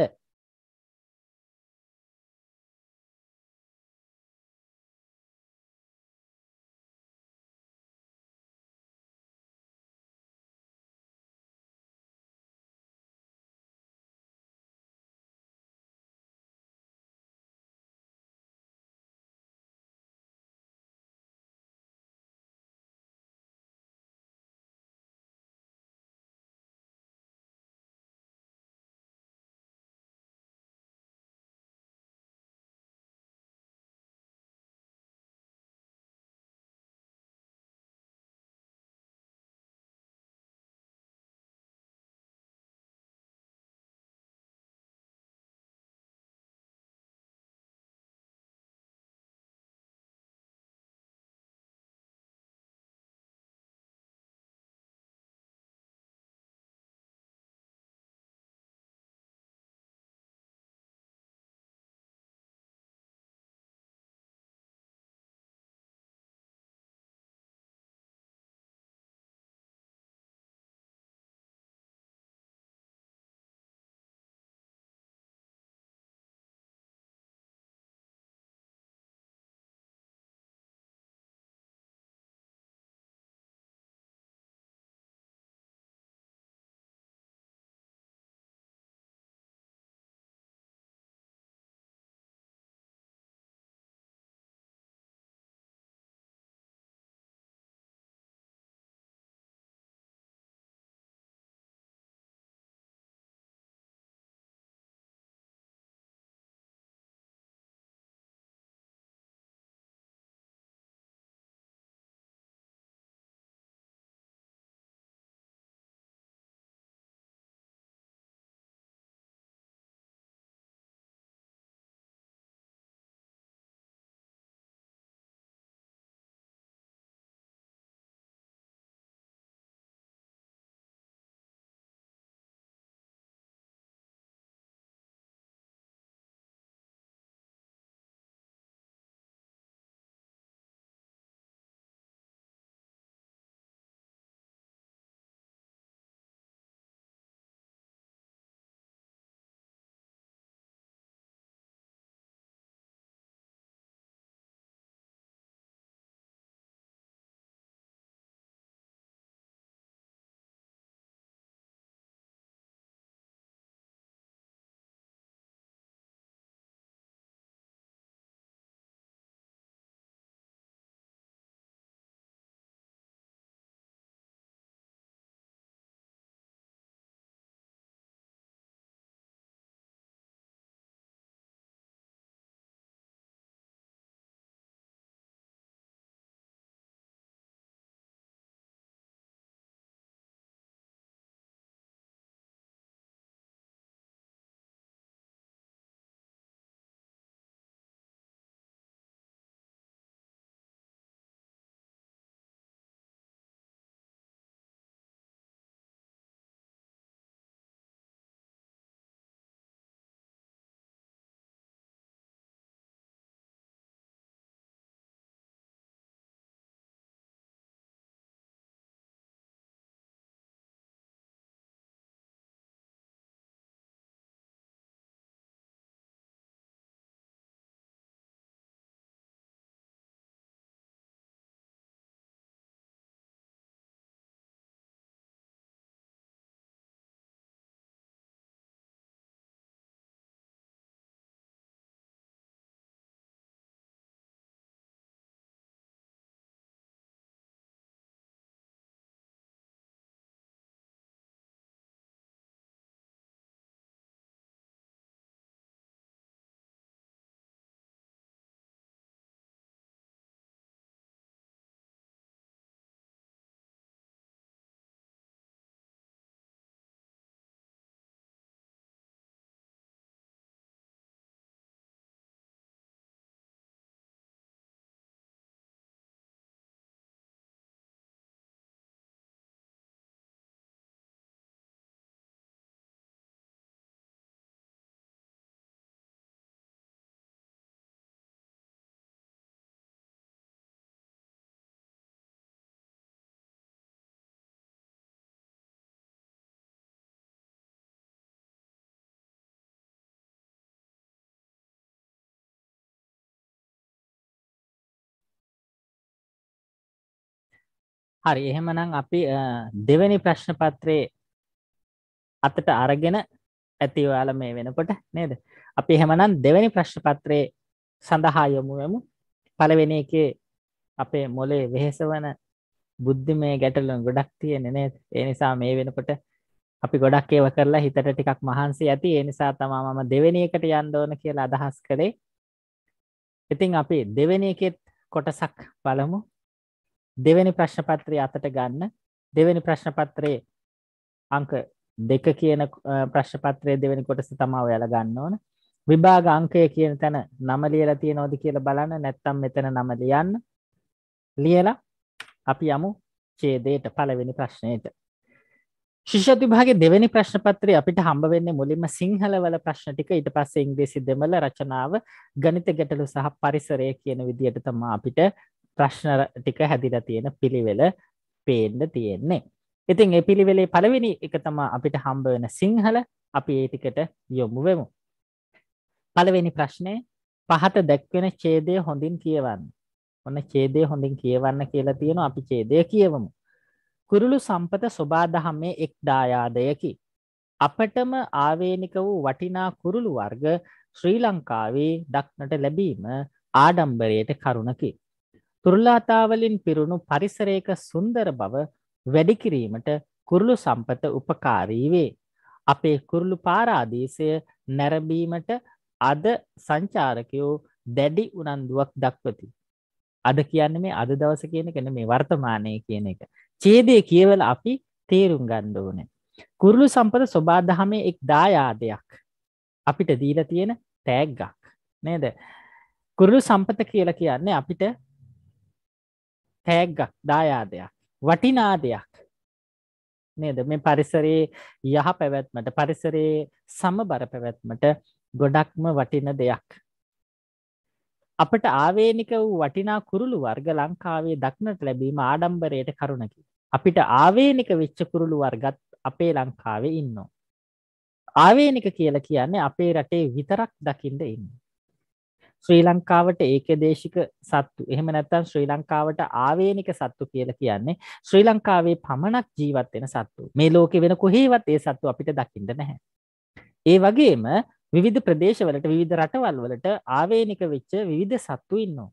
හරි එහෙමනම් අපි දෙවැනි ප්‍රශ්න පත්‍රයේ අතට අරගෙන ඇති ඔයාල මේ වෙනකොට නේද අපි එහෙමනම් දෙවැනි ප්‍රශ්න පත්‍රයේ සඳහා යොමුවමු පළවෙෙන එකේ අපේ මොලේ වෙහෙසවන බුද්ධි මේ ගැටලුන් ගොඩක් තියෙන නේද ඒ නිසා මේ වෙනකොට අපි ගොඩක් ඒව කරලා හිතට ටිකක් මහන්සි ඇති ඒ නිසා තමා මම දෙවෙනි එකට යන්න ඕන කියලා අදහස් කළේ ඉතින් අපි දෙවෙනි එකෙත් කොටසක් බලමු දෙවැනි ප්‍රශ්නපත්‍රය අතට ගන්න දෙවැනි ප්‍රශ්නපත්‍රයේ අංක දෙක කියන ප්‍රශ්නපත්‍රය දෙවැනි කොටස තමාව යල ගන්න ඕන විභාග අංකය කියන තැන නම ලියලා තිය නොද කියලා බලන්න නැත්තම් මෙතන නම ලියන්න ලියලා අපි යමු චේදයට පළවෙනි ප්‍රශ්නයට ශිෂතිභාගේ දෙවැනි ප්‍රශ්නපත්‍රය අපිට හම්බ වෙන්නේ මුලින්ම සිංහලවල ප්‍රශ්න ටික ඊට පස්සේ ඉංග්‍රීසි දෙමළ රචනාව ගණිත ගැටලු සහ පරිසරය කියන විදියට තමා අපිට ප්‍රශ්න ටික හැදිලා තියෙන පිළිවෙල පේන්න තියෙන්නේ. ඉතින් ඒ පිළිවෙලේ පළවෙනි එක තමා අපිට හම්බ වෙන සිංහල අපි ඒ ටිකට යොමු වෙමු. පළවෙනි ප්‍රශ්නේ පහත දැක්වෙන ඡේදය හොඳින් කියවන්න. ඔන්න ඡේදය හොඳින් කියවන්න කියලා තියෙනවා අපි ඡේදය කියවමු. කුරුළු සම්පත සොබා දහමේ එක් දායාදයකි. අපටම ආවේනික වූ වටිනා කුරුළු වර්ග ශ්‍රී ලංකාවේ දක්නට ලැබීම ආඩම්බරයට කරුණකි. කුරුලාතාවලින් පිරුණු පරිසරයක සුන්දර බව වැඩිකිරීමට කුරුළු සම්පත උපකාරී වේ. අපේ කුරුළු පාරාදීසය නැරඹීමට අද සංචාරකයෝ දැඩි උනන්දුවක් දක්වති. අද කියන්න මේ අද දවස කියන කන මේ වර්තමානය කියන එක. චේදය කියවල අපි තේරුම් ගණ්ඩ ඕන. කුරුළු සම්පත ස්වබාදහමේ එක් දායාදයක් අපිට දීල තියෙන තෑග්ගක් නේද. කුරුළු සම්පත කියලා කියන්නේ අපිට තෑග්ගක් දායාදයක් වටිනා දෙයක් නේද මේ පරිසරයේ යහ පැවැත්මට පරිසරයේ සමබර පැවැත්මට ගොඩක්ම වටින දෙයක් අපට ආවේනික වූ වටිනා කුරුළු වර්ග ලංකාවේ දක්නට ලැබීම ආඩම්බරයට කරුණකි අපිට ආවේනික වෙච්ච කුරුළු වර්ගත් අපේ ලංකාවේ ඉන්නවා ආවේනික කියලා කියන්නේ අපේ රටේ විතරක් දකිින්ද ඉන්න ශ්‍රී ලංකාවට ඒකදේශික සත්තු එහෙම නැත්තම් ශ්‍රී ලංකාවට ආවේනික සත්තු කියලා කියන්නේ ශ්‍රී ලංකාවේ පමණක් ජීවත් වෙන සත්තු. මේ ලෝකේ වෙන කොහේවත් ඒ සත්තු අපිට දකින්න නැහැ. ඒ වගේම විවිධ ප්‍රදේශවලට විවිධ රටවල් වලට ආවේනික වෙච්ච විවිධ සත්තු ඉන්නවා.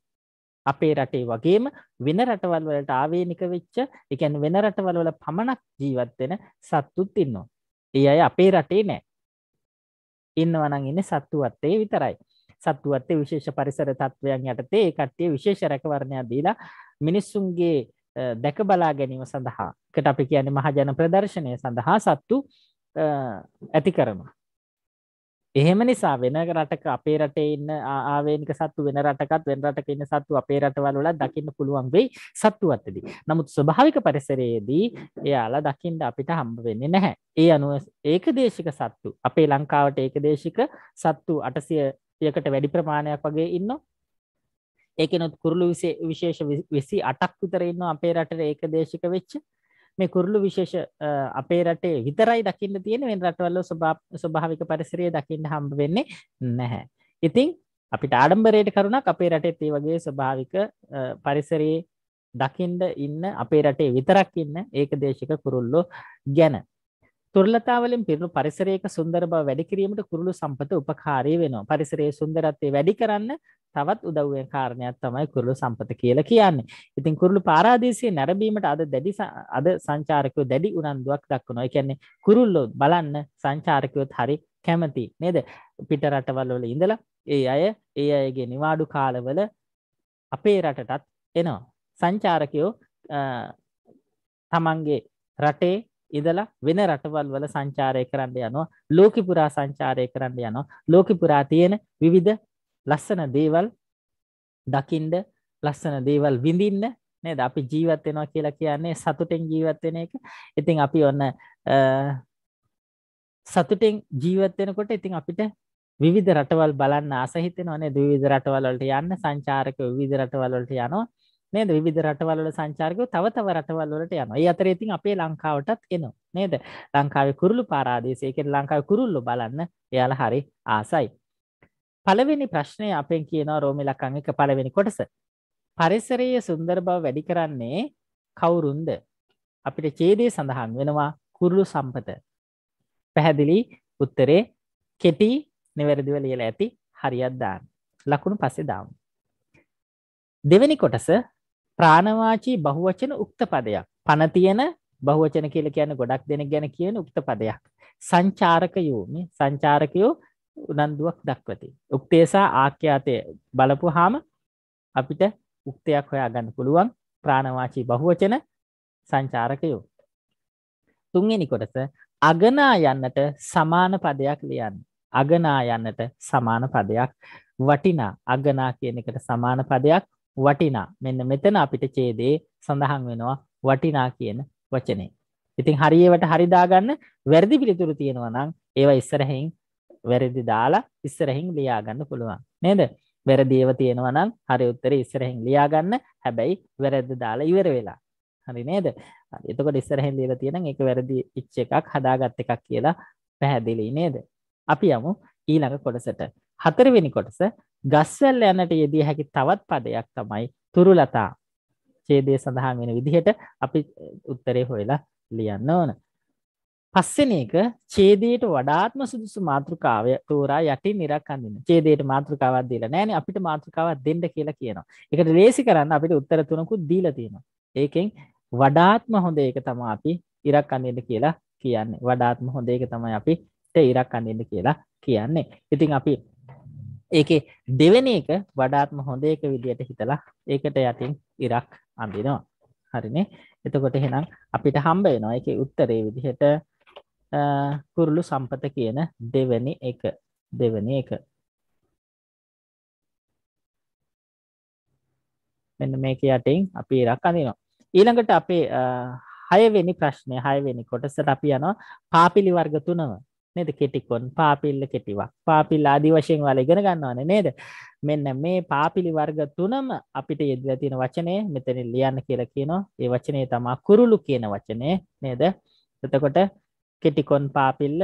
අපේ රටේ වගේම වෙන රටවල් වලට ආවේනික වෙච්ච, ඒ කියන්නේ වෙන රටවල් වල පමණක් ජීවත් වෙන සත්තුත් ඉන්නවා. ඒ අය අපේ රටේ නැහැ. ඉන්නවා නම් ඉන්නේ සත්තු වත්තේ විතරයි. සත්තුවත්තේ විශේෂ පරිසර තත්ත්වයන් යටතේ කට්ටිය විශේෂ රැකවරණයක් දීලා මිනිස්සුන්ගේ දැක බලා ගැනීම සඳහා කට අපි කියන්නේ මහජන ප්‍රදර්ශනය සඳහා සත්තු ඇති කරනවා. එහෙම නිසා වෙන රටක අපේ රටේ ඉන්න ආවේනික සත්තු වෙන රටකත් වෙන රටක ඉන්න සත්තු අපේ රටවල වල දකින්න පුළුවන් වෙයි සත්තු අතදී. නමුත් ස්වභාවික පරිසරයේදී එයාලා දකින්න අපිට හම්බ වෙන්නේ නැහැ. ඒ අනුව ඒකදේශික සත්තු අපේ ලංකාවට ඒකදේශික සත්තු 800 යකට වැඩි ප්‍රමාණයක් වගේ ඉන්න ඒකනොත් කුරුළු විශේෂ විසි අටක් විතර ඉන්න අපේ රටට ඒක දේශික වෙච්ච මේ කුරුළු විශේෂ අපේ රටේ විතරයි දකින්න තියෙන වෙන රටවල්ල ස්වභාවික පරිසරය දකින්න හම්බ වෙන්නේ නැහැ ඉතිං අපිට ආඩම්බරයට කරුණක් අපේ රටේ ඒ වගේ ස්වභාවික පරිසරයේ දකිින්ඩ ඉන්න අපේ රටේ විතරක් ඉන්න ඒක දේශික කුරුල්ලෝ ගැන තුරලතාවලින් පිරුණු පරිසරයක සුන්දර බව වැඩිකිරීමට කුරුළු සම්පත උපකාරී වෙනවා. පරිසරයේ සුන්දරත්වය වැඩි කරන්න තවත් උදව්වෙන් කාරණයක් තමයි කුරුළු සම්පත කියලා කියන්නේ. ඉතින් කුරුළු පාරාදීසයේ නැරඹීමට අද දැඩි අද සංචාරකයෝ දැඩි උනන්දුවක් දක්වනවා. ඒ කියන්නේ කුරුල්ලෝ බලන්න සංචාරකයොත් හරි කැමති නේද? පිට රටවල් වල ඉඳලා ඒ අය ඒ අයගේ නිවාඩු කාලවල අපේ රටටත් එනවා. සංචාරකයෝ තමන්ගේ රටේ ඉදලා වෙන රටවල් වල සංචාරය කරන්න යනවා ලෝක පුරා සංචාරය කරන්න යනවා ලෝක පුරා තියෙන විවිධ ලස්සන දේවල් දකින්ඩ ලස්සන දේවල් විඳින්න නේද අපි ජීවත් වෙනවා කියලා කියන්නේ සතුටෙන් ජීවත් වෙන එක. ඉතින් අපි ඔන්න සතුටෙන් ජීවත් වෙනකොට ඉතින් අපිට විවිධ රටවල් බලන්න ආස හිතෙනවා නේද? විවිධ රටවල් වලට යන්න සංචාරක විවිධ රටවල් වලට යනවා. නේද විධ රටවල්ල සංචාර්කය තව තව රටවල්ලට යන ඒ අතර ඉතින් අපේ ලංකාවටත් එනවා නේද ලංකාව කුරුළු පාරාදේශයකෙන් ලංකාව කුරුල්ලු බලන්න එයාල හරි ආසයි. පළවෙනි ප්‍රශ්නය අපෙන් කියනවා රෝමිලකං එක පළවෙනි කොටස. පරිසරයේ සුන්දර බව වැඩි කරන්නේ කවුරුන්ද අපිට චේදය සඳහන් වෙනවා කුරුළු සම්පත. පැහැදිලි උත්තරේ කෙටි නිවැරදිව ලියල ඇති හරියත් දාන්න. ලකුණු පස්සේ දාමු. දෙවැනි කොටස ප්‍රාණවාචී බහුවචන උක්ත පදයක් පණ තියෙන බහුවචන කියල කියන ගොඩක් දෙන ගැන කියන උක්ත පදයක් සංචාරකයෝ මේ සංචාරකයෝ උනන්දුවක් දක්වති උක්තේසා ආක්‍යාතය බලපු හාම අපිට උක්තයක් හොයා ගන්න පුළුවන් ප්‍රාණවාචී බහුවචන සංචාරකයෝ තුන්ගනි කොටස අගනා යන්නට සමාන පදයක් ලියන්න අගනා යන්නට සමාන පදයක් වටිනා අගනා කියන එකට සමාන පදයක් වටිනා මෙන්න මෙතන අපිට ඡේදේ සඳහන් වෙනවා වටිනා කියන වචනේ. ඉතින් හරියවට හරි දාගන්න වැරදි පිළිතුරු තියෙනවා නම් ඒවා ඉස්සරහින් වැරදි දාලා ඉස්සරහින් ලියා ගන්න පුළුවන්. නේද? වැරදි ඒවා තියෙනවා නම් හරි උත්තරේ ඉස්සරහින් ලියා ගන්න. හැබැයි වැරද්ද දාලා ඉවර වෙලා. හරි නේද? හරි. එතකොට ඉස්සරහින් ලියලා තියෙනම් ඒක වැරදි ඉච් එකක් හදාගත් එකක් කියලා පැහැදිලි නේද? අපි යමු ඊළඟ කොටසට. හතරවෙනි කොටස ගස්වැල් යනට යෙදී හැකි තවත් පදයක් තමයි තුරුලතා ඡේදය සඳහන් වෙන විදිහට අපි උත්තරේ හොයලා ලියන්න ඕන. පස්වෙන එක ඡේදයට වඩාත්ම සුදුසු මාතෘකාවය තෝරා යටින් ඉරක් අඳින්න. ඡේදයට මාතෘකාවක් දීලා නැහැනේ අපිට මාතෘකාවක් දෙන්න කියලා කියනවා. ඒකට ලේසි කරන්න අපිට උත්තර තුනකුත් දීලා තියෙනවා. ඒකෙන් වඩාත්ම හොඳ එක තමයි අපි ඉරක් අඳින්න කියලා කියන්නේ. වඩාත්ම හොඳ එක තමයි අපි ඉරක් අඳින්න කියලා කියන්නේ. ඉතින් අපි ඒකේ දෙවෙන එක වඩාත්ම හොඳ එක විදියට හිතලා ඒකට යටින් ඉරක් අඳිනවා. හරිනේ. එතකොට එහෙනම් අපිට හම්බ වෙනවා ඒකේ උත්තරේ විදිහට කුරුළු සම්පත කියන දෙවෙනි එක. දෙවෙනි එක. මෙන්න මේක යටින් අපි ඉරක් අඳිනවා. ඊළඟට අපේ හයවෙනි ප්‍රශ්නය හයවෙනි කොටසට අපි යනවා පාපිලි වර්ග තුනම නේද කෙටිකොන් පාපිල්ල කෙටිවක් පාපිල් ආදි වශයෙන් වල ඉගෙන ගන්නවන නේද මෙන්න මේ පාපිලි වර්ග තුනම අපිට යෙදලා තියෙන වචනේ මෙතන ලියන්න කියලා කියනවා ඒ වචනේ තමයි කුරුළු කියන වචනේ නේද එතකොට කෙටිකොන් පාපිල්ල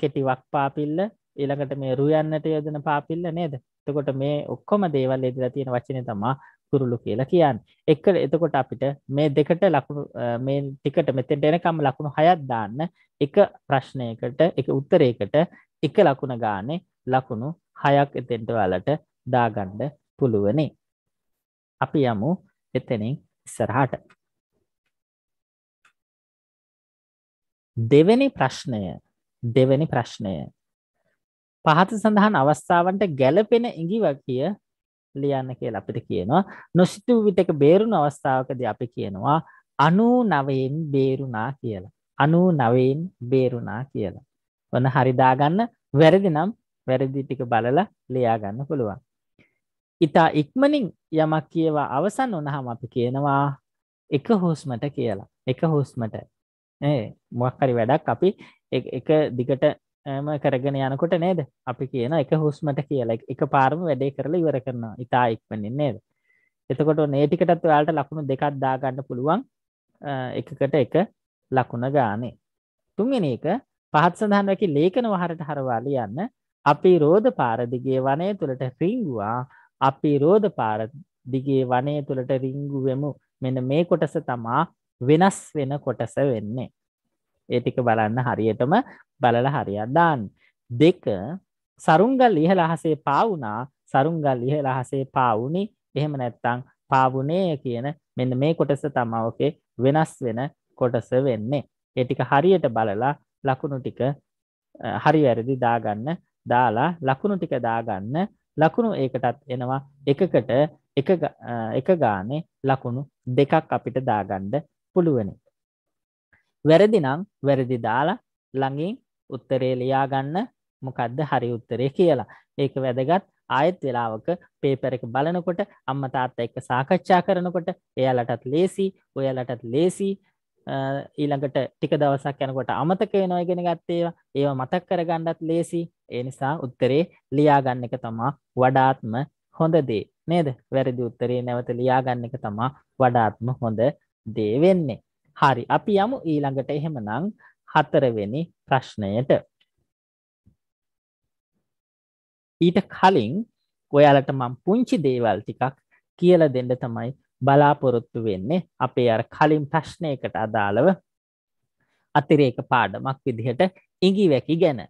කෙටිවක් පාපිල්ල ඊළඟට මේ රුයන්නට යොදන පාපිල්ල නේද එතකොට මේ ඔක්කොම දේවල් යෙදලා තියෙන වචනේ තමයි කුරුළු කියලා කියන්න එක එතකොට අපිට මේ දෙකට ලකුණු මේ ටිකට මෙතෙන්ට එනකම් ලකුණු හයත් දාන්න එක ප්‍රශ්නයකට එක උත්තරයකට එක ලකුණ ගානේ ලකුණු හයක් එතෙන්ට වලට දාගන්න පුළුවනි අපි යමු එතනින් ඉස්සරහට දෙවෙනි ප්‍රශ්නය දෙවෙනි ප්‍රශ්නය පහත සඳහන් අවස්ථාවන්ට ගැලපෙන ඉඟිවකිය ලියන්න කියලා අපිට කියනවා නොසිතූ විටක බේරුණු අවස්ථාවකදී අපි කියනවා අනූ නවයෙන් බේරුණා කියලා අනූ නවයෙන් බේරුණා කියලා ඔන්න හරිදාගන්න වැරදි නම් වැරදි ටික බලලා ලියාගන්න පුළුවන් ඉතා ඉක්මනින් යමක් කියවා අවසන් වනහම අපි කියනවා එක හුස්මට කියලා එක හුස්මට මොක්හරි වැඩක් අපි එක දිගට ම කරගෙන යනකොට නේද අපි කියන එක හුස්මට කියලා එක පාරම වැඩේ කරලා ඉවර කරනවා ඉතා ඉක්මනින් නේද එතකොට නේටිකටත් ඔයාලට ලකුණු දෙකක් දාගන්න පුළුවන් එකකට එක ලකුණ ගානේ තුන්ගෙන එක පහත් සඳහන් වැකි ලේඛන වහරට හරවාල යන්න අපි රෝධ පාරදිගේ වනය තුළට රිංගුවා අපි රෝධ පාරදිගේ වනය තුළට රිංගුවමු මෙන මේ කොටස තමා වෙනස් වෙන කොටස වෙන්නේ ඒ ටික බලන්න හරියටම බලල හරියක් දාන්න. දෙක සරුංගල් ඉහළ අහසේ පාවුනා සරුංගල් ඉහළ අහසේ පාවුනි එහෙම නැත්තං පාවුනේ කියන මෙන්න මේ කොටස තමවකේ වෙනස් වෙන කොටස වෙන්නේ. ඒටික හරියට බලලා ලකුණු ටික හරි වැරදි දාගන්න දාලා ලකුණු ටික දාගන්න ලකුණු ඒකටත් එනවා එකකට එක ගානේ ලකුණු දෙකක් අපිට දාගණ්ඩ පුළුවනි. වැරදිනං වැරදි දාලා ළඟින් උත්තරේ ලියාගන්න මොකක්ද හරි උත්තරේ කියලා ඒක වැදගත් ආයත් වෙලාවක පේපරක බලනකොට අම්ම තාත්ත එක්ක සාකච්ඡා කරනකොට එයාලටත් ලේසි ඔයාලටත් ලේසි ඊළඟට ටික දවසක් යනකොට අමතකේ නොයගෙන ගත්තේවා ඒව මතක් කරගණ්ඩත් ලේසි ඒ නිසා උත්තරේ ලියාගන්න එක තමා වඩාත්ම හොඳ දේ නේද වැරදි උත්තරේ නැවත ලියාගන්න එක තමා වඩාත්ම හොඳ දේ වෙන්නේ හරි අපි යමු ඊළඟට එහෙමනම් හතරවෙනි ප්‍රශ්නයට ඊට කලින් ඔයාලට මං පුංචි දේවල් ටිකක් කියල දෙන්න තමයි බලාපොරොත්තු වෙන්නේ අපේ අර කලින් ප්‍රශ්නයකට අදාළව අතිරේක පාඩමක් විදිහට ඉඟි වැකි ගැන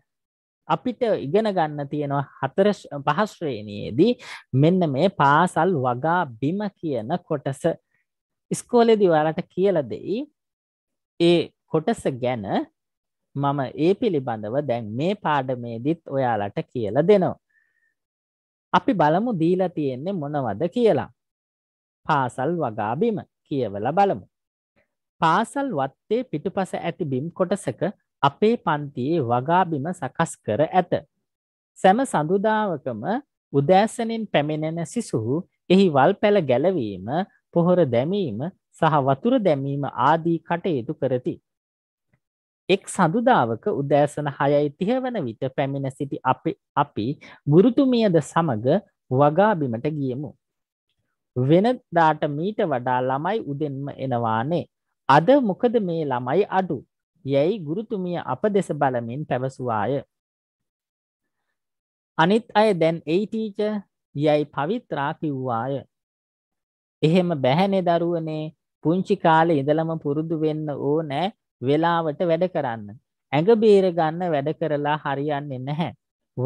අපිට ඉගෙන ගන්න තියෙනවා හතර පහශ්‍රේණයේදී මෙන්න මේ පාසල් වගා බිම කියන කොටස ඉස්කෝලෙදි වලට කියල දෙයි ඒ කොටස ගැන මම ඒ පිළිබඳව දැන් මේ පාඩමේදිත් ඔයාලට කියල දෙනවා. අපි බලමු දීලා තියෙන්නේ මොනවද කියලා. පාසල් වගාබිම කියවල බලමු. පාසල් වත්තේ පිටුපස ඇති බිම් කොටසක අපේ පන්තියේ වගාබිම සකස් කර ඇත. සැම සඳුදාවකම උදෑසනින් පැමිණෙන සිසුහු එහි වල් පැළ ගැලවීම පොහොර දැමීම සහ වතුර දැමීම ආදී කටයුතු කරති. එක් සඳුදාවක උදෑසන හයයි තිහවන විට පැමිණ සිටි අපි අපි ගුරුතුමියද සමග වගාබිමට ගියමු. වෙනදාට මීට වඩා ළමයි උදෙන්ම එනවානේ. අද මොකද මේ ළමයි අඩු යැයි ගුරුතුමිය අප දෙස බලමින් පැවසුවාය. අනිත් අය දැන් එයිටීච යැයි පවිත්‍රා කිව්වාය. එහෙම බැහැනෙ දරුවනේ පුංචි කාලේ ඉඳලම පුරුදු වෙන්න ඕනෑ වෙලාවට වැඩ කරන්න. ඇඟ බේර ගන්න වැඩ කරලා හරියන්නේ නැහැ.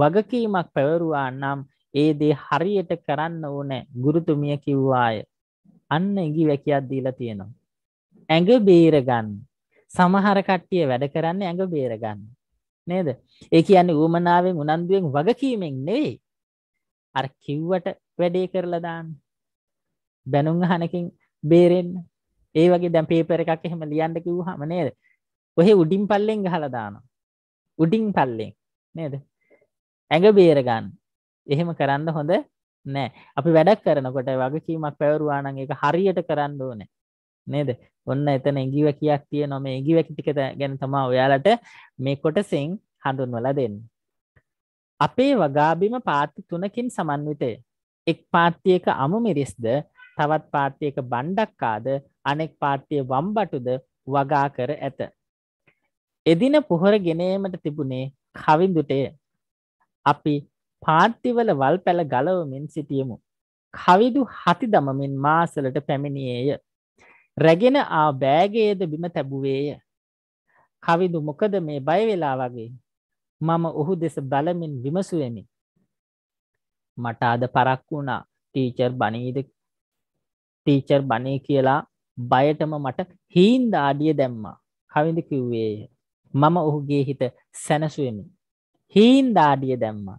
වගකීමක් පැවරුවා නම් ඒ දේ හරියට කරන්න ඕනෑ ගුරුතුමිය කිව්වාය. අන්න ඉඟි වැකියක් දීලා තියෙනවා. ඇඟ බේර ගන්න. සමහර කට්ටිය වැඩ කරන්නේ ඇඟ බේර ගන්න. නේද? ඒ කියන්නේ ඌමනාවෙන් උනන්දුවෙන් වගකීමෙන් නෙවෙයි. අර කිව්වට වැඩේ කරලා දාන්න. බැනුම් අහනකින් බේරෙන්න ඒ වගේ දැම් පේපර එකක් එහෙම ලියන්න කිව් හම නේද ඔහෙ උඩින් පල්ලෙන් හලදාන උඩින් පල්ලෙන් නේද ඇඟ බේරගන්න එහෙම කරන්න හොඳ නෑ අපි වැඩක් කරනකොට වගකීමක් පැවරවානන් එක හරියට කරන්න ඕන නේද ඔන්න එතන ඉගිව කියක් තිය නොම ඉගිවැකි ටික ගැන තමා ඔයාලට මේ කොටසිං හඳුන්වල දෙන්න අපේ වගාබිම පාති තුනකින් සමන්විතය එක් පාත්තියක අමු මිරිස්ද තවත් පාර්තියක බණ්ඩක්කාද අනෙක් පාර්තිය වම්බටුද වගා කර ඇත. එදින පුහොර ගෙනීමට තිබුණේ කවින්දුටය. අපි පාර්තිවල වල් පැළ ගලවමින් සිටියමු. කවිදු හති දමමින් මාසලට පැමිණියේය. රැගෙන ආ බෑගේද බිම තැබුවේය. කවිදු මොකද මේ බයවෙලා වගේ. මම ඔහු දෙස බලමින් විමසුවමි. මට අද පරක් වුණා ටීචර් බනීද ටීචර් බනී කියලා බයටම මට හීන්ද ආඩිය දැම්මා කවිඳ කිව්වේය මම ඔහුගේ හිත සැනසුවමි හීන් දාඩිය දැම්මා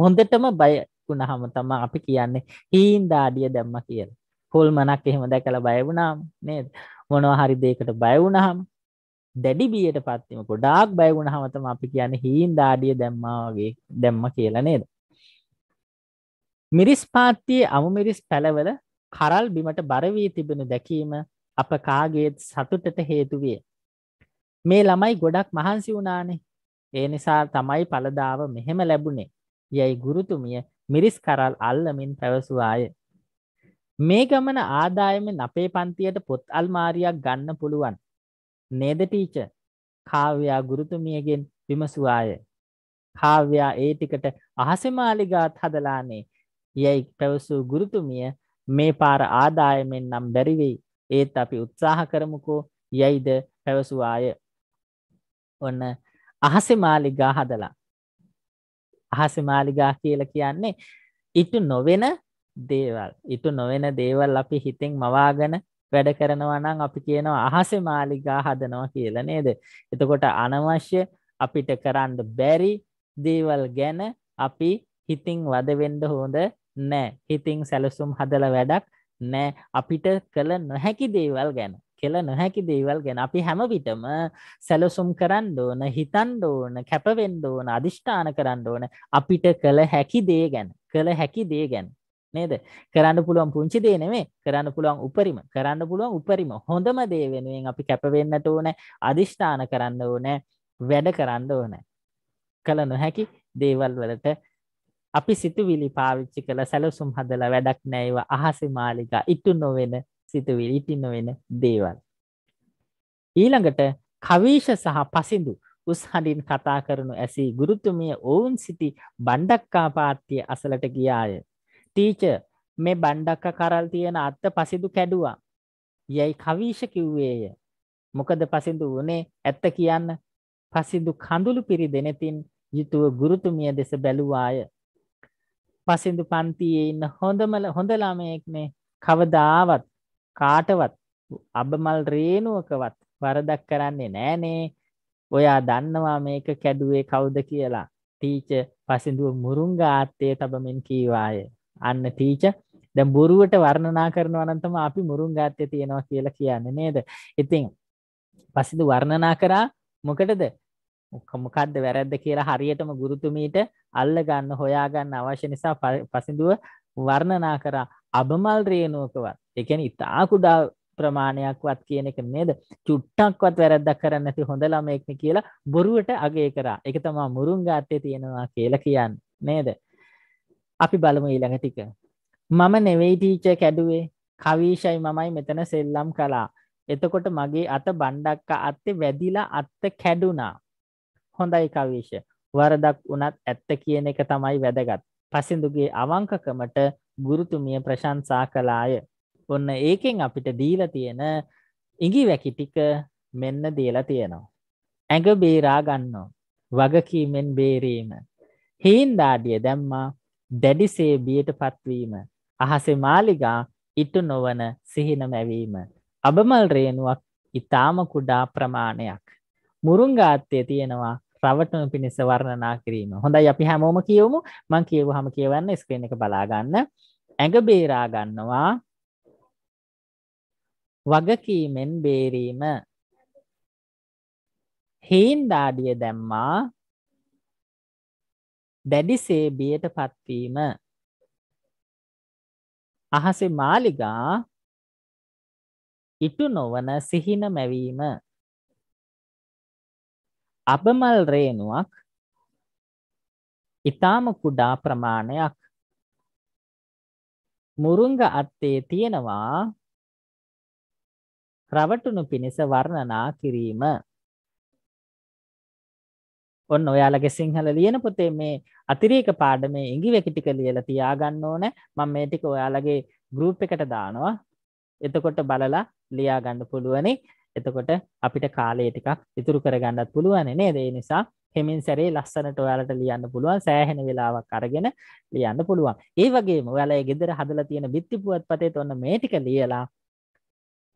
හොඳටම බය වුණහම තම අපි කියන්නේ හීන් දාඩිය දැම්ම කියල හොල් මනක් එහෙම දැකළ බයවුණම් නේද මොනව හරි දෙකට බයවුණහම් දැඩි බියට පත්තිම ගොඩාක් බයවුණහමතම අපි කියන්න හීන් දාඩිය දැම්මාගේ දැම්ම කියලා නේද මිරිස් පාත්තියේ අමු මිරිස් පැළවල කරල් බිමට බරවී තිබෙනු දැකීම අප කාගේත් සතුටට හේතුවිය. මේ ළමයි ගොඩක් මහන්සි වුණානේ ඒ නිසා තමයි පළදාව මෙහෙම ලැබුණේ යැයි ගුරුතුමිය මිරිස් කරල් අල්ලමින් පැවසුවාය. මේ ගමන ආදායමෙන් අපේ පන්තියට පොත් අල්මාරියක් ගන්න පුළුවන්. නේදටීච කාව්‍යයා ගුරුතුමියගෙන් විමසුවාය. කාව්‍යයා ඒ ටිකට අහසමාලිගාත් හදලානේ යැයි පැවසූ ගුරුතුමිය මේ පාර ආදායමෙන් නම් බැරිවෙයි ඒත් අපි උත්සාහ කරමුකෝ යයිද පැවසුවාය ඔන්න අහස මාලිගා හදලා අහස මාලිගා කියල කියන්නේ ඉටු නොවෙන දේවල් ඉතු නොවෙන දේවල් අපි හිතෙන් මවාගෙන වැඩ කරනවා නම් අපි කියනවා අහස මාලිගා හදනවා කියලා නේද එතකොට අනවශ්‍ය අපිට කරන්න බැරි දේවල් ගැන අපි හිතින් වදවෙන්ඩ හොඳ නෑ හිතින් සැලසුම් හදල වැඩක් නෑ අපිට කළ නොහැකි දේවල් ගැන කෙල නොහැකි දේවල් ගැන අපි හැමවිටම සැලසුම් කරන්න ඕන හිතන්ඩ ඕන කැපවෙන්ඩ ඕන අධිෂ්ඨාන කරන්න ඕන අපිට කළ හැකි දේ ගැන කළ හැකි දේ ගැන නේද කරන්න පුළුවන් පුංචි දේ නෙමේ කරන්න පුළුවන් උපරිම කරන්න පුළුවන් උපරිම හොඳම දේ වෙනුවෙන් අපි කැපවෙන්නට ඕන අධිෂ්ඨාන කරන්න ඕන වැඩ කරන්න ඕන කළ නොහැකි දේවල් වලට අපි සිතුවිලි පාවිච්චි කළ සැලසුම් හදල වැඩක් නැයිව අහසි මාලිකා ඉටු නොවෙන සිතුවිලි ඉටි නොවෙන දේවල්. ඊළඟට කවීශ සහ පසිදු උස් හඬින් කතා කරනු ඇසි ගුරුතුමිය ඔවුන් සිටි බණ්ඩක්කා පාත්තිය අසලට ගියාය. ටීච මේ බණ්ඩක්ක කරල් තියෙන අත්ත පසිදු කැඩුවා. යැයි කවීශ කිව්වේය. මොකද පසිදු වනේ ඇත්ත කියන්න පසිදු කඳුළු පිරි දෙනෙතින් යුතුව ගුරුතුමිය දෙස බැලුවාය පසිදු පන්තියේ ඉන්න හොඳමල හොඳ ළමයෙක්නේ කවදාවත් කාටවත් අබමල් රේනුවකවත් වරදක් කරන්නේ නෑනේ ඔයා දන්නවා මේක කැඩුවේ කවුද කියලා ටීච පසිදුව මුරුංගාත්තය තබමින් කීවාය අන්න ටීච ද බොරුවට වර්ණනා කරනවා අනන්තම අපි මුරුංගාත්‍ය තියෙනවා කියලා කියන්න නේද ඉතිං පසිදු වර්ණනා කරා මොකටද මොකක්ද වැරද්ද කියලා හරියටම ගුරුතුමීට අල්ල ගන්න හොයා ගන්න අවශ්‍ය නිසා පසිඳුව වර්ණනා කරා අබමල් රේනුවකවත් එකන ඉතා කුඩා ප්‍රමාණයක්වත් කියන එක නේද චුට්ටක්වත් වැරද්දක් කරන්න ඇති හොඳ ළමයෙක්න කියලා බොරුවට අගේ කරා එක තමා මුරුන්ගාත්තේ තියෙනවා කියලා කියන්න නේද අපි බලමු ඊළඟ ටික මම නෙවෙයි ටීච කැඩුවේ කවීෂයි මමයි මෙතන සෙල්ලම් කලා එතකොට මගේ අත බණ්ඩක්ක අත්තේ වැදිලා අත්ත කැඩුනා හොඳයි කවීශ වරදක් වනත් ඇත්ත කියන එක තමයි වැදගත් පසිඳුගේ අවංකකමට ගුරුතුමිය ප්‍රශංසා කලාය ඔන්න ඒකෙන් අපිට දීල තියෙන ඉඟි වැකි ටික මෙන්න දීලා තියෙනවා. ඇඟ බේරා ගන්නෝ වගකීමෙන් බේරීම. හීන්දාඩිය දැම්මා දැඩිසේ බියට පත්වීම අහසේ මාලිගා ඉටු නොවන සිහින මැවීම. අබමල් රේනුවක් ඉතාම කුඩා ප්‍රමාණයක්. මුරුංගාත්තය තියෙනවා රවටම පිණිස වර්ණනා කිරීම හොඳයි අපි හැමෝම කියවමු මං කියව හම කියවන්න ස්ක්‍රීන එක බලාගන්න ඇඟ බේරාගන්නවා වගකීමෙන් බේරීම හීන් දාඩිය දැම්මා දැඩිසේ බියට පත්වීම අහසේ මාලිගා ඉටු නොවන සිහින මැවීම අබමල් රේනුවක් ඉතාම කුඩා ප්‍රමාණයක් මුරුංග අත්තේ තියෙනවා රවටුණු පිණිස වර්ණනා කිරීම ඔන්න ඔයාලගේ සිංහල ලියන පොතේ මේ අතිරේක පාඩමේ ඉඟිවැකි ටික ලියලා තියාගන්න ඕනේ මම මේ ටික ඔයාලගේ ගෲප් එකට දානවා එතකොට බලලා ලියාගන්න පුළුවනි එතකොට අපිට කාලේ ටිකක් ඉතුරු කරගන්නත් පුළුවන් නේද ඒ නිසා හෙමින් සැරේ ලස්සනට ඔයාලට ලියන්න පුළුවන් සෑහෙන වෙලාවක් අරගෙන ලියන්න පුළුවන් ඒ වගේම ඔයාලා ගෙදර හදලා තියෙන බිත්ති පුවත්පතේ ඔන්න මේ ටික ලියලා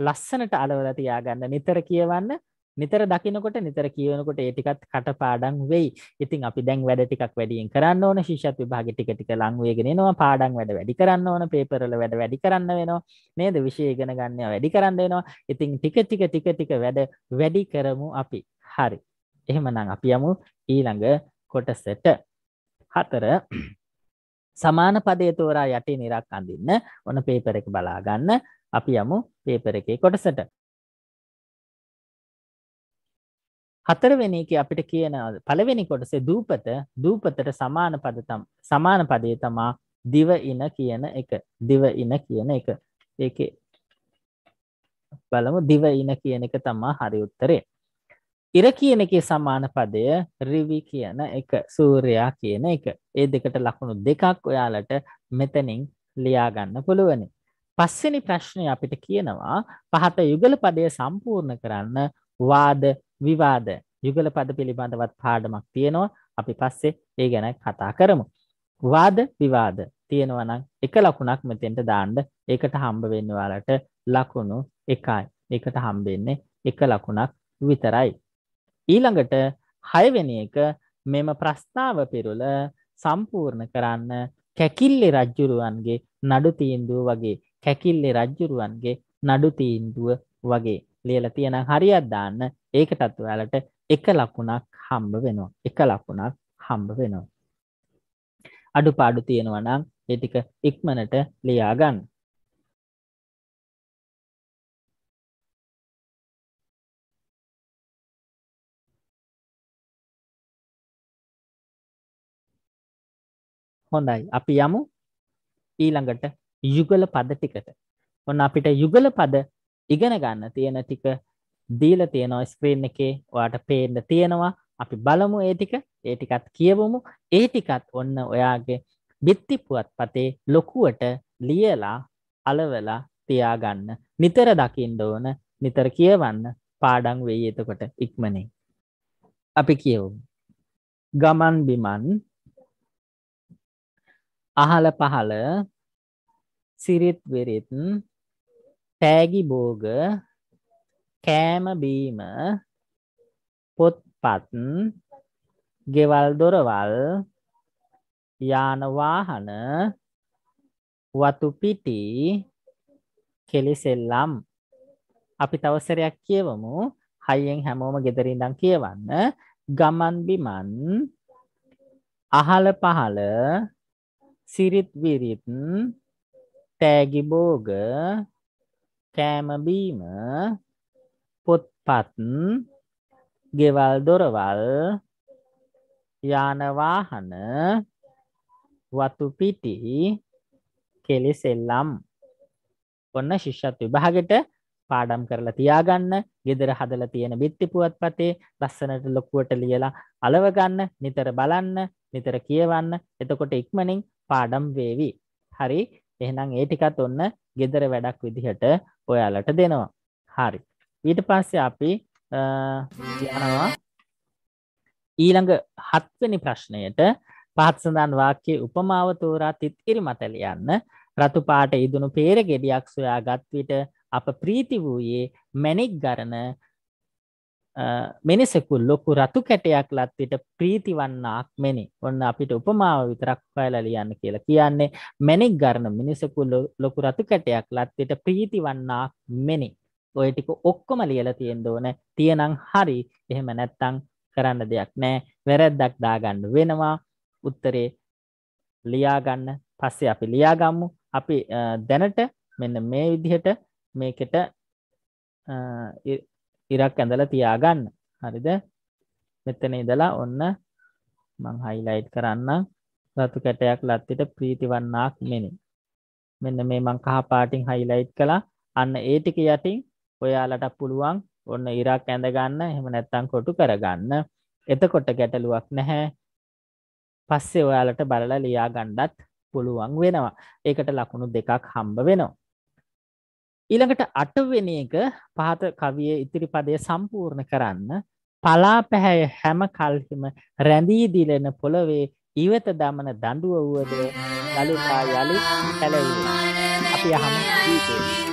ලස්සනට අලවලා තියාගන්න නිතර කියවන්න නිතර දකිනකොට නිතර කියවනකොට ඒ ටිකත් කටපාඩම් වෙයි. ඉතින් අපි දැන් වැඩ ටිකක් වැඩියෙන් කරන්න ඕන ශිෂ්‍යත් විභාගෙ ටික ටික ලඟ වෙගෙන එනවා. පාඩම් වැඩ වැඩි කරන්න ඕන, පේපර් වල වැඩ වැඩි කරන්න වෙනවා. නේද? විෂය ඉගෙන ගන්න වැඩි කරන්න වෙනවා. ඉතින් ටික ටික ටික ටික වැඩ වැඩි කරමු අපි. හරි. එහෙමනම් අපි යමු ඊළඟ කොටසට. හතර සමාන පදය තෝරා යටි නිරක් අඳින්න. ඔන්න පේපර් එක බලා ගන්න. අපි යමු පේපර් එකේ කොටසට. හතරවෙනි එක අපිට කියන පළවෙනි කොටසේ දූපත දූපතට සමාන පද තම සමාන පදේ තමා දිව ඉන කියන එක දිව ඉන කියන එක ඒකේ බලමු දිව ඉන කියන එක තමා හරි උත්තරේ ඉර කියන එකේ සමාන පදය රිවි කියන එක සූර්යා කියන එක ඒ දෙකට ලකුණු දෙකක් ඔයාලට මෙතනින් ලියාගන්න පුළුවනි. පස්සෙනි ප්‍රශ්නය අපිට කියනවා පහත යුගල පදය සම්පූර්ණ කරන්න වාද විවාද යුගල පද පිළිබඳවත් පාඩමක් තියෙනවා අපි පස්සේ ඒ ගැන කතා කරමු. වාද විවාද තියෙනවා නම් එක ලකුණක් මෙතෙන්ට දාන්න ඒකට හම්බ වෙන්නේ ඔයාලට ලකුණු 1යි. ඒකට හම්බ වෙන්නේ එක ලකුණක් විතරයි. ඊළඟට 6 වෙනි එක මෙම ප්‍රස්තාව පිරුල සම්පූර්ණ කරන්න කැකිල්ලේ රජ්ජුරුවන්ගේ නඩු තීන්දුව වගේ කැකිල්ලේ රජ්ජුරුවන්ගේ නඩු තීන්දුව වගේ ලියලා තියෙනම් හරියක් දාන්න ඒකටත් ඔයාලට එක ලකුණක් හම්බ වෙනවා එක ලකුණක් හම්බ වෙනවා අඩු පාඩු තියෙනවා නම් ඒටික ඉක්මනට ලියාගන්න හොඳයි අපි යමු ඊළඟට යුගල පද ටිකට ඔන්න අපිට යුගල පද ඉගෙන ගන්න තියෙන ටික දීල තියෙනවා ස්ක්‍රීන් එකේ වාට පේන්න තියෙනවා අපි බලමු ඒටික ඒටිකත් කියවමු ඒටිකත් ඔන්න ඔයාගේ බිත්තිපුුවත් පතේ ලොකුවට ලියලා අලවලා තියාගන්න නිතර දකිින්ඩ ඕන නිතර කියවන්න පාඩං වෙයි එතකොට ඉක්මනේ අපි කියවමු ගමන් බිමන් අහල පහල සිරිත් වෙරිත් තෑගි බෝග කෑම බීම පොත්පත් ගෙවල් දොරවල් යානවාහන වතුපිටි කෙලිසෙල්ලම් අපි තවසරයක් කියවමු හයියෙන් හැමෝම ගෙදරින්දම් කියවන්න ගමන් බිමන් අහල පහල සිරිත් විරිත් තෑගිබෝග කෑමබීම පොත්පත් ගෙවල් දොරවල් යානවාහන වතුපිටි කෙලෙසෙල්ලම් ඔන්න ශිෂ්‍යත් විභාගෙට පාඩම් කරලා තියාගන්න ගෙදර හදලා තියෙන බිත්ති පුවත්පතේ ලස්සනට ලොකුවට ලියලා අලවගන්න නිතර බලන්න නිතර කියවන්න එතකොට ඉක්මනින් පාඩම් වේවි හරි එහෙනම් ඒ ටිකත් ඔන්න ගෙදර වැඩක් විදිහට ඔයාලට දෙනවා හරි ඊට පස්සේ අපි යනවා ඊළඟ හත්වනි ප්‍රශ්නයට පහත් සඳන් වාක්‍යයේ උපමාව තෝරා තිත්කිරි මත ලියන්න රතු පාට ඉදුණු peer ගෙඩියක් සොයාගත් විට අප ප්‍රීති වූයේ මැණික් ගරන මිනිසෙකු ලොකු රතු කැටයක් ලත් විට ප්‍රීති වන්නාක් මෙනි. ඔන්න අපිට උපමාව විතරක් හොයලා ලියන්න කියලා කියන්නේ මැණික් ගරන මිනිසෙකු ලොකු රතු කැටයක් ලත් විට ප්‍රීති වන්නාක් මෙනි. ඔය ටික ඔක්කොම ලියලා තියෙන්න ඕනේ. තියනං හරි. එහෙම නැත්තම් කරන්න දෙයක් නැහැ. වැරද්දක් දාගන්න වෙනවා. උත්තරේ ලියා ගන්න. පස්සේ අපි ලියා ගමු. අපි දැනට මෙන්න මේ විදිහට මේකට ඉරක් ඇඳලා තියා ගන්න. හරිද? මෙතන ඉඳලා ඔන්න මං හයිලයිට් කරන්න. රතු කැටයක් ලත්තිට ප්‍රීතිවන්නාක් මෙනි. මෙන්න මේ මං කහ පාටින් හයිලයිට් කළා. අන්න ඒ ටික යටින් ඔයාලට පුළුවන් ඔන්න ඉරක් ඇඳගන්න එහෙම නැත්තං කොටු කරගන්න එතකොට ගැටලුවක් නැහැ පස්සේ ඔයාලට බලලා ලියා ගණ්ඩත් පුළුවන් වෙනවා ඒකට ලකුණු දෙකක් හම්බ වෙනවා ඊළඟට අටවෙන එක පහත කවිය ඉතිරි පදය සම්පූර්ණ කරන්න පලා පැහැය හැම කල්හිම රැඳී දිලෙන පොළොවේ ඉවත දමන දඩුව වුවද ගලුකා යළි හැලවුව අපි අහම ජීතේ.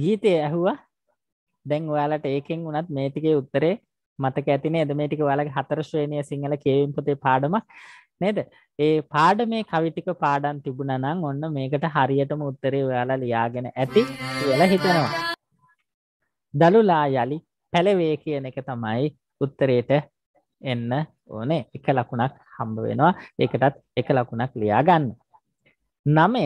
ගීතය ඇහුවා දැන් ඔයාලට ඒකෙන් වුණත් මේතිකේ උත්තරේ මතක ඇතිනේ එද මේටික වලගේ හතර ශ්‍රේණය සිංහල කේවිම් පොතේ පාඩමක් නේද ඒ පාඩ මේ කවිටික පාඩන් තිබුණ නම් ඔන්න මේකට හරියටම උත්තරේ ඔයාලා ලියාගෙන ඇති කියලා හිතනවා දළුලා යලි පැලවේ කියන එක තමයි උත්තරයට එන්න ඕනේ එක ලකුණක් හම්බ වෙනවා ඒකටත් එක ලකුණක් ලියාගන්න නමය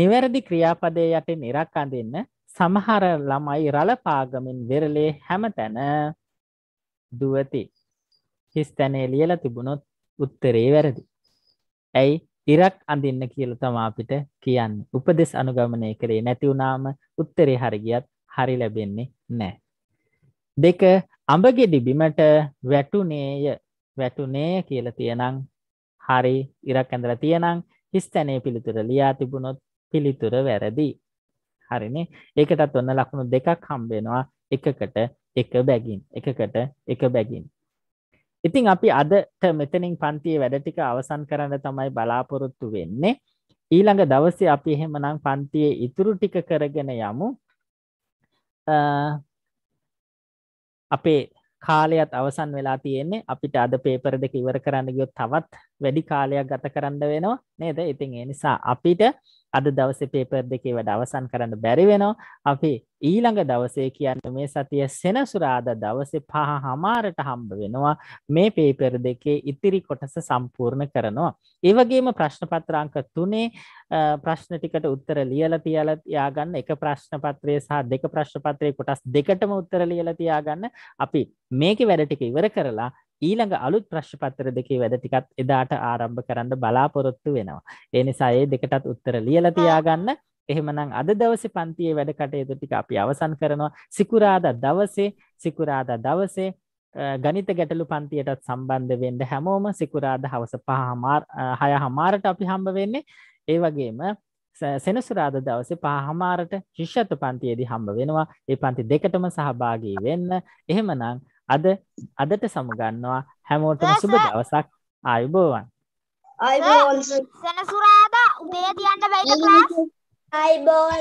නිවැරදි ක්‍රියාපදය යට නිරක් අඳන්න සමහර ළමයි රලපාගමින් වෙරලේ හැම තැන දුවති හිස් තැනේ ලියල තිබුණොත් උත්තරේ වැරදි. ඇයි ඉරක් අඳන්න කියල තමා අපිට කියන්න උපදෙස් අනුගමනය කරේ නැතිවුනාම උත්තරේ හරිගියත් හරි ලැබෙන්නේ නෑ. දෙක අඹගෙඩි බිමට වැටුනේය වැටුනේය කියල තියනං හරි ඉරක් ඇඳල තියනං හිස් තැනේ පිළිතුර ලියා තිබුණොත් පිළිතුර වැරදි හරිනේ ඒකටත් ඔන්න ලකුණු දෙකක් හම්බෙනවා එකකට එක බැගින් එකකට එක බැගින් ඉතින් අපි අදට මෙතනින් පන්තියේ වැඩ ටික අවසන් කරන්න තමයි බලාපොරොත්තු වෙන්නේ ඊළඟ දවසේ අපි එහෙමනම් පන්තියේ ඉතුරු ටික කරගෙන යමු අපේ කාලයත් අවසන් වෙලා තියෙන්නේ අපිට අද පේපර දෙක ඉවර කරන්න ගියොත් තවත් වැඩි කාලයක් ගත කරන්න වෙනවා නේද ඉතින් ඒ නිසා අපිට අද දවස පේපර් දෙකේ වැඩ අවසන් කරන්න බැරිවෙනවා අපි ඊළඟ දවසේ කියන්න මේ සතිය සෙනසුරාද දවස පහ හමාරට හම්බ වෙනවා මේ පේපර් දෙකේ ඉතිරි කොටස සම්පූර්ණ කරනවා. ඒවගේම ප්‍රශ්නපත්‍රංක තුනේ ප්‍රශ්න ටිකට උත්තර ලියල තියල තියාගන්න එක ප්‍රශ්නපත්‍රය සහ දෙක ප්‍රශ්නපත්‍රය කොටස් දෙකටම උත්තර ලියල තියාගන්න අපි මේක වැඩ ටික ඉවර කරලා ඊළඟ අලුත් ප්‍රශ්පත්‍ර දෙකේ වැඩ ටිකත් එදාට ආරම්භ කරන්න බලාපොරොත්තු වෙනවා. ඒ නිසා ඒ දෙකටත් උත්තර ලියලා තියාගන්න. එහෙමනම් අද දවසේ පන්තියේ වැඩ කටයුතු ටික අපි අවසන් කරනවා. සිකුරාදා දවසේ සිකුරාදා දවසේ ගනිත ගැටලු පන්තියටත් සම්බන්ධ වෙන්න හැමෝම සිකුරාදා හවස 5 6:00ට අපි හම්බ වෙන්නේ. ඒ වගේම සෙනසුරාද දවසේ පහමාරට ශිෂ්‍යත්ව පන්තියේදී හම්බ වෙනවා. ඒ පන්ති දෙකටම සහභාගී වෙන්න. එහෙමනම් අද අදට සමගන්නවා හැමෝටම සුබ දවසක් ආයුබෝවන් සෙනසුරාදා උදේ තියන්න බැයිද ක්ලාස් ආයුබෝවන්